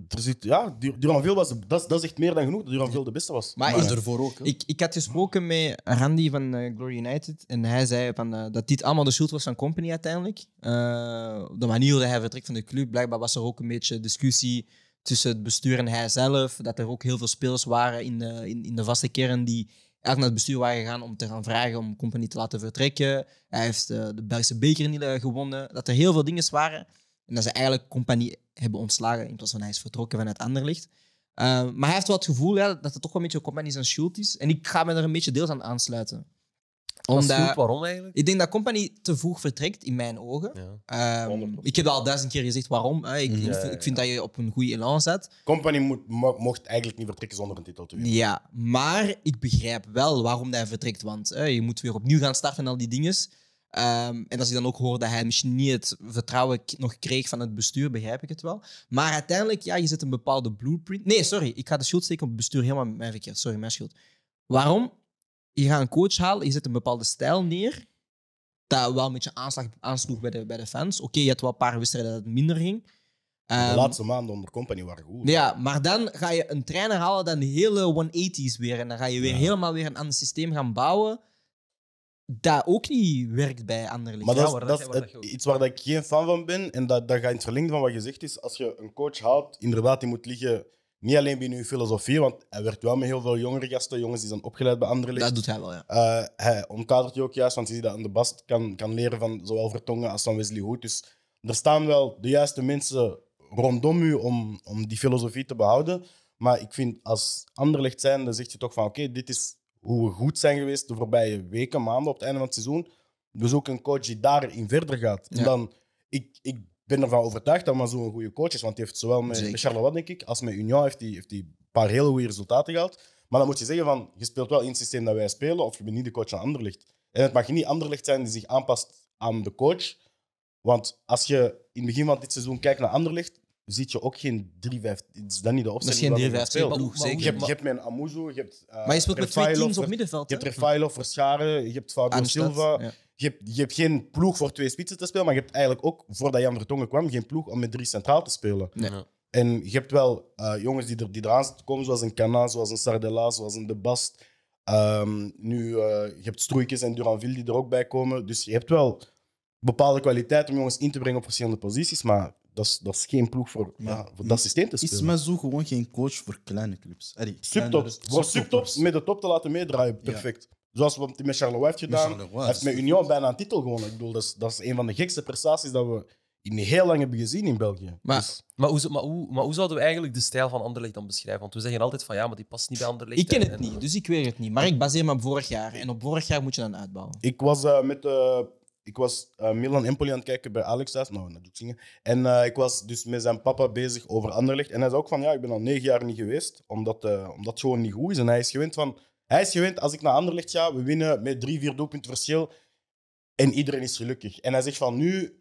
dus er zit, ja, Duranville was, dat, dat is echt meer dan genoeg dat veel de beste was. Maar, maar ik, ervoor ook. Ik, ik had gesproken met Randy van eh, Glory United en hij zei van, eh, dat dit allemaal de schuld was van Company uiteindelijk. Uh, de manier dat hij vertrekt van de club, blijkbaar was er ook een beetje discussie tussen het bestuur en hij zelf. Dat er ook heel veel spelers waren in de, in, in de vaste kern die eigenlijk naar het bestuur waren gegaan om te gaan vragen om Company te laten vertrekken. Hij heeft de Belgische beker niet gewonnen. Dat er heel veel dingen waren. En dat ze eigenlijk Company hebben ontslagen in plaats van hij is vertrokken vanuit Anderlicht. Uh, ehm, maar hij heeft wel het gevoel ja, dat het toch wel een beetje een Company zijn schuld is. En ik ga me er een beetje deels aan aansluiten. waarom eigenlijk? Ik denk dat Company te vroeg vertrekt, in mijn ogen. Ehm, ik heb al duizend keer gezegd waarom. Ik, ik, vind dat je op een goede elan zet. Company moet, mocht eigenlijk niet vertrekken zonder een titel te Ja, maar ik begrijp wel waarom hij vertrekt. Want je moet weer opnieuw gaan starten en al die dingen. Ehm, en als hij dan ook hoorde dat hij misschien niet het vertrouwen nog kreeg van het bestuur, begrijp ik het wel. Maar uiteindelijk, ja, je zet een bepaalde blueprint. Nee, sorry, ik ga de schuld steken op het bestuur helemaal mijn verkeerd. Sorry, mijn schuld. Waarom? Je gaat een coach halen, je zet een bepaalde stijl neer, dat wel een beetje aanslag, aansloeg bij de, bij de fans. Oké, je had wel een paar wedstrijden dat het minder ging. de ehm, laatste maanden onder Company waren goed. Ja, maar dan ga je een trainer halen dan de hele 180s weer. En dan ga je weer helemaal weer een ander systeem gaan bouwen dat ook niet werkt bij Anderlecht. Maar dat is, dat waar dat iets waar ik geen fan van ben. En dat, dat je in het verlengde van wat gezegd is. Als je een coach haalt, inderdaad, die moet liggen niet alleen binnen je filosofie, want hij werkt wel met heel veel jongere gasten, jongens die zijn opgeleid bij Anderlecht. Dat doet hij wel, ja. Eh, hij omkadert je ook juist, want hij dat aan de bast kan, kan leren van zowel Vertongen als van Wesley Hoed. Dus er staan wel de juiste mensen rondom u om, om die filosofie te behouden. Maar ik vind, als zijn dan zegt je toch van oké, dit is hoe we goed zijn geweest de voorbije weken, maanden op het einde van het seizoen. Dus ook een coach die daarin verder gaat. En dan, ik, ik ben ervan overtuigd dat Mazou een goede coach is. Want hij heeft zowel met, met Charleroi, denk ik, als met Union heeft hij, heeft een paar hele goede resultaten gehad. Maar dan moet je zeggen van, je speelt wel in het systeem dat wij spelen of je bent niet de coach van Anderlicht. En het mag niet Anderlicht zijn die zich aanpast aan de coach. Want als je in het begin van dit seizoen kijkt naar Anderlicht, ziet je ook geen 3-5. Het is dan niet de optie? Misschien 3-5, Je hebt, je hebt mijn Amuzo, je hebt. Eh, maar je speelt met twee teams op middenveld. Je hebt voor Verscharen, je hebt Fabio Silva. Je, hebt, je hebt geen ploeg voor twee spitsen te spelen, maar je hebt eigenlijk ook, voordat Jan Vertongen kwam, geen ploeg om met drie centraal te spelen. En je hebt wel eh, jongens die, er, die eraan komen, zoals een Cana, zoals een Sardella, zoals een De Bast. Ehm, nu, eh, je hebt Stroeikens en Duranville die er ook bij komen. Dus je hebt wel bepaalde kwaliteit om jongens in te brengen op verschillende posities. Maar dat is, dat is geen ploeg voor, ja, voor dat systeem te spelen. Is zo gewoon geen coach voor kleine clubs? subtops. Voor subtops met de top te laten meedraaien, perfect. Zoals we met Charleroi heeft gedaan. hij heeft met Union bijna een titel gewonnen. Ik bedoel, dat is, dat is een van de gekste prestaties dat we in heel lang hebben gezien in België. Maar, dus- maar, hoe, maar, hoe, maar hoe zouden we eigenlijk de stijl van Anderlecht dan beschrijven? Want we zeggen altijd van ja, maar die past niet bij Anderlecht. Ik ken het niet, dus ik weet het niet. Maar ik baseer me op vorig jaar. En op vorig jaar moet je dan uitbouwen. Ik was eh, met... Uh, ik was uh, Milan Empoli aan het kijken bij Alex thuis. Nou, dat zingen. En eh, ik was dus met zijn papa bezig over Anderlecht. En hij zei ook van, ja, ik ben al negen jaar niet geweest, omdat, eh, omdat het gewoon niet goed is. En hij is gewend van... Hij is gewend, als ik naar Anderlecht ga, we winnen met drie, vier doelpunten verschil. En iedereen is gelukkig. En hij zegt van, nu...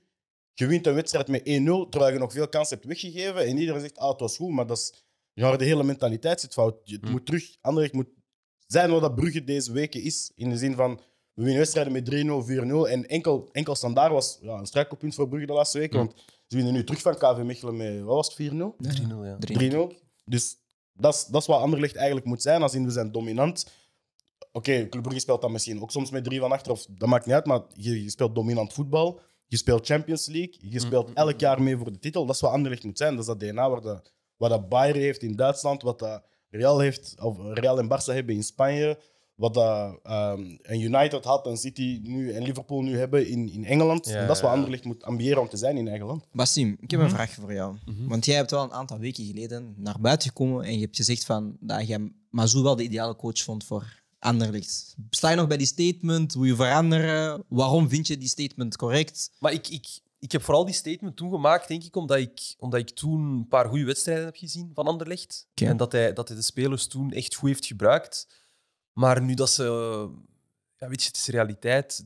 Je wint een wedstrijd met 1-0, terwijl je nog veel kans hebt weggegeven. En iedereen zegt, ah, het was goed, maar dat is... Ja, de hele mentaliteit zit fout. je hm. moet terug... Anderlecht moet zijn wat dat Brugge deze weken is. In de zin van we winnen wedstrijden met 3-0, 4-0. En enkel, enkel standaard was ja, een struikelpunt voor Brugge de laatste week. Want ze winnen nu terug van KV Mechelen met, wat was het, 4-0? 3-0, ja. 3-0. Dus dat is, dat is wat Anderlecht eigenlijk moet zijn. Als in we zijn dominant. Oké, Club Brugge speelt dat misschien ook soms met drie van achter, of dat maakt niet uit. Maar je, je speelt dominant voetbal. Je speelt Champions League. Je mm. speelt elk jaar mee voor de titel. Dat is wat Anderlecht moet zijn. Dat is dat DNA waar wat dat Bayern heeft in Duitsland, wat dat Real, heeft, of Real en Barça hebben in Spanje, wat dat, eh, ehm, een United had een City nu en Liverpool nu hebben in, in Engeland. dat is wat Anderlecht moet ambiëren om te zijn in Engeland. Basim, ik heb een mhm. vraag voor jou. Mhm. Want jij hebt wel een aantal weken geleden naar buiten gekomen en je hebt gezegd van, dat jij Mazou wel de ideale coach vond voor Anderlecht. Sta je nog bij die statement? hoe je veranderen? Waarom vind je die statement correct? Maar ik, ik, ik heb vooral die statement toen gemaakt, denk ik, omdat ik, omdat ik toen een paar goede wedstrijden heb gezien van Anderlecht. En dat hij, dat hij de spelers toen echt goed heeft gebruikt. Maar nu dat ze. Ja, weet je, het is realiteit.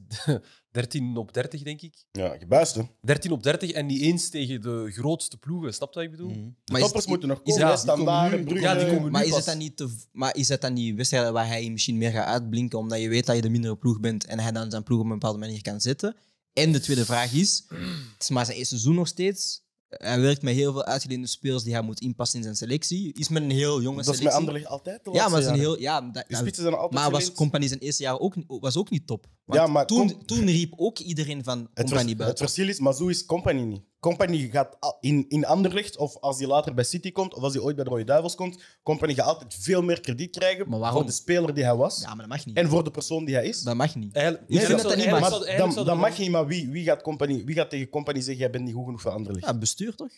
13 *laughs* op 30, denk ik. Ja, gebuist, hè? 13 op 30 en niet eens tegen de grootste ploegen. Snap je wat ik bedoel? Mm. maar toppers moeten nog komen. Is, ja, standaard, ja, die komen nu maar, is het dan niet te, maar is het dan niet wedstrijden waar hij misschien meer gaat uitblinken, omdat je weet dat je de mindere ploeg bent en hij dan zijn ploeg op een bepaalde manier kan zetten? En de tweede vraag is, het is maar zijn eerste seizoen nog steeds hij werkt met heel veel uitgeleende spelers die hij moet inpassen in zijn selectie. Is met een heel jonge dat selectie. Dat is met Anderlecht altijd de Ja, maar is een heel... Ja, dat, zijn altijd Maar was Compagnie zijn eerste jaar ook, was ook niet top. Want ja, maar toen, toen riep ook iedereen van Company buiten. Het verschil is, Mazou is Company niet. Company gaat in, in Anderlecht, of als hij later bij City komt, of als hij ooit bij de Rode Duivels komt, Company gaat altijd veel meer krediet krijgen maar waarom? voor de speler die hij was. Ja, maar dat mag niet. En voor de persoon die hij is. Dat mag niet. ik vind dat dat niet mag. dan, mag niet, maar wie, wie, gaat company, wie gaat tegen Company zeggen, jij bent niet goed genoeg voor Anderlecht? Ja, bestuur toch?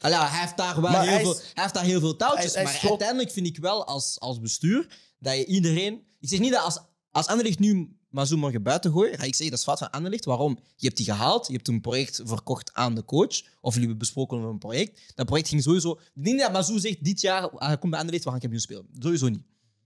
Allee, hij, heeft daar wel heel hij, veel, hij heeft daar heel veel touwtjes, maar uiteindelijk vind ik wel als, als bestuur dat je iedereen... Ik zeg niet dat als, als Anderlecht nu maar zo morgen buiten gooien, ga ik zeggen dat is fout van Anderlecht. Waarom? Je hebt die gehaald, je hebt een project verkocht aan de coach, of jullie hebben besproken over een project. Dat project ging sowieso. Niet maar zo zegt dit jaar, hij ah, komt bij Anderlecht, we gaan kampioen spelen. Sowieso niet.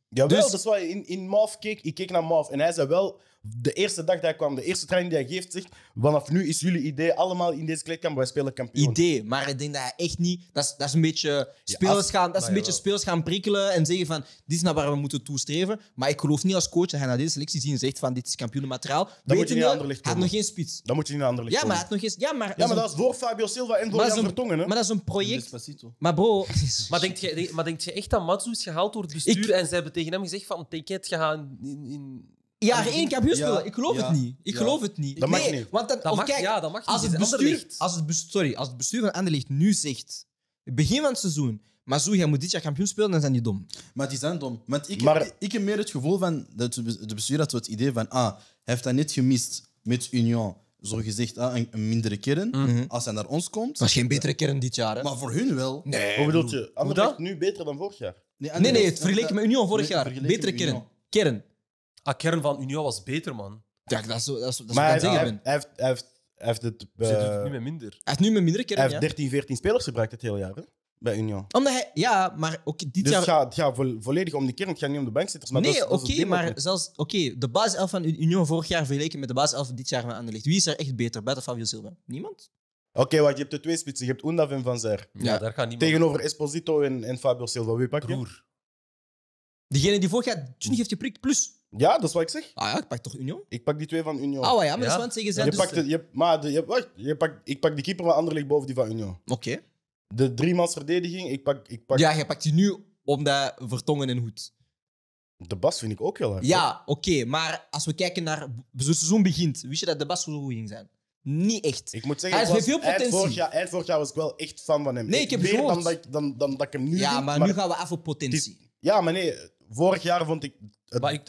Jawel, dus, dat is waar. In, in Mav keek, ik keek naar Mav en hij zei wel de eerste dag dat hij kwam, de eerste training die hij geeft, zegt: Vanaf nu is jullie idee allemaal in deze kleedkamer, wij spelen kampioen. Idee, maar ik denk dat hij echt niet. Dat is, dat is een beetje spelers, gaan, dat is een beetje gaan prikkelen en zeggen: van Dit is naar waar we moeten toestreven. Maar ik geloof niet als coach dat hij naar deze selectie en zegt: van Dit is kampioenenmateriaal. Dan moet je niet ander licht had nog geen spits. Dan moet je niet ander licht. Ja, maar, had nog geen, ja, maar, ja, maar dat, is voor Fabio Silva en voor Jan Vertongen. Maar dat is een project. Maar bro. *laughs* maar, denk je, maar denk je echt dat Matsu is gehaald door het bestuur en ze hebben tegen hem gezegd: van, een ticket je in, in ja één kampioen ja, Ik geloof het niet. Ik geloof het niet. Dat nee, mag niet. Want dan, kijk, als Het bestuur, als het bestuur, sorry, als het bestuur van Anderlecht nu zegt, begin van het seizoen, maar zo, jij moet dit jaar kampioen spelen, dan zijn die dom. Maar die zijn dom. Want ik, heb, ik heb meer het gevoel van, dat de bestuur had het idee van, ah, hij heeft dat net gemist met Union. Zo gezegd, ah, een, mindere kern. Mhm. Mhm. Als hij naar ons komt. Dat geen betere kern dit jaar. Hè? Maar voor hun wel. Nee. Hoe bedoel je? nu beter dan vorig jaar? Nee, nee, het vergeleken met Union vorig jaar. Betere kern. Kern. Kern van Union was beter, man. Ja, dat is, dat is, dat wat ik hij, zeggen hij heeft, hij heeft, hij heeft het. Eh, nu met minder. Hij heeft nu minder kern. hij heeft 13, 14 spelers gebruikt het hele jaar hè, bij Union. Omdat Ja, maar dit dus het jaar... gaat, gaat volledig om die kern, het gaat niet om de bankzitters. Maar nee, oké, maar zelfs... Oké, de basiself van Union vorig jaar vergeleken met de basiself dit jaar de Anderlecht. Wie is er echt beter buiten Fabio Silva? Niemand? Oké, wacht, je hebt de twee spitsen. Je hebt Undav en Van Zer. Ja, daar gaat niemand Tegenover Esposito en, en Fabio Silva. Wie pak je? Broer. Degene die vorig jaar Juni heeft geprikt, plus ja, dat is wat ik zeg. Ah ja, ik pak toch Union? Ik pak die twee van Union. Ah ja, maar dat is wat zeggen zijn. je, maar je, wacht, je pakt, ik pak die keeper van Anderlecht boven die van Union. Oké. Okay. De driemans verdediging, ik pak, ik pak... Ja, je pakt die nu omdat Vertongen en Hoed. De Bas vind ik ook heel erg Ja, oké. maar als we kijken naar... Zo'n seizoen begint. Wist je dat De Bas zo goed ging zijn? Niet echt. Ik moet zeggen, hij heeft veel potentie. Eind vorig, jaar, vorig jaar was ik wel echt fan van hem. Nee, ik heb Meer dan dat, ik, dan, dan, dat ik hem nu Ja, maar, nu gaan we af op potentie. ja, maar nee, vorig jaar vond ik,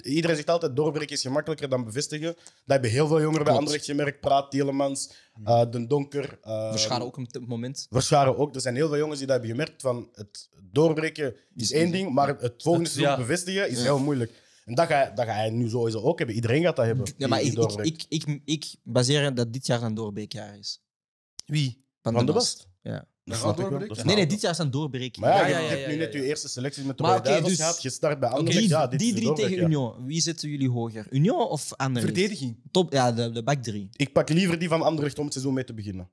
Iedereen zegt altijd, doorbreken is gemakkelijker dan bevestigen. Dat hebben heel veel jongeren bij andere gemerkt. Praat, Tielemans, mm. eh, Den Donker. eh, Verscharen ook een het moment. Verscharen ook. Er zijn heel veel jongens die dat hebben gemerkt. Van het doorbreken is één ding, maar het volgende Het- bevestigen is heel moeilijk. En dat ga, dat ga hij nu sowieso ook hebben. Iedereen gaat dat hebben. Ja, maar ik, ik, ik, ik, baseer dat dit jaar een doorbeekjaar is. Wie? Van de Bast. Ja. Nee, nee, dit jaar is een doorbreking. ja, Ja, je ja, hebt nu net je eerste selecties met de Maar dus- gehad. Je start bij Anderlecht. Die, ja, dit drie tegen Union, wie zitten jullie hoger? Union of Anderlecht? Verdediging. Top, ja, de, de back drie. Ik pak liever die van Anderlecht om het seizoen mee te beginnen.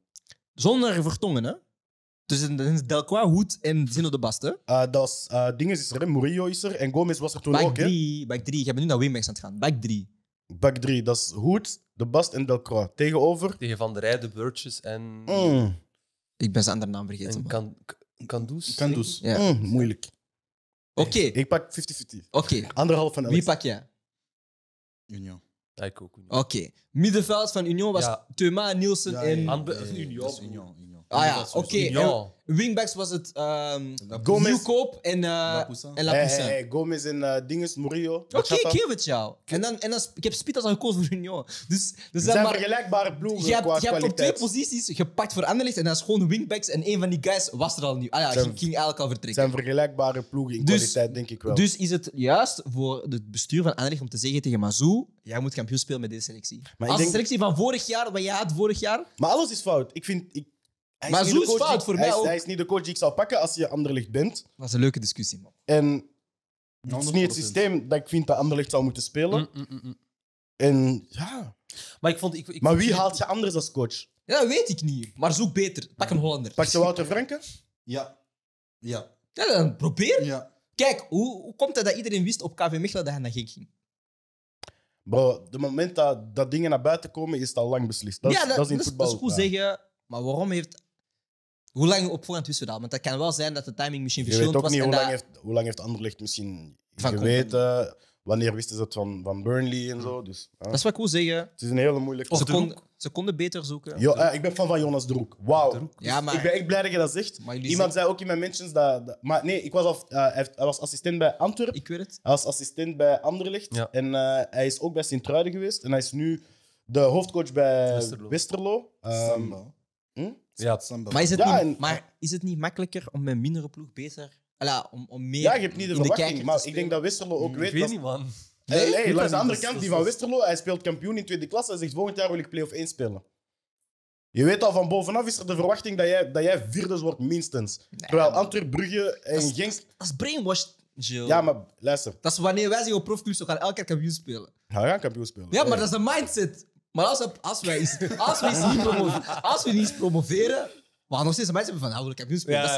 Zonder vertongen, hè? Dus een- Delcroix, Hoed en Zino de Basten. Eh, dat is, eh, Dinges is er, Murillo is er en Gomez was er toen Back ook. Hè? drie, back drie. Je hebt nu naar wingbacks aan het gaan. Back drie. Back 3, dat is Hoed, De Bast en Delcroix. Tegenover. Tegen Van der de Burgess en... Mm. Ik ben zijn andere naam vergeten. Een Kan, Kandus? Kandus. Ja. Mm, moeilijk. Oké, Ik pak 50-50. oké. Anderhalf van elk. Wie pak jij? Union. Ja, ik ook. Oké. Middenveld van Union was Ja. Thuma, Nielsen Ja, en... Union. Ah ja, oké. Wingbacks was het um, Gomez. en, uh, La Poussin. Hey, Gomez en uh, Dinges, Murillo. Oké, okay, ik geef het jou. En dan, en dan, ik heb Spitas al gekozen voor Union. Dus, dus zijn maar, vergelijkbare ploegen je hebt, je hebt op twee posities gepakt voor Anderlecht en dat is gewoon wingbacks. En een van die guys was er al nu. Ah ja, zijn, ging eigenlijk al vertrekken. zijn vergelijkbare ploegen in dus kwaliteit, denk ik wel. Dus is het juist voor het bestuur van Anderlecht om te zeggen tegen Mazou jij moet kampioen spelen met deze selectie. Maar Als de selectie van vorig jaar, wat jij had vorig jaar... Maar alles is fout. Ik vind... Ik hij Maar zo is voor mij ook. Hij is niet de coach die ik zou pakken als je anderlicht bent. Dat was een leuke discussie, man. En het is niet het systeem dat ik vind dat anderlicht zou moeten spelen. Mm, mm, mm, en, ja. Maar ik vond... Ik, ik Maar wie haalt je anders als coach? Ja, dat weet ik niet. Maar zoek beter. Pak een Hollander. Pak je Wouter Franken? Ja. Ja. Ja, dan probeer. Ja. Kijk, hoe, hoe komt het dat iedereen wist op KV Mechelen dat hij naar Genk ging? Bro, de moment dat, dat dingen naar buiten komen, is het al lang beslist. Dat, is- ja, dat, is in dat, voetbal. goed zeggen. Maar waarom heeft hoe lang op voorhand wisten we dat? Want dat kan wel zijn dat de timing misschien verschillend was. Je weet ook niet hoe lang, heeft, hoe lang heeft Anderlicht misschien van geweten. Wanneer wisten ze het van, van Burnley en zo. Dus, Dat is wat ik wil zeggen. Het is een hele moeilijke... ze, ze konden beter zoeken. Ja, eh, ik ben fan van Jonas Droek. Wauw. Dus ja, maar... Ik ben echt blij dat je dat zegt. Iemand zei ook in mijn mentions dat... dat... maar nee, ik was af, eh, hij, was assistent bij Antwerpen. Ik weet het. Hij was assistent bij Anderlicht. En eh, hij is ook bij sint geweest. En hij is nu de hoofdcoach bij Westerlo. Westerlo. Ehm, hm? Ja, maar is, het niet, maar is het niet makkelijker om met mindere ploeg beter, Alla, om, om meer ja, je hebt niet de verwachting, maar ik denk dat Westerlo ook weet... Ik weet niet, man. Eh, nee, nee, de andere kant, die van Westerlo, hij speelt kampioen in tweede klasse. en zegt, volgend jaar wil ik play-off 1 spelen. Je weet al, van bovenaf is er de verwachting dat jij, dat jij vierdes wordt, minstens. Terwijl Antwerp, Brugge en Genk... Dat is brainwashed, Jill. Ja, maar luister. Dat is wanneer wij zeggen, profclubs, we gaan elke keer kampioen spelen. Ja, we gaan kampioen spelen. Ja, maar eh. dat is een mindset. Maar als, als, wij, als, wij niet als we niet promoveren, maar nog steeds mensen hebben van, nou, ik heb nu spelen. Dat ja,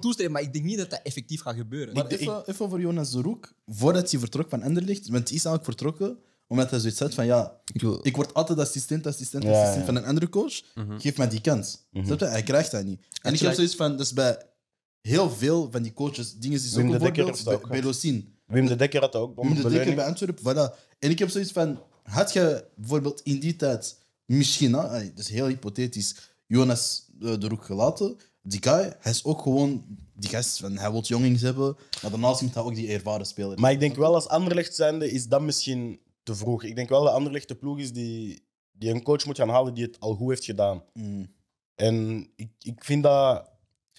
dat je maar ik denk niet dat dat effectief gaat gebeuren. even, even voor Jonas Roek, voordat hij vertrok van Enderlicht, want hij is eigenlijk vertrokken omdat hij zoiets had van, ja, ik, word altijd assistent, assistent, assistent van een andere coach. Mhm. Geef mij die kans. Mm Hij krijgt dat niet. En, ik heb zoiets van, dat is bij heel veel van die coaches, dingen die zo bijvoorbeeld bij, bij Wim de Dekker had dat ook. Wim de Dekker bij Antwerpen, voilà. En ik heb zoiets van, had je bijvoorbeeld in die tijd misschien, hè, dat is heel hypothetisch, Jonas eh, de Roek gelaten. Die guy, hij is ook gewoon die gast van hij wil jongens hebben, maar daarnaast moet hij ook die ervaren speler. Maar ik denk wel als Anderlecht zijnde is dat misschien te vroeg. Ik denk wel dat Anderlecht de ploeg is die, die een coach moet gaan halen die het al goed heeft gedaan. Mm. En ik, ik vind dat,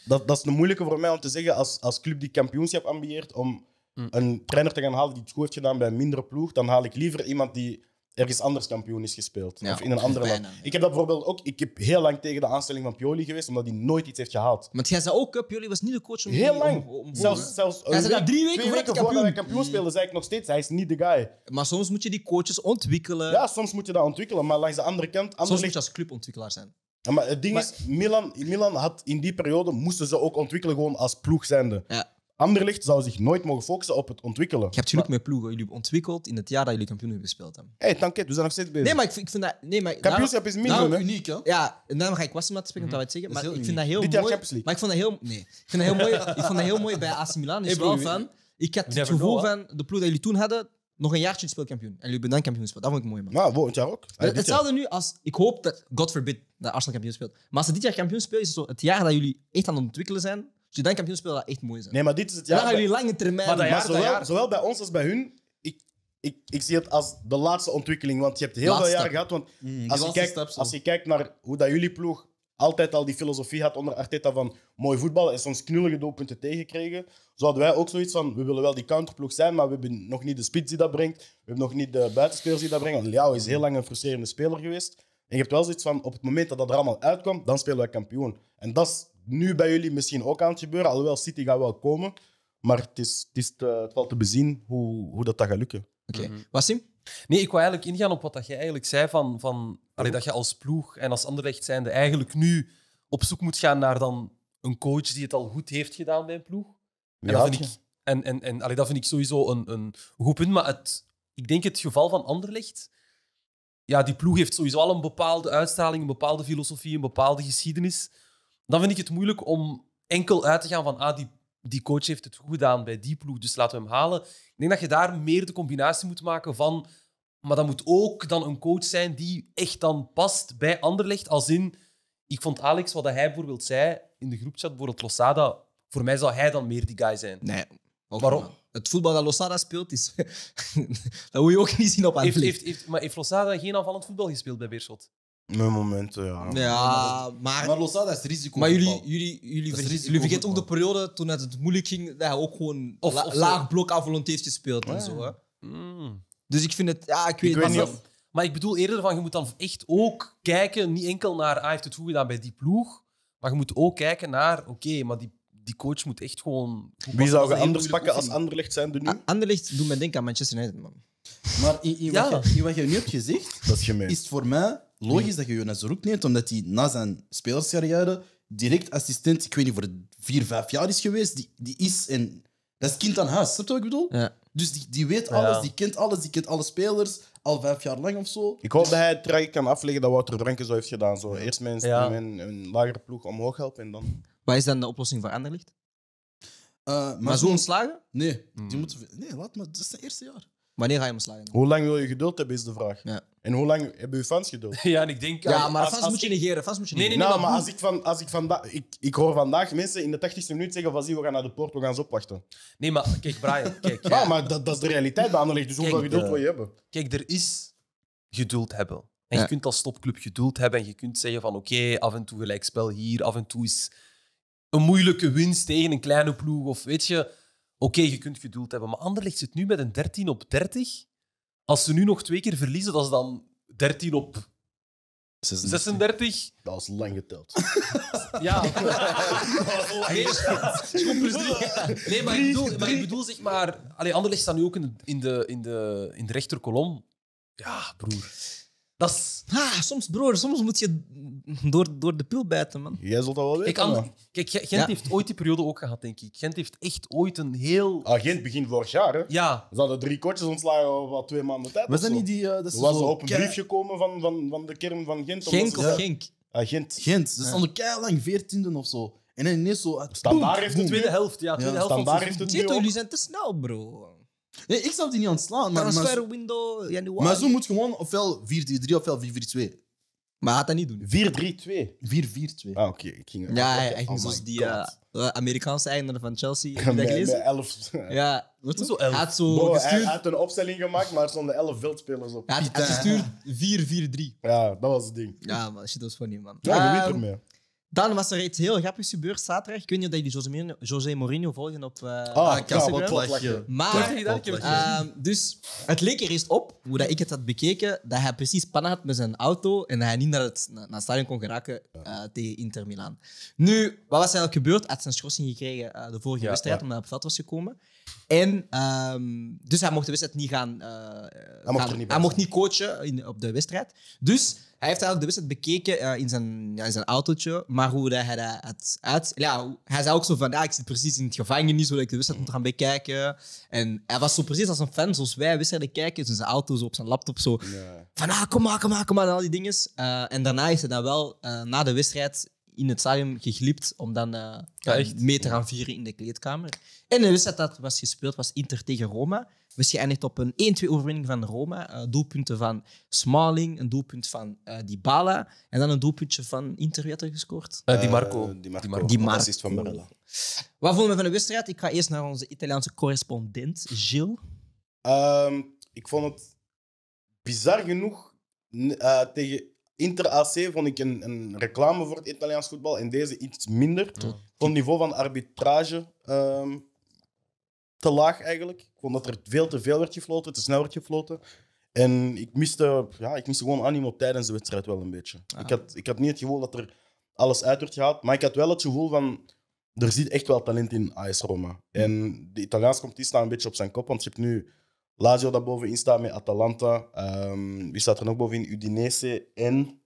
dat... Dat is een moeilijke voor mij om te zeggen als, als club die kampioenschap ambieert om mm. een trainer te gaan halen die het goed heeft gedaan bij een mindere ploeg, dan haal ik liever iemand die ergens anders kampioen is gespeeld. of in een andere land. Ik heb dat bijvoorbeeld ook. Ik heb heel lang tegen de aanstelling van Pioli geweest, omdat hij nooit iets heeft gehaald. Want jij zei ook, Pioli was niet de coach om Heel lang. zelfs, zelfs hij drie weken, weken voordat kampioen. hij kampioen speelde, zei ik nog steeds, hij is niet de guy. Maar soms moet je die coaches ontwikkelen. Ja, soms moet je dat ontwikkelen. Maar langs de andere kant... Soms moet je als clubontwikkelaar zijn. maar het ding is, Milan, Milan had in die periode moesten ze ook ontwikkelen gewoon als ploeg Ja. Anderlicht zou zich nooit mogen focussen op het ontwikkelen. Je hebt geluk met ploegen. Jullie hebben ontwikkeld in het jaar dat jullie kampioen hebben gespeeld. Hé, hey, we zijn nog steeds bezig. Nee, maar ik, ik vind dat... Nee, maar Kampioenschap is minder, uniek, hè? Ja, en daarom ga ik met te spreken, mm -hmm. zeggen. Maar ik vind dat heel Dit mooi... Champions Maar ik vond dat heel... Nee. Ik vind dat heel mooi, ik vond dat heel mooi bij AC Milan. Is hey, wel van... Ik had het gevoel van de ploeg dat jullie toen hadden, nog een jaartje speelkampioen. En jullie hebben dan kampioen gespeeld. Dat vond ik mooi, man. Nou, volgend ook. Hetzelfde nu als... Ik hoop dat, God forbid, dat Arsenal kampioen speelt. Maar als ze dit jaar kampioen speelt, is het zo het jaar dat jullie echt aan het ontwikkelen zijn je dan kampioen dat echt mooi zijn. Nee, maar dit is het jaar. Dan jullie lange termijn. Maar dat jaar- zowel, bij ons als bij hun, ik, ik, ik zie het als de laatste ontwikkeling. Want je hebt heel veel jaren gehad. Want mm, als, je kijkt, als je kijkt naar hoe dat jullie ploeg altijd al die filosofie had onder Arteta van mooi voetbal en soms knullige doelpunten tegenkregen, zo hadden wij ook zoiets van, we willen wel die counterploeg zijn, maar we hebben nog niet de spits die dat brengt, we hebben nog niet de buitenspelers die dat brengen. Want is heel lang een frustrerende speler geweest. En je hebt wel zoiets van, op het moment dat dat er allemaal uitkwam, dan spelen wij kampioen. En dat is nu bij jullie misschien ook aan het gebeuren. Alhoewel City gaat wel komen. Maar het, is, het, is te, het valt te bezien hoe, hoe dat, dat gaat lukken. Oké. Okay. Mhm. Wassim? Nee, ik wou eigenlijk ingaan op wat dat jij eigenlijk zei van... van allee, dat je als ploeg en als Anderlecht zijnde eigenlijk nu op zoek moet gaan naar dan een coach die het al goed heeft gedaan bij een ploeg. En dat vind ik, en, en, en, allee, dat vind ik sowieso een, een goed punt. Maar het, ik denk het geval van Anderlecht... Ja, die ploeg heeft sowieso al een bepaalde uitstraling, een bepaalde filosofie, een bepaalde geschiedenis dan vind ik het moeilijk om enkel uit te gaan van ah, die, die coach heeft het goed gedaan bij die ploeg, dus laten we hem halen. Ik denk dat je daar meer de combinatie moet maken van... Maar dat moet ook dan een coach zijn die echt dan past bij Anderlecht. Als in, ik vond Alex, wat hij bijvoorbeeld zei in de groepchat, bijvoorbeeld Losada, voor mij zou hij dan meer die guy zijn. Nee. Waarom? Het voetbal dat Losada speelt, is, *laughs* dat moet je ook niet zien op Anderlecht. Heeft, heeft, heeft, maar heeft Losada geen aanvallend voetbal gespeeld bij Beerschot? Mijn momenten, ja. Ja, maar... Maar dat is risico. Maar jullie, jullie, jullie, jullie vergeten ook de periode toen het, moeilijk ging dat hij ook gewoon of, laag blok avond heeft gespeeld en oh, zo. Hè. Mm. Dus ik vind het, ja, ik weet, niet. Of... Maar ik bedoel eerder van, je moet dan echt ook kijken, niet enkel naar, ah, heeft het goed gedaan bij die ploeg, maar je moet ook kijken naar, oké, maar die, die coach moet echt gewoon... Wie zou je anders pakken als Anderlecht zijn nu? Anderlecht doet me denken aan Manchester United, man. Maar in, ja. wat, je, wat, je, nu hebt gezegd, dat is, is het voor mij logisch dat je Jonas Roek neemt, omdat hij na zijn spelerscarrière direct assistent, ik weet niet, voor vier, vijf jaar is geweest. Die, die is en dat is kind aan huis, snap je wat ik bedoel? Ja. Dus die, die weet alles, die kent alles, die kent alle spelers, al vijf jaar lang of zo. Ik hoop dat hij het traject kan afleggen dat Wouter Branken zo heeft gedaan. Zo. Eerst mensen ja. mijn, een lagere ploeg omhoog helpen en dan... Wat is dan de oplossing voor Anderlicht? Eh, maar, zo ontslagen? Nee, hmm. die moeten, nee, laat maar, dat is het eerste jaar. Wanneer ga je hem slagen? Hoe lang wil je geduld hebben, is de vraag. Ja. En hoe lang hebben uw fans geduld? *laughs* ja, en ik denk... Ja, maar fans, moet je negeren, fans moet je negeren. Nee, nee, nee, nou, maar, als ik, van, als ik, vandaag ik, ik hoor vandaag mensen in de 80ste minuut zeggen van zie, we gaan naar de poort, we gaan ze opwachten. Nee, maar kijk, Brian, kijk... *laughs* ja, nou, maar dat, dat is de realiteit bij Anderlecht, dus hoeveel geduld eh, wil je hebben? Kijk, er is geduld hebben. En je kunt als stopclub geduld hebben en je kunt zeggen van oké, af en toe gelijkspel hier, af en toe is een moeilijke winst tegen een kleine ploeg of weet je... Oké, je kunt geduld hebben, maar Anderlecht zit nu met een 13 op 30 als ze nu nog twee keer verliezen, dat is dan 13 op 36. Dat is lang geteld. *laughs* ja. nee, nee, maar ik bedoel, maar ik bedoel zeg maar... Allee, Anderlecht staat nu ook in de, in de, in de, in de rechterkolom. Ja, broer. Dat is, soms, broer, soms moet je door, door de pil bijten, man. Jij zult dat wel weten. Kijk, man. kijk Gent heeft ooit die periode ook gehad, denk ik. Gent heeft echt ooit een heel... Agent ah, begin vorig jaar, hè? Ja, Ze hadden drie kortjes ontslagen of wat twee maanden tijd. Was dat niet die... Eh, dat is Er was op een briefje komen van, van, van de kern van Gent. Genk of Genk. Ah, Gent. Gent, ze stonden kei lang, veertiende of zo. En dan ineens zo... Standaard heeft het Tweede helft, ja. Tweede helft Standaard heeft het jullie zijn te snel, bro. Nee, ik zou die niet ontslaan. Maar, maar, Transfer window januari. maar zo moet gewoon ofwel 4-3-3 ofwel 4-4-2. Maar hij gaat dat niet doen. 4-3-2. 4-4-2. Ah, oké. Ja, oh hij ging Oh zoals die eh, Amerikaanse eigenaar van Chelsea. Heb je dat met gelezen? *laughs* Ja. Wordt is zo 11? Hij had zo Bro, hij had een opstelling gemaakt, maar er stonden 11 veldspelers op. Hij had- gestuurd 4-4-3. Ja, dat was het ding. Ja, man. Shit, dat was funny, man. Ja, je weet er ehm, ermee. Dan was er iets heel grappigs gebeurd zaterdag. Ik weet niet of jullie José Mourinho, Mourinho volgen op uh, ah, Instagram. Ja, wat maar, ehm, dus het leek er eerst op, hoe dat ik het had bekeken, dat hij precies pannen had met zijn auto en dat hij niet naar het, naar stadion kon geraken eh, tegen Inter Milaan. Nu, wat was er eigenlijk gebeurd? Hij had zijn schorsing gekregen eh, de vorige wedstrijd, omdat hij op veld was gekomen. En, ehm, dus hij mocht de wedstrijd niet gaan... hij, mocht, bij. hij mocht niet coachen in, op de wedstrijd. Dus... Hij heeft eigenlijk de wedstrijd bekeken eh, in, zijn, ja, in zijn autootje, maar hoe dat hij dat uit... Ja, hij zei ook zo van, ja, ik zit precies in het gevangenis, zodat ik de wedstrijd moet gaan bekijken. En hij was zo precies als een fan, zoals wij wedstrijden kijken, zijn auto, zo op zijn laptop, zo van, ah, kom maar, kom maar, kom maar, en al die dingen. Eh, en daarna is hij dan wel, eh, na de wedstrijd, in het stadion geglipt om dan uh, ja, mee te gaan vieren in de kleedkamer. En de wedstrijd dat was gespeeld was Inter tegen Roma. We eindigd op een 1-2 overwinning van Roma. Eh, doelpunten van Smalling, een doelpunt van uh, Dybala en dan een doelpuntje van Inter werd er gescoord. Di Marco. Di Marco. Di Marco. Assist van Barella. Wat vonden we van de wedstrijd? Ik ga eerst naar onze Italiaanse correspondent, Gilles. Ehm, ik vond het bizar genoeg tegen Inter AC vond ik een, een reclame voor het Italiaans voetbal en deze iets minder. Ja. Ik vond het niveau van arbitrage ehm, te laag eigenlijk. Ik vond dat er veel te veel werd gefloten, te snel werd gefloten. En ik miste, ja, ik miste gewoon animo tijdens de wedstrijd wel een beetje. Ah. Ik, had, ik had niet het gevoel dat er alles uit werd gehaald, maar ik had wel het gevoel van er zit echt wel talent in AS Roma. En de Italiaanse competitie staat een beetje op zijn kop, want je hebt nu Lazio dat bovenin staat met Atalanta. Um, wie staat er nog bovenin? Udinese en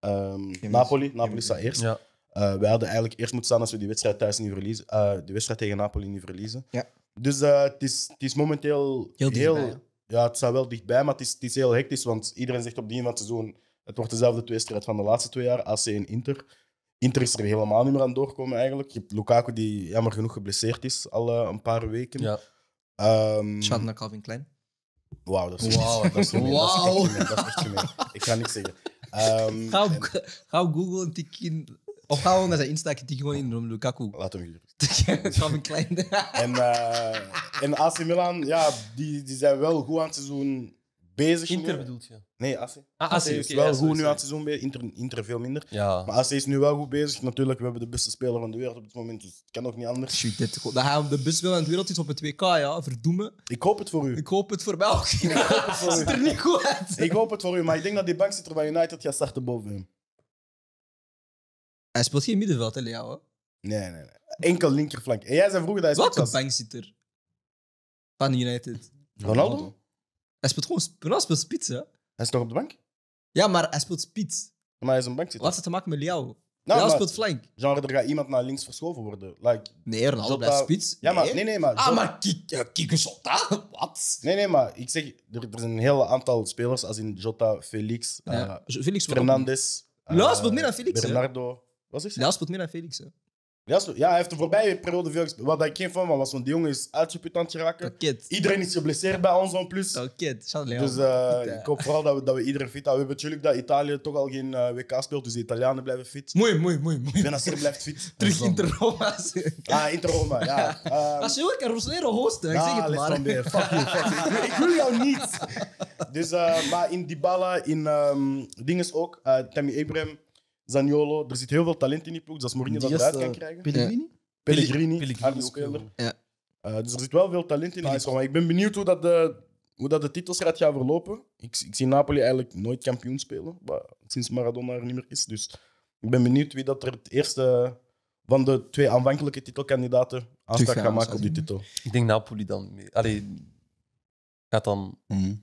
um, Napoli. Napoli staat eerst. Ja. Eh, wij hadden eigenlijk eerst moeten staan als we die wedstrijd thuis niet verliezen. Eh, de wedstrijd tegen Napoli niet verliezen. Ja. Dus eh, het, is, het is momenteel heel... dichtbij, ja, het staat wel dichtbij, maar het is, het is heel hectisch. Want iedereen zegt op die van het seizoen... Het wordt dezelfde wedstrijd van de laatste twee jaar, AC en Inter. Inter is er helemaal niet meer aan doorkomen eigenlijk. Je hebt Lukaku die jammer genoeg geblesseerd is al een paar weken. Ja. Um, ehm, Shout naar Calvin Klein. Wauw, dat is wow. dat is gemeen. Wow. Dat, dat is echt gemeen. Ik ga niks zeggen. Um, *laughs* ga, op, en, ga op Google en tik in... Of ga gewoon naar zijn Insta tik gewoon in Romelu Lukaku. Laat hem gerust. *laughs* Calvin Klein. en, uh, en AC Milan, ja, die, die zijn wel goed aan het seizoen bezig. Inter bedoelt je? Nee, AC. Ah, AC, is wel goed nu aan het seizoen Inter, Inter veel minder. Ja. Maar AC is nu wel goed bezig. Natuurlijk, we hebben de beste speler van de wereld op dit moment, dus het kan ook niet anders. Shoot, dit, dat hij de beste speler van de wereld is op het WK, ja. Verdoemen. Ik hoop het voor u. Ik hoop het voor mij het voor *laughs* er niet goed uit. Ik hoop het voor u, maar ik denk dat die er bij United gaat starten boven hem. Hij speelt geen middenveld, hè, Leo? Nee, nee, nee. Enkel linkerflank. En jij zei vroeger dat hij... Welke er. Van United. Ronaldo? Hij speelt gewoon Bruno speelt spits, hè? Hij is toch op de bank? Ja, maar hij speelt spits. Maar hij is op de bank zitten. Wat heeft het te maken met Liao? Nou, Liao speelt flank. Genre, er gaat iemand naar links verschoven worden. Like, Nee, Ronaldo Jota- blijft spits. ja, maar, nee, nee, maar, Ah, Jota- maar Kik- Jota? *laughs* Wat? nee, nee, maar ik zeg, er, er zijn een heel aantal spelers, als in Jota, Felix, eh Felix Fernandes. Liao speelt eh, meer dan Felix, Bernardo. Wat is het? Liao speelt meer dan Felix, hè? Ja, hij heeft de voorbije periode veel Wat ik geen fan van was, want die jongen is uitgeputant raken Iedereen is geblesseerd bij ons on plus. Dus eh, ik hoop vooral dat we, dat we iedereen fit houden. We hebben natuurlijk dat Italië toch al geen eh, WK speelt, dus de Italianen blijven fit. Mooi, mooi, mooi. mooi. Benacer blijft fit. *laughs* Terug in Inter Roma. *laughs* ah, Inter Roma, ja. Um, Als je ook een Roslero hosten. Ik zeg het maar. Fuck you, fuck you. *laughs* ik wil jou niet. Dus, eh, maar in Dybala, in um, ook, Tammy Abraham. Zaniolo. Er zit heel veel talent in die ploeg, dat Mourinho dat uit kan eh, krijgen. Pellegrini? Pellegrini, harde ook, speler. Ja. Eh, dus er zit wel veel talent in ploeg. Maar ik ben benieuwd hoe dat de, hoe dat de gaat verlopen. Ik, ik zie Napoli eigenlijk nooit kampioen spelen, sinds Maradona er niet meer is. Dus ik ben benieuwd wie dat er het eerste van de twee aanvankelijke titelkandidaten aanspraak gaat maken op die titel. Ik denk Napoli dan. gaat dan. Mhm.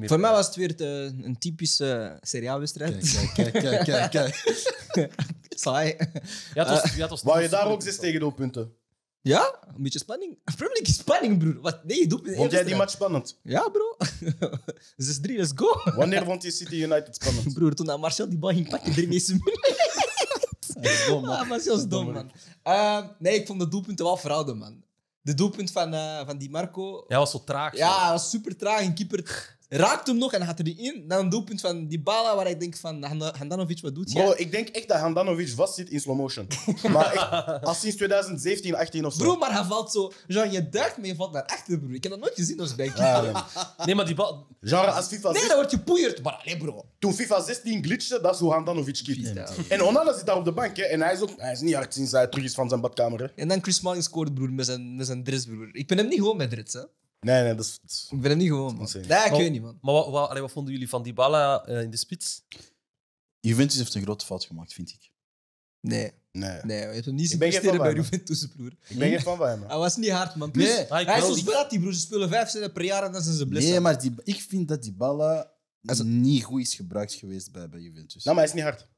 Voor mij was het weer een typische seriaalwedstrijd. Kijk, kijk, kijk, kijk, kijk. *laughs* Saai. Ja, eh, je daar ook zes doelpunten. Ja, een beetje spanning. Premier *laughs* League spanning, broer. Wat? Nee, je Vond jij die match spannend? Ja, bro. is *laughs* 3 let's go. Wanneer vond je City United spannend? Broer, toen dat Marcel die bal ging pakken, drie mensen. Dat was is dom, man. Ah, ehm, nee, ik vond de doelpunten wel verhouden, man. De doelpunt van, eh, van Di Marco. Ja, was zo traag. Ja, was super traag. Een keeper raakt hem nog en gaat er die in. Dan een doelpunt van die balen waar ik denk van Handanovic, wat doet hij? Bro, ik denk echt dat Handanovic zit in slow motion. *laughs* maar echt, sinds 2017, 18 of zo. Bro, maar hij valt zo... Jean, je duikt, mee, valt naar achter, bro. Ik heb dat nooit gezien als bij ja, *laughs* Nee, maar die bal... Genre als FIFA 16... Nee, dan word je Maar alleen, bro. Toen FIFA 16 glitchte, dat is hoe Handanovic keept. En Onana zit daar op de bank, hè. En hij is ook... Hij is niet hard sinds hij terug is van zijn badkamer, En dan Chris Smalling scoort, broer, met zijn, met zijn dress, broer. Ik ben hem niet gewoon met dreads, hè. Nee, nee, dat is... dat is- Ik ben hem niet gewoon, Nee, ik ik weet niet, man. Maar wat, wat, wat vonden jullie van Dybala eh, in de spits? Juventus heeft een grote fout gemaakt, vind ik. Nee, Nee. nee, je hebt niet zien Ik bij Juventus, broer. Ik ben geen fan van hem. man. Hij was niet hard, man. Plus, hij is zo zoals die broer. Ze spelen vijf zinnen per jaar en dan zijn ze blissen. Nee, maar die, ik vind dat die ballen niet goed is gebruikt geweest bij, bij Juventus. Nou, maar hij is niet hard.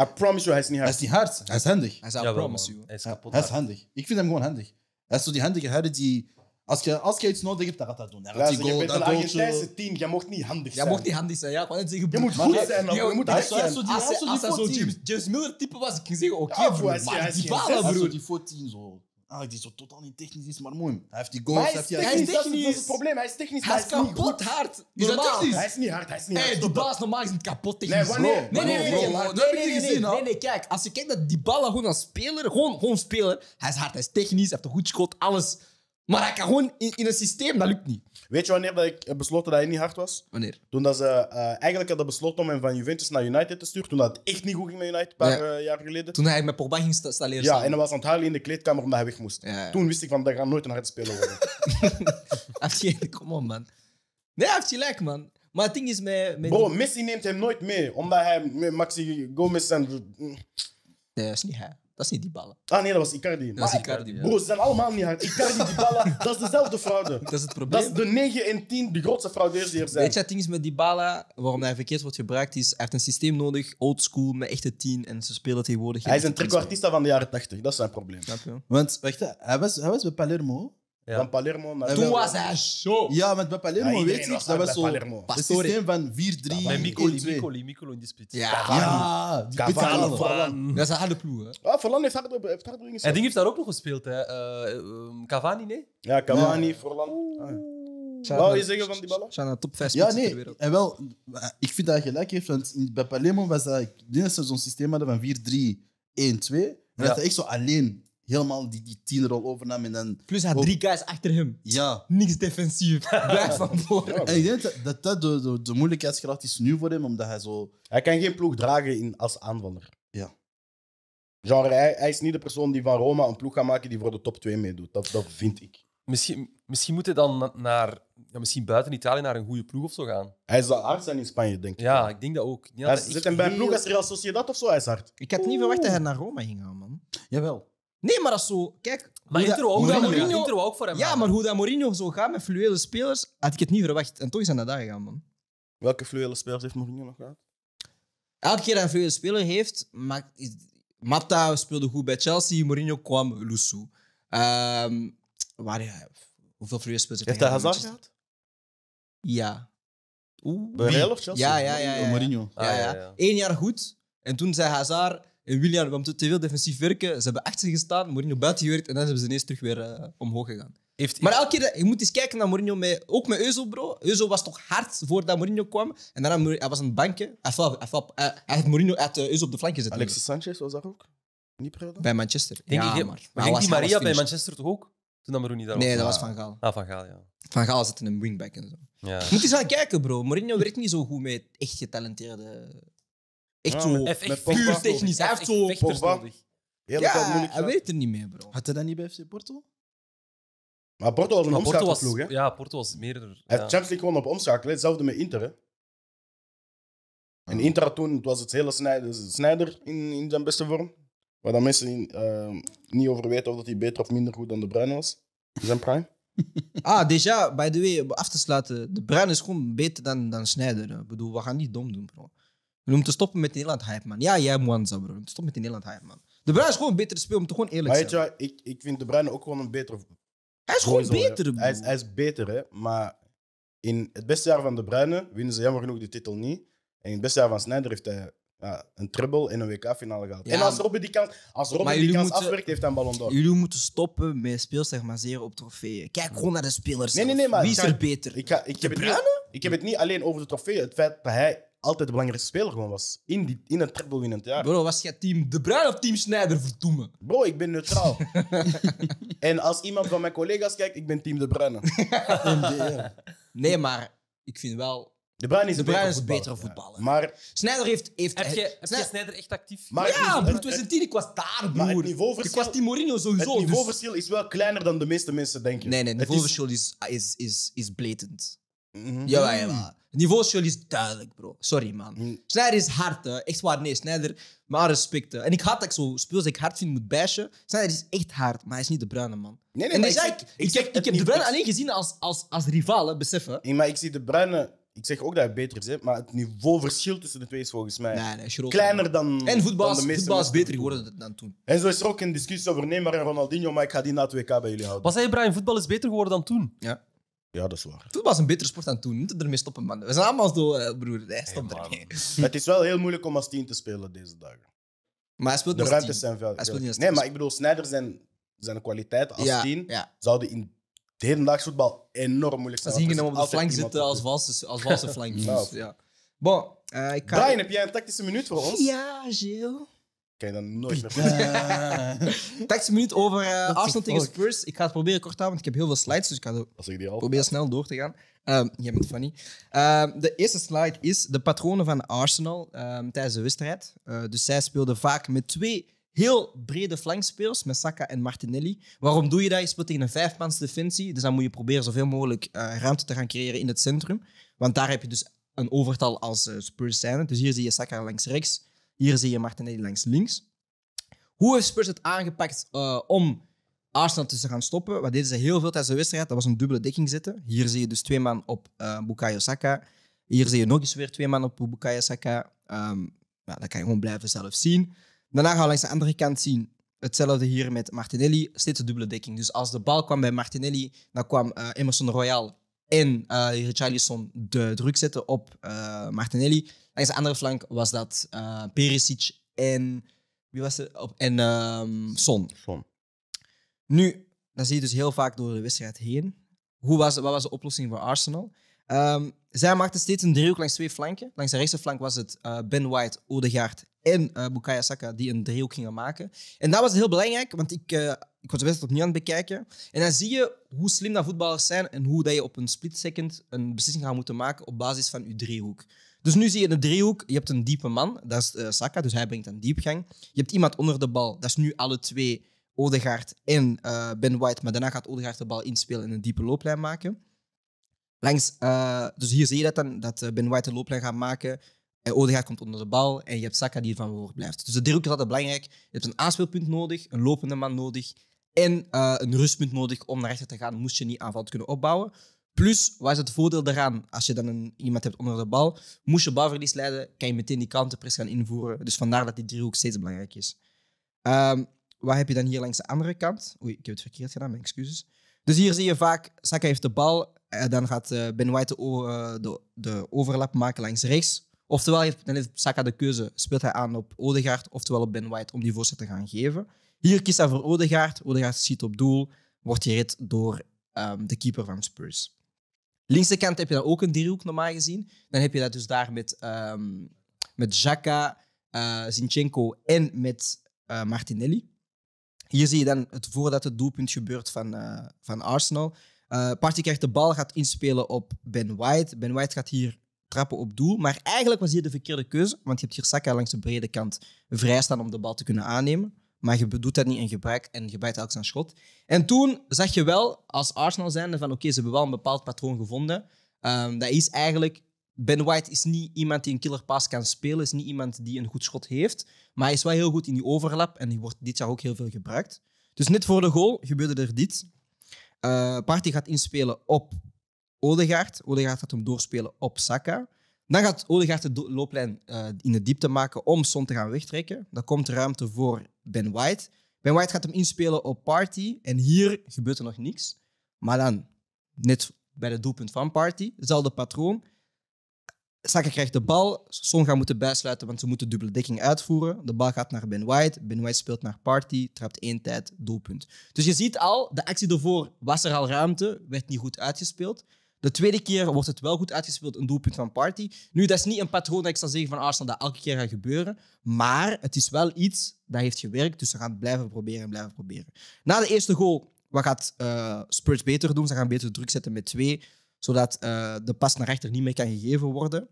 I promise you, hij is niet Hij hard. is niet hard, hij is handig. Hij is. promise you. Hij is Hij is handig. Ik vind hem gewoon handig. Hij is zo die handige herde die als je, als je iets nodig hebt, dan gaat dat doen. Hij goal, je bent dat een Argentijnse team, je mocht niet handig zijn. Jij mocht niet handig zijn, ja. Ik wou net zeggen, Je moet broer, goed zijn, man. Je moet echt zijn. Als hij- Als dat zo'n James, James Miller type was, ik ging zeggen, oké Ja, broer, hij is- hij maar is die geen balen, Hij is zo die 14 zo. Ah, die zo totaal niet technisch is, maar mooi. Hij heeft die goals. hij is heeft die- technisch, dat is- dat is het probleem. Hij is technisch, Hij maar is hij is niet goed. hard. Is dat technisch? Hij is niet hard, hij is niet hard. Hey, die dat. baas normaal is niet kapot Nee, technisch. wanneer? Nee, nee, nee, Bro, nee, bro, nee, dat heb nee, nee, nee, nee, kijk, als je kijkt dat die ballen gewoon als speler, gewoon, gewoon speler, hij is hard, hij is technisch, hij heeft een goed schot, alles. Maar ik kan gewoon in, in een systeem, dat lukt niet. Weet je wanneer dat ik eh, besloten dat hij niet hard was? Wanneer? Toen dat ze eh, eigenlijk hadden besloten om hem van Juventus naar United te sturen. Toen dat het echt niet goed ging met United, een paar jaar eh, geleden. Toen hij met Pogba ging installeren. Ja, en dan hij was aan het huilen in de kleedkamer omdat hij weg moest. Toen wist ik van, dat gaat nooit een harde speler worden. *laughs* Hij come on Kom op, man. Nee, hij heeft gelijk, man. Maar het ding is met... Bro, Messi neemt hem nooit mee, omdat hij met Maxi Gomez en... Nee, dat is niet hij. Dat is niet die ballen. Ah nee, dat was Icardi. Dat is Icardi. Bro, ze zijn allemaal niet hard. Icardi, ballen, *laughs* dat is dezelfde fraude. Dat is het probleem. Dat is de 9 en 10, de grootste fraudeurs die er zijn. Weet je, het ding is met ballen waarom hij verkeerd wordt gebruikt, is hij heeft een systeem nodig, old school, met echte 10 en ze spelen tegenwoordig. Hij is een trekwartista van de jaren 80, dat is zijn probleem. je? Want, wacht, hij was, hij was bij Palermo. Ja. Van Palermo naar... Toen was hij zo. Ja, met bij Palermo Ja, weet ik. was Dat was zo het systeem van 4-3. Met Micoli, 1-2. in die spits. Ja, ja. die Cavani, Pitalen. Dat is een harde ploeg, hè. Ah, Forlan heeft hard, heeft hard ingezet. En Ding heeft daar ook nog gespeeld, hè. Eh, ehm, Cavani, nee? Ja, Cavani, Forlan. Ah. Wou je zeggen van die ballen? Zijn top 5 Ja, ter nee. wereld. En wel, eh, ik vind dat hij gelijk heeft, want in- bij Palermo was dat... Ik denk ze zo'n systeem hadden van 4-3-1-2. Ja. dat hij echt zo alleen helemaal die, die tienerrol overnam. En dan Plus hij had drie guys achter hem. Ja. Niks defensief. Blijf *laughs* van voren. En ik denk dat dat, de, de, de moeilijkheidsgraad is nu voor hem, omdat hij zo... Hij kan geen ploeg dragen in, als aanvaller. Ja. Genre, hij, is niet de persoon die van Roma een ploeg gaat maken die voor de top 2 meedoet. Dat, dat vind ik. Misschien, misschien moet hij dan naar, ja, misschien buiten Italië naar een goede ploeg of zo gaan. Hij is hard zijn in Spanje, denk ik. Ja, ik denk dat ook. Ja, hij zit bij een ploeg als Real Sociedad of zo, hij is hard. Ik had niet verwacht dat hij naar Roma ging gaan, man. Jawel. Nee, maar dat is zo... Kijk... Maar Inter hoe dat Mourinho, Inter ook voor hem Ja, maar hoe dat Mourinho zo gaat met fluwele spelers, had ik het niet verwacht. En toch is hij naar dag gegaan, man. Welke fluwele spelers heeft Mourinho nog gehad? Elke keer dat een fluwele speler heeft, maakt... Mata speelde goed bij Chelsea, Mourinho kwam, Lusso. Um, waar, hoeveel fluwele spelers heeft hij Hazard gehad? Ja. Oeh. Bij Real of Chelsea? Ja, ja, ja. ja, ja. Mourinho. Ah, Eén jaar goed. En toen zei Hazard en William, kwam moeten te veel defensief werken. Ze hebben achter gestaan, Mourinho buiten gewerkt en dan zijn ze ineens terug weer eh, omhoog gegaan. maar elke keer, eh, je moet eens kijken naar Mourinho, ook met Eusel, bro. Eusel was toch hard voordat Mourinho kwam. En daarna hij was aan het banken. Hij, heeft Mourinho uit uh, op de flank gezet. Alexis Sanchez was dat ook? Niet per Bij Manchester. Denk ik, maar. maar die Maria bij Manchester toch ook? Toen dat Mourinho daar Nee, dat was Van Gaal. Ah, Van Gaal, ja. Van Gaal zat in een wingback en zo. Ja. Moet eens gaan kijken, bro. Mourinho werkt niet zo goed met echt getalenteerde Echt zo. met, puur technisch. Hij heeft zo. Pogba. ja, moeilijk. hij weet er niet meer, bro. Had hij dat niet bij FC Porto? Maar Porto was een hè? ja, Porto was meerder. Hij heeft gewoon op omschakelen. Hetzelfde met Inter, hè? En Inter toen, het was het hele Snijder, in, in zijn beste vorm. Waar dan mensen ehm, niet over weten of dat hij beter of minder goed dan De Bruyne was. zijn prime. *laughs* Ah, déjà, by the way, om af te sluiten. De Bruin is gewoon beter dan, dan Snijder. Ik bedoel, we gaan niet dom doen, bro om te stoppen met Nederland-hype, man. Ja, jij Mwanza, bro. We te stoppen met Nederland-hype, man. De Bruin is gewoon een betere speler, om te gewoon eerlijk te zijn. Weet je, ik, ik vind De Bruin ook gewoon een betere... Hij is gewoon beter, bro. Hij is, hij is beter, hè. Maar in het beste jaar van De Bruyne winnen ze jammer genoeg de titel niet. En in het beste jaar van Snyder heeft hij ja, een treble en een WK-finale gehad. en als Robben die kans, als Robben die kans afwerkt, heeft hij een ballon d'Or. Jullie moeten stoppen met maar zeer op trofeeën. Kijk gewoon naar de spelers. Nee, nee, maar Wie is er beter? Ik, ga, ik, de heb het niet, ik heb het niet alleen over de trofeeën. Het feit dat hij altijd de belangrijkste speler gewoon was. In, die, in het treble jaar. Bro, was jij team De Bruyne of team Snijder verdoemen? Bro, ik ben neutraal. *laughs* en als iemand van mijn collega's kijkt, ik ben team De Bruyne. *laughs* nee, maar ik vind wel... De Bruyne is, de betere voetballer. Maar Snijder heeft... heeft heb, je, echt actief? ja, broer, 2010, ik was daar, Maar ik was Timorino sowieso. Het dus- niveauverschil is wel kleiner dan de meeste mensen denken. Nee, nee, het niveauverschil is, is, is, is, is Mhm. ja ja Jawel, Het niveau is duidelijk, bro. Sorry, man. Mm. Snijder is hard, hè. Echt waar, nee. Snijder, maar respect. En ik had dat ik zo als ik hard vind moet bashen. Snijder is echt hard, maar hij is niet de bruine, man. Nee, nee, en nee. ik, ik, zeg, ik, heb de bruine alleen gezien als, als, als hè, Nee, maar ik zie de bruine... Ik zeg ook dat hij beter is, hè, maar het niveauverschil tussen de twee is volgens mij kleiner dan. En voetbal is, dan de voetbal is beter geworden dan toen. En zo is er ook een discussie over Neymar en Ronaldinho, maar ik ga die na 2K bij jullie houden. Wat zei je, Brian? Voetbal is beter geworden dan toen. Ja. Ja, dat is waar. Voetbal is een betere sport dan toen. Moeten ermee stoppen, man. We zijn allemaal zo, eh, broer. Hij stopt ermee. *laughs* Het is wel heel moeilijk om als tien te spelen deze dagen. Maar hij speelt De ruimtes zijn veel. Hij speelt niet als Nee, maar ik bedoel, snijder zijn, zijn kwaliteit als ja, tien zouden in het hedendaagse voetbal enorm moeilijk zijn. als zien op de flank zitten als valse, als valse flank. Ja. *laughs* Nou. ja. Bon, eh, ik Brian, heb jij een tactische minuut voor ons? Ja, Gilles. Kan je dan nooit meer... 80 *laughs* minuut over eh, Arsenal tegen Spurs. Ik ga het proberen kort te want ik heb heel veel slides, dus ik ga proberen snel door te gaan. Ehm, jij bent funny. Ehm, de eerste slide is de patronen van Arsenal ehm, tijdens de wedstrijd. Eh, dus zij speelden vaak met twee heel brede flankspeels, met Saka en Martinelli. Waarom doe je dat? Je speelt tegen een vijfmans defensie, dus dan moet je proberen zoveel mogelijk eh, ruimte te gaan creëren in het centrum. Want daar heb je dus een overtal als Spurs zijn. Dus hier zie je Saka langs rechts, hier zie je Martinelli langs links. Hoe heeft Spurs het aangepakt eh, om Arsenal dus te gaan stoppen? Wat deden ze heel veel tijdens de wedstrijd? Dat was een dubbele dekking zitten. Hier zie je dus twee man op uh, Bukayo Saka. Hier zie je nog eens weer twee man op Bukayo Saka. Ehm, dat kan je gewoon blijven zelf zien. Daarna gaan we langs de andere kant zien. Hetzelfde hier met Martinelli, steeds een dubbele dekking. Dus als de bal kwam bij Martinelli, dan kwam eh, Emerson Royal en uh, eh, Richarlison de druk zetten op eh, Martinelli. Langs de andere flank was dat uh, Perisic en, wie was Op, en ehm, Son. Son. Nu, dan zie je dus heel vaak door de wedstrijd heen. Hoe was, wat was de oplossing voor Arsenal? Ehm, zij maakten steeds een driehoek langs twee flanken. Langs de rechterflank flank was het Ben White, Odegaard en uh, Bukaya Saka die een driehoek gingen maken. En dat was heel belangrijk, want ik, uh, ik was best wedstrijd opnieuw aan het bekijken. En dan zie je hoe slim dat voetballers zijn en hoe dat je op een split second een beslissing gaat moeten maken op basis van je driehoek. Dus nu zie je een driehoek, je hebt een diepe man, dat is eh, Saka, dus hij brengt een diepgang. Je hebt iemand onder de bal, dat is nu alle twee Odegaard en Ben White. Maar daarna gaat Odegaard de bal inspelen en een diepe looplijn maken. Langs, dus hier zie je dat dan, dat Ben White de looplijn gaat maken. En Odegaard komt onder de bal en je hebt Saka die ervan blijft. Dus de driehoek is altijd belangrijk. Je hebt een aanspeelpunt nodig, een lopende man nodig en eh, een rustpunt nodig om naar rechter te gaan, moest je niet aanval kunnen opbouwen. Plus, wat is het voordeel daaraan? Als je dan een, iemand hebt onder de bal, moest je balverlies leiden, kan je meteen die kantenpress gaan invoeren. Dus vandaar dat die driehoek steeds belangrijk is. Ehm, wat heb je dan hier langs de andere kant? Oei, ik heb het verkeerd gedaan, mijn excuses. Dus hier zie je vaak, Saka heeft de bal, eh, dan gaat eh, Ben White de overlap maken langs rechts. Oftewel heeft, dan heeft Saka de keuze, speelt hij aan op Odegaard, oftewel op Ben White, om die voorzet te gaan geven. Hier kiest hij voor Odegaard. Odegaard schiet op doel, wordt gered door ehm, de keeper van Spurs. Linkse kant heb je dan ook een driehoek normaal gezien. Dan heb je dat dus daar met, um, met Xhaka, eh, Zinchenko en met eh, Martinelli. Hier zie je dan het voordat het doelpunt gebeurt van, eh, van Arsenal. Uh, Party krijgt de bal, gaat inspelen op Ben White. Ben White gaat hier trappen op doel. Maar eigenlijk was hier de verkeerde keuze, want je hebt hier Saka langs de brede kant vrij staan om de bal te kunnen aannemen. Maar je doet dat niet in gebruik en bijt elk zijn schot. En toen zag je wel, als Arsenal zijnde, van oké, ze hebben wel een bepaald patroon gevonden. Ehm, dat is eigenlijk ben White is niet iemand die een killer pass kan spelen, is niet iemand die een goed schot heeft, maar hij is wel heel goed in die overlap en die wordt dit jaar ook heel veel gebruikt. Dus net voor de goal gebeurde er dit. Uh, eh, Party gaat inspelen op Odegaard. Odegaard gaat hem doorspelen op Saka. Dan gaat Odegaard de looplijn eh, in de diepte maken om Son te gaan wegtrekken. Dan komt ruimte voor Ben White. Ben White gaat hem inspelen op Party. En hier gebeurt er nog niks. Maar dan, net bij het doelpunt van Party, hetzelfde patroon. Saka krijgt de bal. Son gaat moeten bijsluiten, want ze moeten dubbele dekking uitvoeren. De bal gaat naar Ben White. Ben White speelt naar Party, trapt één tijd, doelpunt. Dus je ziet al, de actie ervoor was er al ruimte, werd niet goed uitgespeeld. De tweede keer wordt het wel goed uitgespeeld, een doelpunt van Party. Nu, dat is niet een patroon dat ik zou zeggen van Arsenal dat elke keer gaat gebeuren. Maar het is wel iets dat heeft gewerkt, dus ze gaan het blijven proberen en blijven proberen. Na de eerste goal, wat gaat eh, Spurs beter doen? Ze gaan beter druk zetten met twee, zodat eh, de pas naar rechter niet meer kan gegeven worden.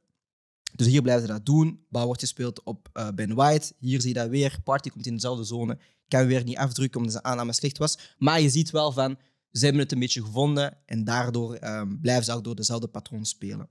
Dus hier blijven ze dat doen. Bal wordt gespeeld op eh, Ben White. Hier zie je dat weer. Party komt in dezelfde zone. Kan weer niet afdrukken omdat zijn aanname slecht was. Maar je ziet wel van ze hebben het een beetje gevonden en daardoor um, blijven ze ook door dezelfde patroon spelen.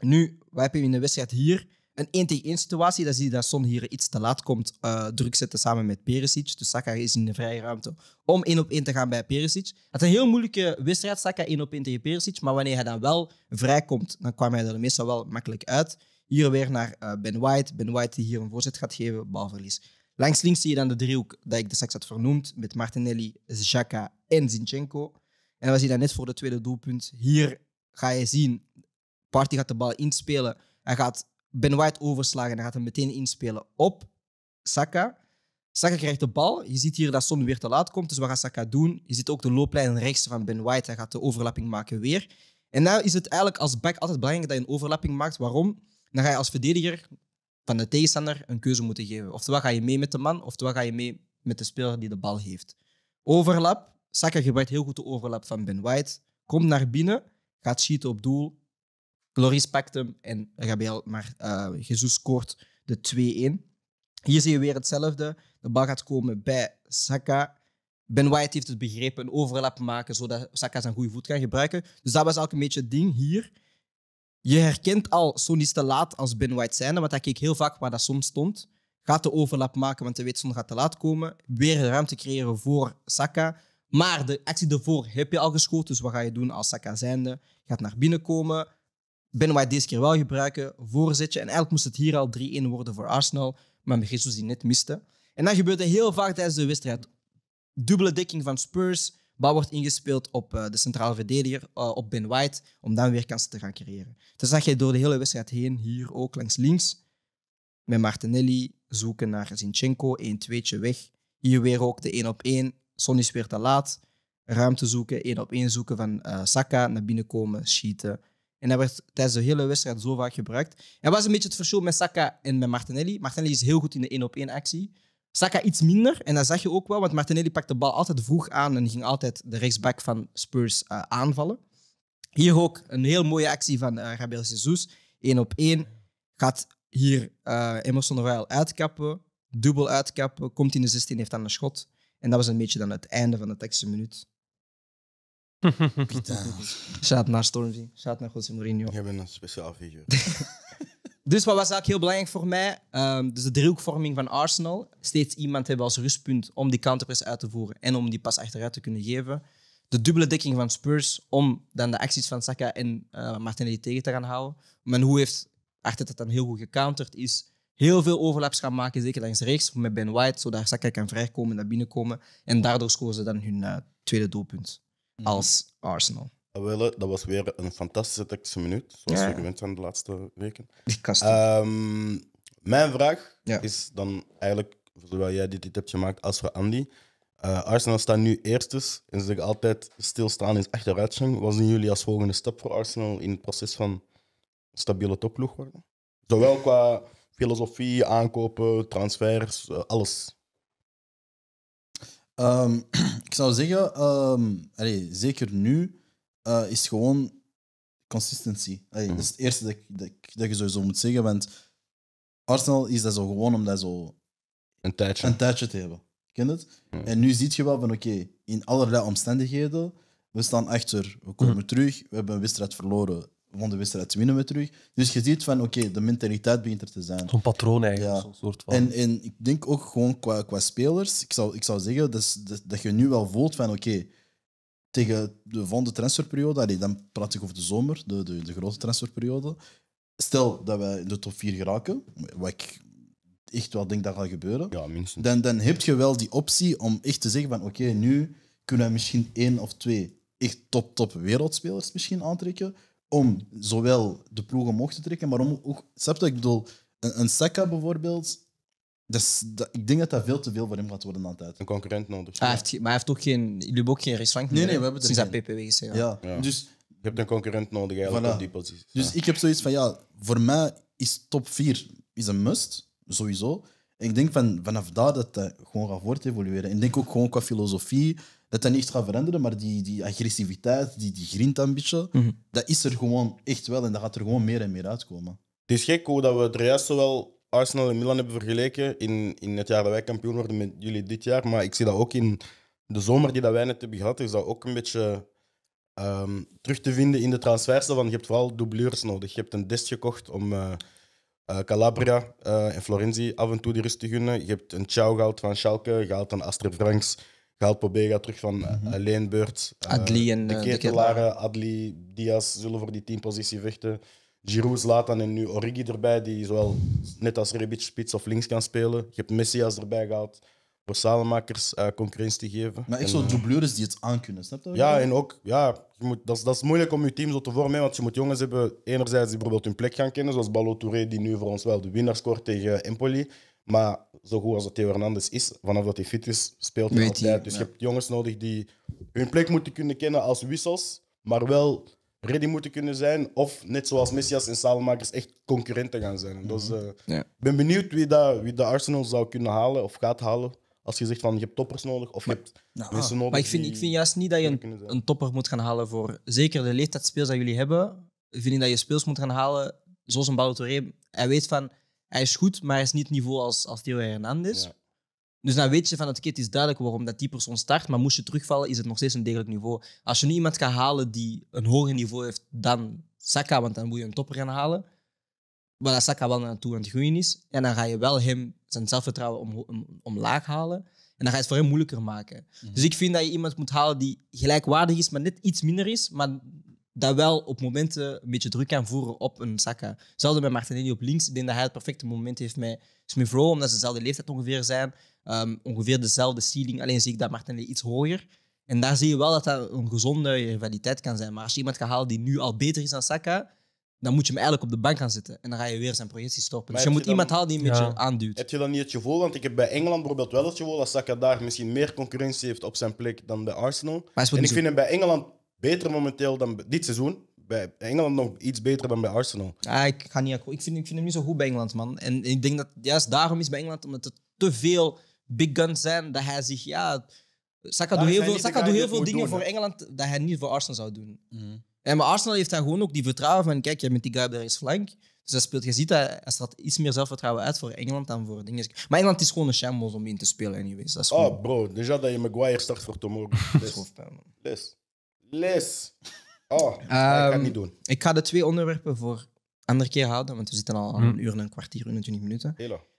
Nu, wat heb je in de wedstrijd hier? Een 1 tegen 1 situatie. dat zie je dat Son hier iets te laat komt eh, druk zetten samen met Perisic. Dus Saka is in de vrije ruimte om 1 op 1 te gaan bij Perisic. Het is een heel moeilijke wedstrijd, Saka 1 op 1 tegen Perisic. Maar wanneer hij dan wel vrij komt, dan kwam hij er meestal wel makkelijk uit. Hier weer naar eh, Ben White. Ben White die hier een voorzet gaat geven, balverlies. Langs links zie je dan de driehoek dat ik de seks had vernoemd, met Martinelli, Zaka en Zinchenko. En we zien dan net voor de tweede doelpunt. Hier ga je zien, Party gaat de bal inspelen. Hij gaat Ben White overslagen en hij gaat hem meteen inspelen op Saka. Saka krijgt de bal. Je ziet hier dat Son weer te laat komt, dus wat gaat Saka doen? Je ziet ook de looplijn rechts van Ben White. Hij gaat de overlapping maken weer. En nou is het eigenlijk als back altijd belangrijk dat je een overlapping maakt. Waarom? Dan ga je als verdediger van de tegenstander een keuze moeten geven. Oftewel ga je mee met de man, oftewel ga je mee met de speler die de bal heeft. Overlap. Saka gebruikt heel goed de overlap van Ben White. Komt naar binnen, gaat schieten op doel. Loris pakt hem en Gabriel, maar uh, Jesus scoort de 2-1. Hier zie je weer hetzelfde. De bal gaat komen bij Saka. Ben White heeft het begrepen, een overlap maken, zodat Saka zijn goede voet kan gebruiken. Dus dat was ook een beetje het ding hier. Je herkent al niet te laat als Ben White zijnde, want hij keek heel vaak waar dat soms stond. Gaat de overlap maken, want hij weet Son gaat te laat komen. Weer ruimte creëren voor Saka. Maar de actie ervoor heb je al geschoten, dus wat ga je doen als Saka zijnde? Gaat naar binnen komen. Ben White deze keer wel gebruiken, voorzetje. En eigenlijk moest het hier al 3-1 worden voor Arsenal, maar met die net miste. En dat gebeurde heel vaak tijdens de wedstrijd. Dubbele dekking van Spurs, bal wordt ingespeeld op eh, de centrale verdediger, eh, op Ben White, om dan weer kansen te gaan creëren. Dat zag je door de hele wedstrijd heen, hier ook langs links, met Martinelli zoeken naar Zinchenko, 1-2'tje weg. Hier weer ook de 1-op-1, Son is weer te laat. Ruimte zoeken, 1-op-1 zoeken van eh, Saka, naar binnen komen, schieten. En dat werd tijdens de hele wedstrijd zo vaak gebruikt. En was een beetje het verschil met Saka en met Martinelli. Martinelli is heel goed in de 1-op-1 actie. Saka iets minder. En dat zag je ook wel, want Martinelli pakte de bal altijd vroeg aan en ging altijd de rechtsback van Spurs eh, aanvallen. Hier ook een heel mooie actie van eh, Gabriel Jesus. 1 op 1. Gaat hier uh, Emerson Royal uitkappen, dubbel uitkappen, komt in de 16, heeft dan een schot. En dat was een beetje dan het einde van de 90e minuut. *laughs* Pita. Shout naar Stormzy, shout naar José Mourinho. Jij bent een speciaal figuur. *laughs* Dus wat was eigenlijk heel belangrijk voor mij? Ehm, dus de driehoekvorming van Arsenal. Steeds iemand hebben als rustpunt om die counterpress uit te voeren en om die pas achteruit te kunnen geven. De dubbele dekking van Spurs om dan de acties van Saka en uh, Martinelli tegen te gaan houden. Men hoe heeft Arteta dat dan heel goed gecounterd? Is heel veel overlaps gaan maken, zeker langs rechts, met Ben White, zodat Saka kan vrijkomen en naar binnen komen. En daardoor scoren ze dan hun eh, tweede doelpunt mhm. als Arsenal. Wille, dat was weer een fantastische tekst minuut, zoals ja. we gewend zijn de laatste weken. Ehm, mijn vraag is dan eigenlijk, zowel jij die dit hebt gemaakt als voor Andy. Eh, Arsenal staat nu eerstes en ze zeggen altijd stilstaan is achteruitgang. Wat zien jullie als volgende stap voor Arsenal in het proces van stabiele topploeg worden? Zowel qua filosofie, aankopen, transfers, eh, alles. Ehm, *clears throat* ik zou zeggen, um, ehm, allez, zeker nu, eh, is gewoon consistency. Dat is het mhm. eerste dat, dat, dat je sowieso moet zeggen. Want Arsenal is dat zo gewoon om dat zo een tijdje, een tijdje te hebben. Ken het? Mhm. En nu zie je wel van oké, in allerlei omstandigheden, we staan achter, we komen mhm. terug, we hebben een wedstrijd verloren. Van de wedstrijd winnen we terug. Dus je ziet van oké, de mentaliteit begint er te zijn. Zo'n patroon eigenlijk. Ja. soort van. En, en ik denk ook gewoon qua, qua spelers. Ik zou, ik zou zeggen dat, dat, dat je nu wel voelt van oké, tegen de volgende transferperiode, dan praat ik over de zomer, de, de, de grote transferperiode. Stel dat wij in de top 4 geraken, wat ik echt wel denk dat gaat gebeuren, ja, minstens. Dan, dan heb je wel die optie om echt te zeggen van oké, nu kunnen we misschien één of twee echt top-top wereldspelers misschien aantrekken, om zowel de ploeg omhoog te trekken, maar om ook, snap je, ik bedoel, een, een Saka bijvoorbeeld, dus ik denk dat dat veel te veel voor hem gaat worden altijd. Een concurrent nodig. heeft, maar hij heeft ook geen, jullie ook geen restrank Nee, nee, we hebben het Sinds PPW Ja. Ja. Dus, Je hebt een concurrent nodig eigenlijk op die positie. dus ik heb zoiets van, ja, voor mij is top 4 is een must, sowieso. En ik denk van, vanaf daar dat dat gewoon gaat evolueren En ik denk ook gewoon qua filosofie, dat dat niet gaat veranderen, maar die, die agressiviteit, die, die grind een beetje, mhm. dat is er gewoon echt wel en dat gaat er gewoon meer en meer uitkomen. Het is gek hoe dat we er juist wel. Arsenal en Milan hebben vergeleken in, in het jaar dat wij kampioen worden met jullie dit jaar. Maar ik zie dat ook in de zomer die dat wij net hebben gehad. Is dat ook een beetje ehm, terug te vinden in de transfers. je hebt vooral dubbeleurs nodig. Je hebt een dest gekocht om eh, eh, Calabria eh, en Florenzi af en toe die rust te gunnen. Je hebt een Ciao gehaald van Schalke, gehaald van Astrid Franks. Gehaald Pobega terug van mhm. Leenbeurt. Adli en de Ketelaren. Adli, Diaz zullen voor die teampositie vechten. Giroud, Zlatan en nu Origi erbij, die zowel net als Rebic spits of links kan spelen. Je hebt Messias erbij gehaald voor Salemakers eh, concurrentie te geven. Maar echt zo'n eh, dubleurs die het aankunnen, snap je? Ja, en ook, ja, je moet, dat, is, moeilijk om je team zo te vormen, want je moet jongens hebben, enerzijds die bijvoorbeeld hun plek gaan kennen, zoals Touré, die nu voor ons wel de winnaar scoort tegen Empoli. Maar zo goed als dat Theo Hernandez is, vanaf dat hij fit is, speelt hij altijd. Dus je hebt jongens nodig die hun plek moeten kunnen kennen als wissels, maar wel ready moeten kunnen zijn. Of net zoals Messias en Salemakers echt concurrenten gaan zijn. Dus ik ben benieuwd wie, dat, wie de Arsenal zou kunnen halen of gaat halen. Als je zegt van je hebt toppers nodig of je hebt mensen nodig. Maar ik vind, ik vind juist niet dat je een, een, topper moet gaan halen voor zeker de leeftijdspeels dat jullie hebben. Ik Vind dat je speels moet gaan halen zoals een Balotelli. Hij weet van hij is goed, maar hij is niet het niveau als, als Theo Hernandez. Dus dan weet je van het kit is duidelijk waarom dat die persoon start, maar moest je terugvallen, is het nog steeds een degelijk niveau. Als je nu iemand gaat halen die een hoger niveau heeft dan Saka, want dan moet je een topper gaan halen, waar Saka wel naartoe aan het groeien is, en dan ga je wel hem zijn zelfvertrouwen om, omlaag halen. En dan ga je het voor hem moeilijker maken. Mhm. Dus ik vind dat je iemand moet halen die gelijkwaardig is, maar net iets minder is, maar dat wel op momenten een beetje druk kan voeren op een Saka. Hetzelfde met Martinelli op links. Ik denk dat hij het perfecte moment heeft met Smith Rowe, omdat ze dezelfde leeftijd ongeveer zijn. Ehm, ongeveer dezelfde ceiling, alleen zie ik dat Martinelli iets hoger. En daar zie je wel dat dat een gezonde rivaliteit kan zijn. Maar als je iemand gaat halen die nu al beter is dan Saka, dan moet je hem eigenlijk op de bank gaan zitten. En dan ga je weer zijn projectie stoppen. dus je moet iemand halen die een beetje aanduidt. aanduwt. Heb je dan niet het gevoel, want ik heb bij Engeland bijvoorbeeld wel het gevoel dat Saka daar misschien meer concurrentie heeft op zijn plek dan bij Arsenal. En ik vind hem bij Engeland beter momenteel dan dit seizoen. Bij Engeland nog iets beter dan bij Arsenal. Ja, ah, ik, ga niet, ik, vind, ik vind hem niet zo goed bij Engeland, man. En ik denk dat juist daarom is bij Engeland, omdat er te veel big guns zijn, dat hij zich. Ja, Saka doet heel veel, Saka heel veel dingen voor Engeland dat hij niet voor Arsenal zou doen. En mhm. maar Arsenal heeft daar gewoon ook die vertrouwen van: kijk, je bent die guy daar de flank, Dus hij speelt, je ziet dat hij staat iets meer zelfvertrouwen uit voor Engeland dan voor dingen. Maar Engeland is gewoon een shambles om in te spelen, anyways. Dat is Oh, bro, déjà dat je Maguire start voor tomorrow. Les. Les. Les. Oh, dat kan ik ehm, niet doen. Ik ga de twee onderwerpen voor andere keer houden, want we zitten al een mm. uur en een kwartier, uur minuten.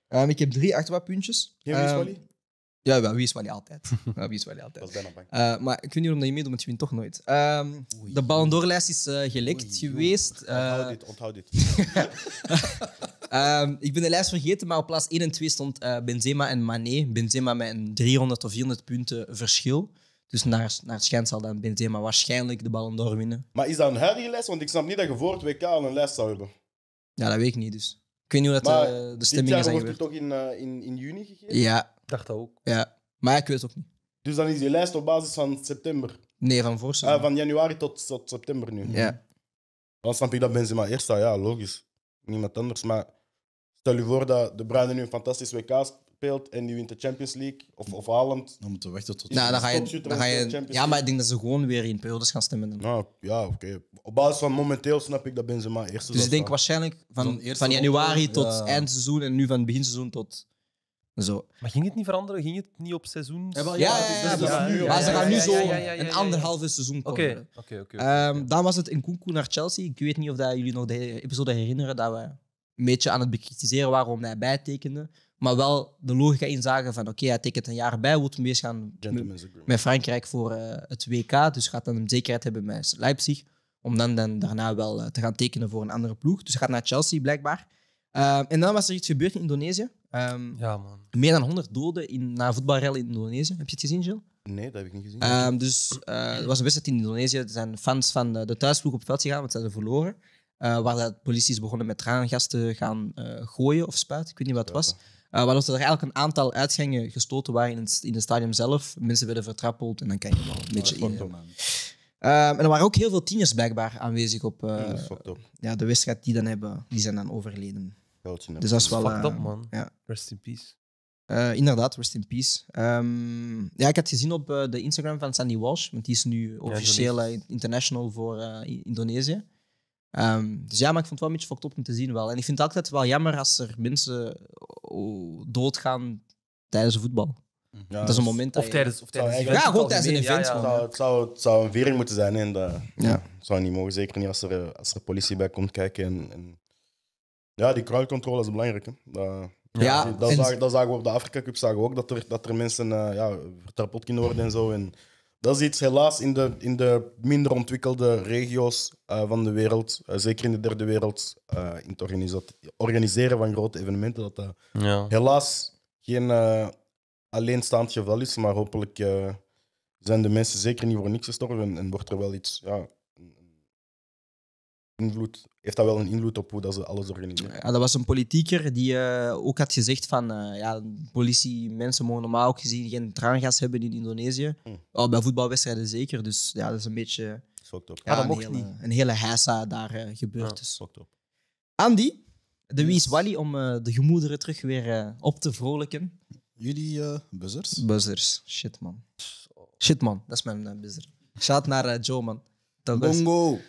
Ehm, ik heb drie puntjes. Ja, ehm, wie is Wally altijd. *laughs* ja, wie is Wally altijd. Dat is uh, eh, maar ik weet niet waarom je meedoet, want je wint toch nooit. de Ballon is uh, eh, gelekt geweest. onthoud eh, dit, onthoud dit. *laughs* ik ben de lijst vergeten, maar op plaats 1 en 2 stond Benzema en Mané. Benzema met een 300 of 400 punten verschil. Dus naar, naar schijnt zal dan Benzema waarschijnlijk de Ballon d'Or winnen. Maar is dat een huidige lijst? Want ik snap niet dat je voor het WK al een lijst zou hebben. Ja, dat weet ik niet. Dus. Ik weet niet hoe dat maar eh, de, de stemming is wordt er toch in, eh, in, in juni gegeven? Ja. Ik dacht dat ook. Ja, maar ik weet het ook niet. Dus dan is die lijst op basis van september? Nee, van voor ah, van januari tot, tot september nu? Ja. Dan snap ik dat Benzema eerst staat. Ja, logisch. Niemand anders. Maar stel je voor dat De bruiden nu een fantastisch WK speelt en die wint de Champions League, of, of Haaland... Dan moeten we wachten tot... Nou, dan ga je, dan ga je, ja, maar ik denk dat ze gewoon weer in periodes gaan stemmen. Nou, ja, oké. Op basis van momenteel snap ik dat Benzema eerste Dus ik denk waarschijnlijk van, van januari tot eindseizoen en nu van begin seizoen tot... Zo. Maar ging het niet veranderen? Ging het niet op seizoen? Ja, maar ze gaan nu zo een anderhalve seizoen komen. Oké, oké, ehm, dan was het in Kunku naar Chelsea. Ik weet niet of dat jullie nog de episode herinneren dat we een beetje aan het bekritiseren waren waarom hij bijtekende. Maar wel de logica inzagen van oké, okay, hij tekent een jaar bij, wil meest gaan met Frankrijk voor eh, het WK. Dus gaat dan een zekerheid hebben met Leipzig. Om dan, dan daarna wel eh, te gaan tekenen voor een andere ploeg. Dus gaat naar Chelsea blijkbaar. Eh, en dan was er iets gebeurd in Indonesië. Ehm, ja, man. Meer dan 100 doden in, na voetbalrel in Indonesië. Heb je het gezien, Jill? Nee, dat heb ik niet gezien. Um, dus er was een wedstrijd in Indonesië. Er zijn fans van de, thuisploeg op het veld gegaan, want ze hadden verloren. waar de politie is begonnen met traangas te gaan gooien of spuiten. Ik weet niet wat het was. Uh, eh, waardoor er eigenlijk een aantal uitgangen gestoten waren in het, in het stadium zelf. Mensen werden vertrappeld en dan kan je wel een beetje in. Ehm, en er waren ook heel veel tieners blijkbaar aanwezig op ja, eh, de wedstrijd die dan hebben. Die zijn dan overleden. dus dat is wel... Fucked eh, man. Ja. Rest in peace. inderdaad, rest in peace. Ehm, ja, ik had gezien op de Instagram van Sandy Walsh, want die is nu officieel international voor Indonesië. Ehm, dus ja, maar ik vond het wel een beetje fucked op om te zien wel. En ik vind het altijd wel jammer als er mensen eh, doodgaan tijdens voetbal. Mhm. Ja, dat is een dus moment Of tijdens, of tijdens ja, gewoon tijdens een event. Zou, het, zou, het zou een vering moeten zijn. En dat ja. zou niet mogen. Zeker niet als er, eh, als er politie bij komt kijken. En, en... Ja, die crowdcontrole is belangrijk. Hè. Dat, ja, dat, en... zagen, dat zagen we op de Afrika Cup zag ook. Dat er, dat er mensen uh, ja, kunnen worden en zo. En dat is iets helaas in de, in de minder ontwikkelde regio's eh, van de wereld, eh, zeker in de derde wereld, eh, in het organiseren van grote evenementen, dat dat helaas geen alleenstaand geval is. Maar hopelijk zijn de mensen zeker niet voor niks gestorven en, en wordt er wel iets ja, invloed, heeft dat wel een invloed op hoe dat ze alles organiseren? Ja, dat was een politieker die eh, ook had gezegd van eh, ja, politie, mensen mogen normaal gezien geen traangas hebben in Indonesië. Hm. bij voetbalwedstrijden zeker, dus ja, dat is een beetje... Dat op. Ja, dat een, hele, niet. een hele heisa daar gebeurt. Eh, gebeurd. dus. Andy, de Wies Wally, om de gemoederen terug weer op te vrolijken. Jullie buzzers? Buzzers. Shit, man. Shit, man. Dat is mijn buzzer. Shout naar Joe, man. Bongo!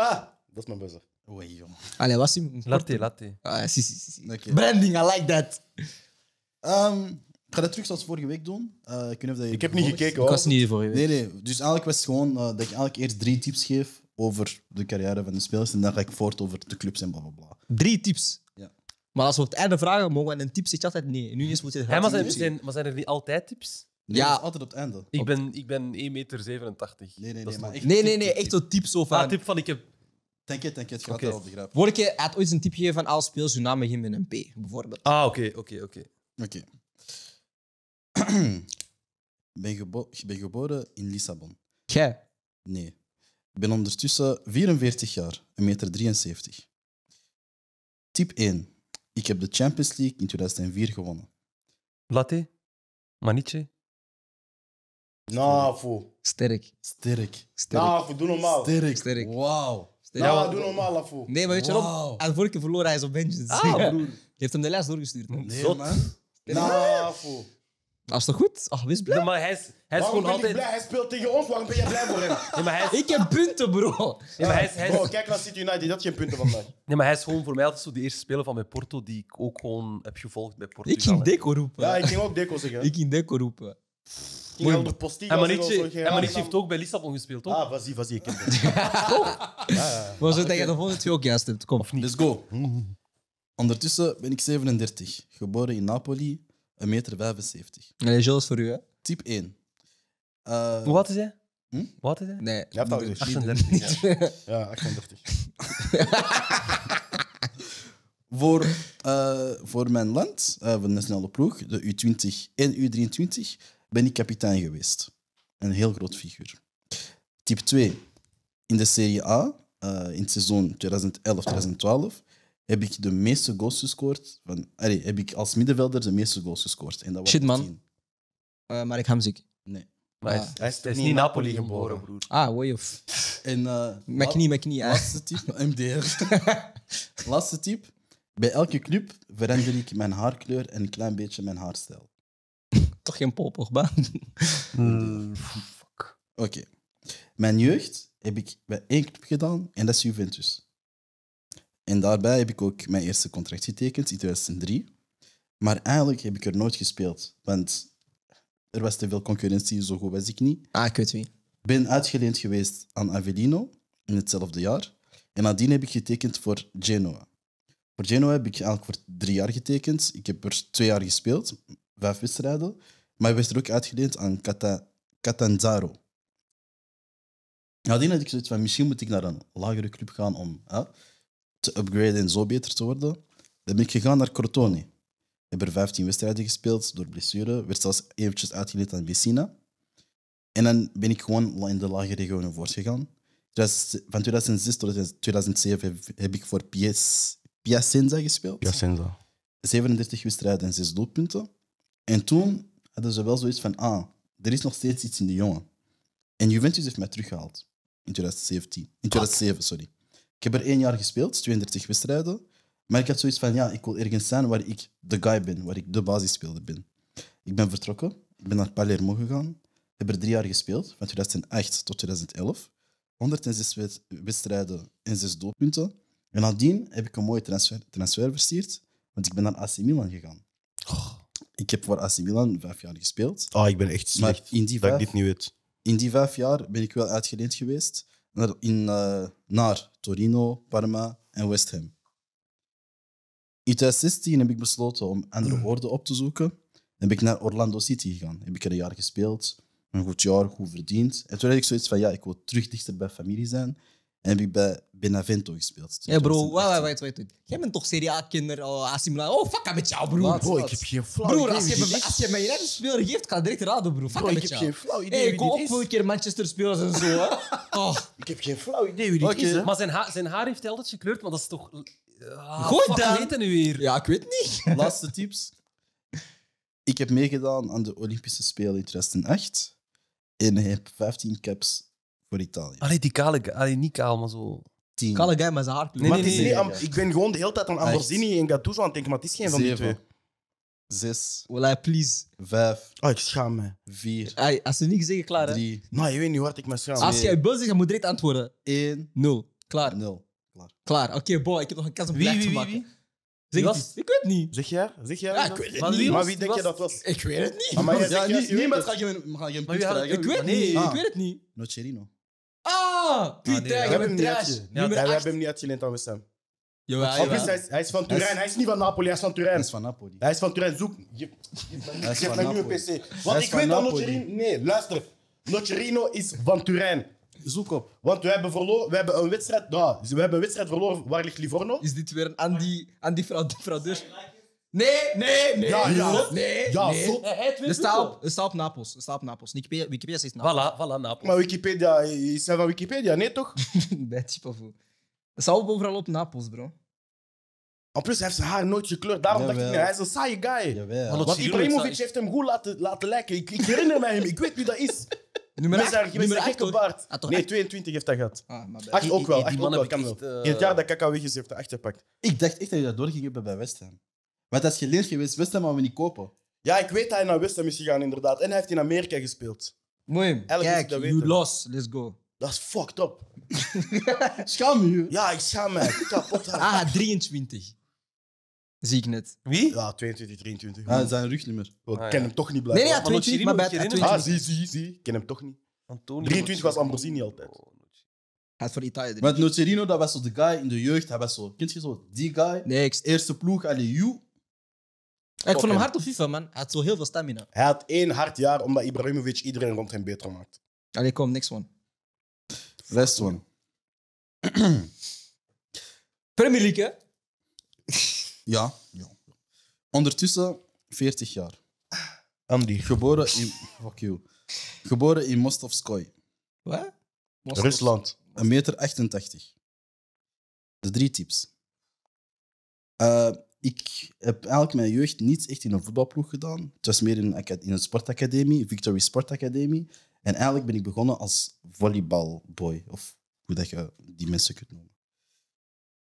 Ah, dat is mijn buzzer. Oei, jong. Allee, was hij? Latte, latte. Ah, si, si, si. Branding, I like that. Ehm, ik ga dat terug zoals vorige week doen. Eh, ik, dat Ik heb niet gekeken hoor. Ik was niet voor je. Nee, nee. Dus eigenlijk was het gewoon eh, dat ik eigenlijk eerst drie tips geef over de carrière van de spelers. En dan ga ik voort over de clubs en blablabla. bla bla. Drie tips. Ja. Maar als we het einde vragen mogen en een tip zit je altijd nee. Nu eens het Hey, maar, zijn, zijn- maar zijn er niet altijd tips? Ja. altijd op het einde. Ik ben, ik ben 1,87 meter. Nee, nee, nee. echt Nee, nee, nee. Echt een tip zo ah, van. tip van ik heb denk t'inquiète, je gaat dat wel begrijpen. je keer had ooit een tip gegeven van al speel zijn naam begin met een P, bijvoorbeeld. Ah, oké, oké, oké. Oké. Ik *clears throat* ben, geboren in Lissabon. Jij? Nee. Ik ben ondertussen 44 jaar, 1,73 meter. 73. Tip 1. Ik heb de Champions League in 2004 gewonnen. Latte? Maniche? Navo. Sterk. Sterk. Sterk. Navo, doe normaal. Sterk. Sterk. Wauw. Nou, ja, nou, doe normaal afvoer. Nee, maar weet je nog. Wow. En vorige keer verloor hij is op Vengeance. Ah, *laughs* broer. Je hebt hem de les doorgestuurd, Nee, Zot. man. Nou, Dat goed? Ach, wist blij. maar hij is, hij is gewoon altijd... Hij speelt tegen ons, waarom ben je blij voor hem? *laughs* Nee, maar hij Ik heb punten, bro. Nee, maar hij is, hij kijk naar City United, dat geen punten vandaag. *laughs* Nee, maar hij is gewoon voor mij altijd zo de eerste speler van mijn Porto die ik ook gewoon heb gevolgd bij Porto. Ik ging Deco roepen. Ja, ik ging ook Deco zeggen. Ik ging Deco roepen. Ging de postief. En Manici heeft ook bij Lissabon gespeeld, toch? Ah, vasie, y vas-y. Ik ken dat. Maar zo dat de volgende twee ook juist hebt. Kom. Let's go. Ondertussen ben ik 37, geboren in Napoli, 1,75 meter. Nee, Jules voor u, hè? Type 1. Uh, Hoe eh, is hij? Hm? Wat is hij? Nee, je hebt al 38. Ja, 38. *laughs* voor, uh, voor mijn land, uh, voor de nationale ploeg, de U20 en U23, ben ik kapitein geweest. Een heel groot figuur. Typ 2. In de Serie A, eh, in het seizoen 2011-2012, heb ik de meeste goals gescoord. Van, heb ik als middenvelder de meeste goals gescoord. En dat was Shit, man. Eh, maar ik Hamzik. Nee. hij, is, ah. niet in Napoli geboren, broer. Ah, way of. En, uh, eh, Mcnee, McKnee. Laatste type, *laughs* MDR. laatste type. Bij elke club verander ik mijn haarkleur en een klein beetje mijn haarstijl geen Paul Pogba? baan. Hmm, fuck. Oké. Mijn jeugd heb ik bij één club gedaan en dat is Juventus. En daarbij heb ik ook mijn eerste contract getekend in 2003. Maar eigenlijk heb ik er nooit gespeeld, want er was te veel concurrentie, zo goed was ik niet. Ah, ik weet wie. ben uitgeleend geweest aan Avellino in hetzelfde jaar. En nadien heb ik getekend voor Genoa. Voor Genoa heb ik eigenlijk voor drie jaar getekend. Ik heb er twee jaar gespeeld, vijf wedstrijden. Maar werd er ook uitgeleend aan Catanzaro. Nadien had ik zoiets van, misschien moet ik naar een lagere club gaan om hè, te upgraden en zo beter te worden. Dan ben ik gegaan naar Crotone. Heb er 15 wedstrijden gespeeld door blessure. Werd zelfs eventjes uitgeleend aan Messina. En dan ben ik gewoon in de lagere regionen voortgegaan. Van 2006 tot 2007 heb, ik voor Piacenza gespeeld. Piacenza. 37 wedstrijden en 6 doelpunten. En toen hadden ze wel zoiets van, ah, er is nog steeds iets in de jongen. En Juventus heeft mij teruggehaald in 2017. In 2007, sorry. Ik heb er één jaar gespeeld, 32 wedstrijden. Maar ik had zoiets van, ja, ik wil ergens zijn waar ik de guy ben, waar ik de basisspeler ben. Ik ben vertrokken, ik ben naar Palermo gegaan, heb er drie jaar gespeeld, van 2008 tot 2011. 106 wedstrijden en 6 doelpunten. En nadien heb ik een mooie transfer, transfer versierd, want ik ben naar AC Milan gegaan ik heb voor AC Milan vijf jaar gespeeld. Ah, ik ben echt slecht maar in die dat ik dit niet weet. In die vijf jaar ben ik wel uitgeleend geweest naar, in, eh, naar Torino, Parma en West Ham. In 2016 heb ik besloten om andere woorden mm. op te zoeken. En ben ik naar Orlando City gegaan. Heb ik er een jaar gespeeld. Een goed jaar, goed verdiend. En toen had ik zoiets van, ja, ik wil terug dichter bij familie zijn. En heb ik bij Benavento gespeeld. Ja bro, wacht, wacht, wacht, wacht. Jij bent toch Serie A-kinder, oh, oh, fuck met jou, broer. Bro, ik heb geen flauw Broer, als je, als je mij een speler geeft, ga direct raden, broer. bro, ik heb geen flauw idee hey, kom op voor een keer Manchester spelers en zo, hè. *laughs* Oh. Ik heb geen flauw idee wie dit is, Maar zijn, haar, zijn haar heeft altijd gekleurd, maar dat is toch... Ah, Goed dan. je nu weer? Ja, ik weet niet. *laughs* Laatste tips. Ik heb meegedaan aan de Olympische Spelen in 2008 en hij heb 15 caps voor Italië. Allee, die kale... Allee, niet kaal, maar zo... Kan Kalle met zijn haar. Nee, nee, nee, ik ben gewoon de hele tijd aan Ambrosini en Gattuso aan het denken, maar het is geen van die twee. 6, please. Vijf. Oh, ik schaam me. 4, als ze niet zeggen, klaar. Drie. Nou, je weet niet wat ik me schaam. Als jij buzz zegt, dan moet direct antwoorden. 1, Nul. Klaar. Nul. Klaar. Oké, boy, ik heb nog een kast om blijf te maken. Zeg het Ik weet niet. Zeg jij? Zeg jij? Ja, ik weet het Maar wie niet. Maar wie denk je dat was? Ik weet het niet. Ah, maar ja, je weet het. gaat geen, gaat punt krijgen. Ik weet het niet. Ik weet ah. het niet. Nocerino. Ah! Pieter we hebben hem niet uitgeleend. we hebben hem niet aan Wissam. Jawel, hij, is, van Turijn, hij is niet van Napoli, hij is van Turijn. Hij is van Napoli. Hij is van Turijn, zoek. Je, hebt een nieuwe PC. Want ik weet dat Nocerino. Nee, luister. Nocerino is van Turijn. Zoek op. Want we hebben, verloren. we hebben, een, wedstrijd, we hebben een wedstrijd verloren. Waar ligt Livorno? Is dit weer een Andy-fraudeur? andy fraudeur dus? Nee, nee, nee. Ja, ja, nee, ja, nee. zo. Er staat op, er staat op Napels. Er staat op Napels. Wikipedia, Wikipedia zegt Napels. Voilà, voilà, Napels. Maar Wikipedia is hij van Wikipedia, nee toch? *laughs* Bij Tipavu. Er staat overal op Napels, bro. En plus heeft ze haar nooit gekleurd. Daarom dacht ik, hij is een saaie guy. Jawel. Want Ibrahimovic heeft hem goed laten, laten lijken. Ik, ik herinner me hem. Ik weet wie dat is. *laughs* Nummer met nummer zijn baard. Ah, nee, 22 heeft hij gehad. Ah, acht ook wel. ook wel. Kan eh, wel. In het jaar dat Kaka weg is, heeft hij achterpakt. gepakt. Ik dacht echt dat hij dat doorging hebben bij West Ham. Want dat is geleerd geweest. Wist hem, maar we niet kopen. Ja, ik weet dat hij naar West Ham is gegaan, inderdaad. En hij heeft in Amerika gespeeld. Mooi. Kijk, keer. you lost. Let's go. Dat is fucked up. *laughs* schaam Ja, ik schaam mij. Kapot *laughs* Ah, 23. Zie ik net. Wie? Ja, 22, 23. Ah, zijn rugnummer. ik ah, ken hem toch niet blijven. Nee, ja, 22, maar bij 22. Ah, zie, zie, zie. Ik ken hem toch niet. Antonio 23 was Ambrosini altijd. Oh, hij is voor Italië. Want Nocerino, dat was zo de guy in de jeugd. Hij was zo, kent je zo, die guy. Nee, ik... Eerste ploeg, alle you ik vond hem hard op FIFA, man. Hij had zo heel veel stamina. Hij had één hard jaar omdat Ibrahimovic iedereen rond hem beter maakt. Allee, kom, next one. Last one. *clears throat* Premier League, hè? *laughs* Ja, ja. Ondertussen 40 jaar. Andy. Geboren in. Fuck you. Geboren in Mostovskoy. Wat? Rusland. 1,88 meter. 88. De drie tips. Eh ik heb eigenlijk mijn jeugd niet echt in een voetbalploeg gedaan. Het was meer in een, in een sportacademie, Victory Sport Academie. En eigenlijk ben ik begonnen als volleybalboy, of hoe dat je die mensen kunt noemen.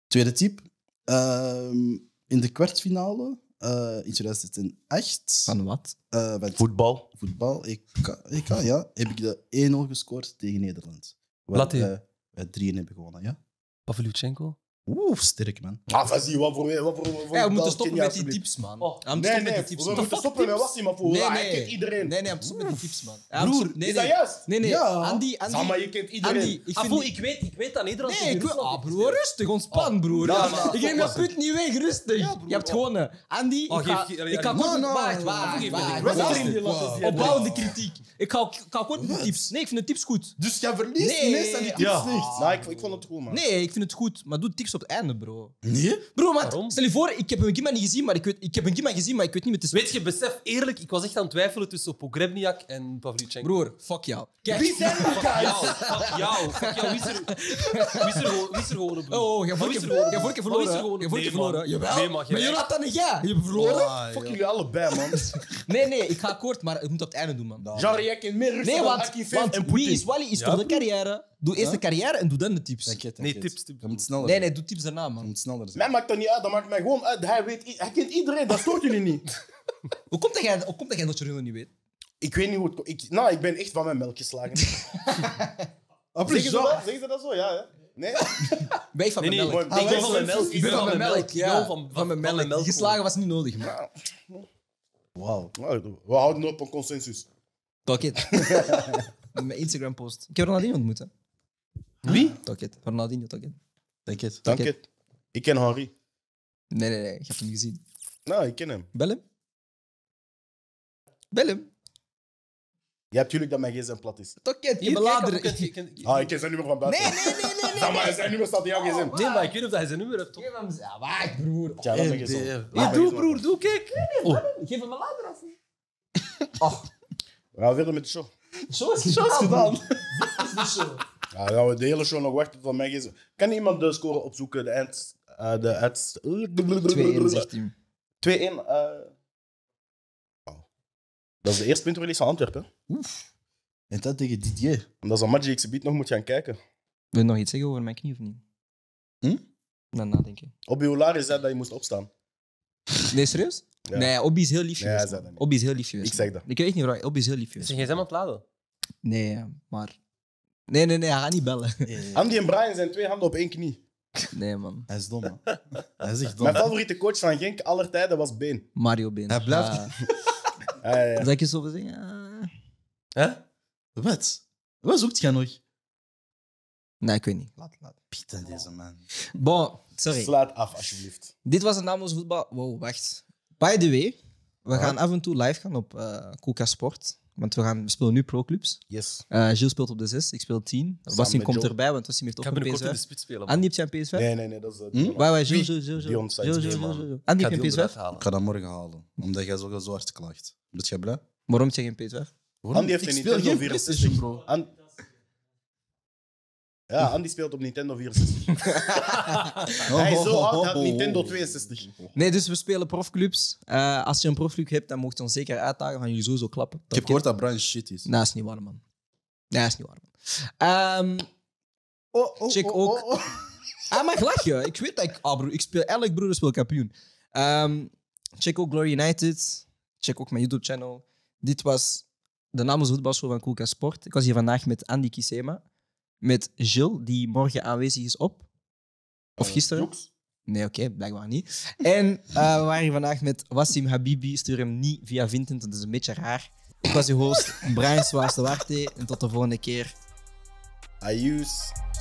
Tweede tip. Ehm, in de kwartfinale uh, in 2008. Van wat? Uh, voetbal. Voetbal, ik EK, ja. Heb ik de 1-0 gescoord tegen Nederland. Waar, Latte. wij drieën hebben gewonnen, ja. Pavlyuchenko? Oeh, sterk, man. Ah, Fazi, wat voor... Wat voor, wat voor we moeten stoppen met die tips, man. Oh. we met die tips, we moeten stoppen met Wassim, voor Nee, nee. Hij kent iedereen. Nee, nee, we stoppen met die tips, man. Broer, nee, nee. is dat juist? Nee, nee. Ja. Andy, Andy... maar je kent iedereen. Andy, ik, ah, vind... ik, weet, ik weet dat iedereen. Nee, ik wil... Ah, broer, rustig. Ontspan, oh. broer. ik neem mijn punt niet weg, rustig. Je hebt gewoon... Andy, oh, ik ga kort... Wacht, wacht. Opbouwende kritiek. Ik ga kort met tips. Nee, ik vind de tips goed. Dus je verliest meestal die tips niet? Nee, ik vond het goed, man. Nee, ik vind het goed. Maar doe tips op einde, bro. Nee? Bro, maar stel je voor, ik heb een Kimman niet gezien, maar ik, weet, ik heb een Kimman gezien, maar ik weet niet met de... Weet je, besef eerlijk, ik was echt aan het twijfelen tussen Pogrebniak en Pavlichenko. Broer, fuck jou. Kijk, wie zijn die guys? Fuck jou, fuck jou. Wie is er, wie is er, Oh, oh je vorige je oh, verloren. je vorige verloren. Jawel. Nee, maar Jonathan dan jij, je hebt verloren. Ah, fuck jullie allebei, man. *laughs* Nee, nee, ik ga kort, maar ik moet op het einde doen, man. Jean-Riek en Mir. Nee, want, wie is Wally is toch de carrière? Doe eerst de carrière en doe dan de tips. Nee, tips, tips. moet sneller. Nee, nee, doe tips daarna, man. moet sneller Mij maakt dat niet uit, dat maakt mij gewoon uit. Hij, weet, hij kent iedereen, dat stoort jullie niet. *laughs* Hoe komt dat jij, hoe komt dat, jij niet weet? Ik weet niet hoe het komt. ik, Nou, ik ben echt van mijn melk geslagen. *laughs* Zeggen ze, dat? Zeggen ze dat zo? Ja, hè? Nee? *laughs* Wij van de ah, melk. ik ben van mijn melk. Ik van mijn melk, Van mijn melk. Geslagen was niet nodig, Wauw. Nou, we houden op een consensus. Talk it. Mijn Instagram-post. Ik heb Ronaldinho ontmoet, ontmoeten? Wie? Ah, Toket. Ronaldinho Toket. Dank het. Dank Toket. Ik ken Henri. Nee, nee, nee. Ik heb hem niet gezien. Nee, nou, ik ken hem. Bel hem. Bel hem. Je hebt natuurlijk dat mijn gsm plat is. Toket, je Hier, belader. Ah, ik ken zijn nummer van buiten. Nee, nee, nee, nee. maar, zijn nummer staat in jouw oh, gezin. Nee, maar ik weet niet of hij zijn nummer heeft. Geef hem ze- Ah, broer. Ja, dat mijn eh, gsm. Eh, eh, je doe, broer, doe, kijk. Oh. Geef hem een lader of oh. We gaan verder met de show. show is gedaan. Dit is de show. Ja, gaan we de hele show nog wachten van mij is. Kan iemand de score opzoeken? De eind. Eh, de 2-1, zegt hij. 2-1. Dat is de eerste puntrelease van Antwerpen. Oef. En dat tegen Didier. Dat is een match die ik nog moet gaan kijken. Wil je nog iets zeggen over mijn knie of niet? Hm? Dan nadenken. Obby Olari zei dat je moest opstaan. Nee, serieus? Nee, Obby is heel liefjes Obi is heel liefjes Ik zeg dat. Ik weet niet waar Obi is heel lief Zijn Is je gsm laden? Nee, maar Nee, nee, nee, hij gaat niet bellen. Andy en Brian zijn twee handen op één knie. Nee, man. Hij is dom, man. *laughs* Hij is echt dom. Mijn favoriete coach van Genk aller tijden was Been. Mario Been. Hij blijft. Ah. *laughs* Ja. ja, ik je zo zeggen? Hè? Wat? Wat zoekt jij nog? Nee, ik weet niet. Laat, laat. Piet deze man. Bon, sorry. Slaat af, alsjeblieft. Dit was een Namo's voetbal. Wow, wacht. By the way, we gaan af en toe live gaan op uh, eh, Kuka Sport want we, gaan, we spelen nu pro-clubs. Yes. Eh, Gilles speelt op de 6, ik speel 10. Wassim komt erbij, want Wassim heeft ook een PSV. Ik heb een spits Andy heeft zijn PSV? Nee, nee, nee, dat is... Uh, hm? Waar, Gilles, Gilles, Gilles, Gilles, Gilles, Gilles, Ik ga dat morgen halen, omdat jij zo, zo hard klaagt. Ben jij blij? Waarom heb je geen PSV? Andy heeft een Nintendo 64, bro. Ja, Andy speelt op Nintendo 64. *laughs* Hij is zo oud, hij had Nintendo 62. Nee, dus we spelen profclubs. Eh, als je een profclub hebt, dan mocht je ons zeker uitdagen. van jullie sowieso klappen. Ik heb gehoord dat Brian shit is. Nee, is niet waar, man. Nee, is niet waar, man. Ehm, oh, oh, Check oh, ook. oh, oh. hij mag lachen. Ik weet dat ik... Ah, broer, ik speel... Elk broer speelt kampioen. Ehm, check ook Glory United. Check ook mijn YouTube-channel. Dit was de namens voetbalschool van Koelka Sport. Ik was hier vandaag met Andy Kisema met Jill, die morgen aanwezig is op. Of eh, gisteren? nee, oké, blijkbaar niet. En eh, we waren hier vandaag met Wassim Habibi. Stuur hem niet via Vincent, dat is een beetje raar. Ik was uw host, Brian swaas En tot de volgende keer. use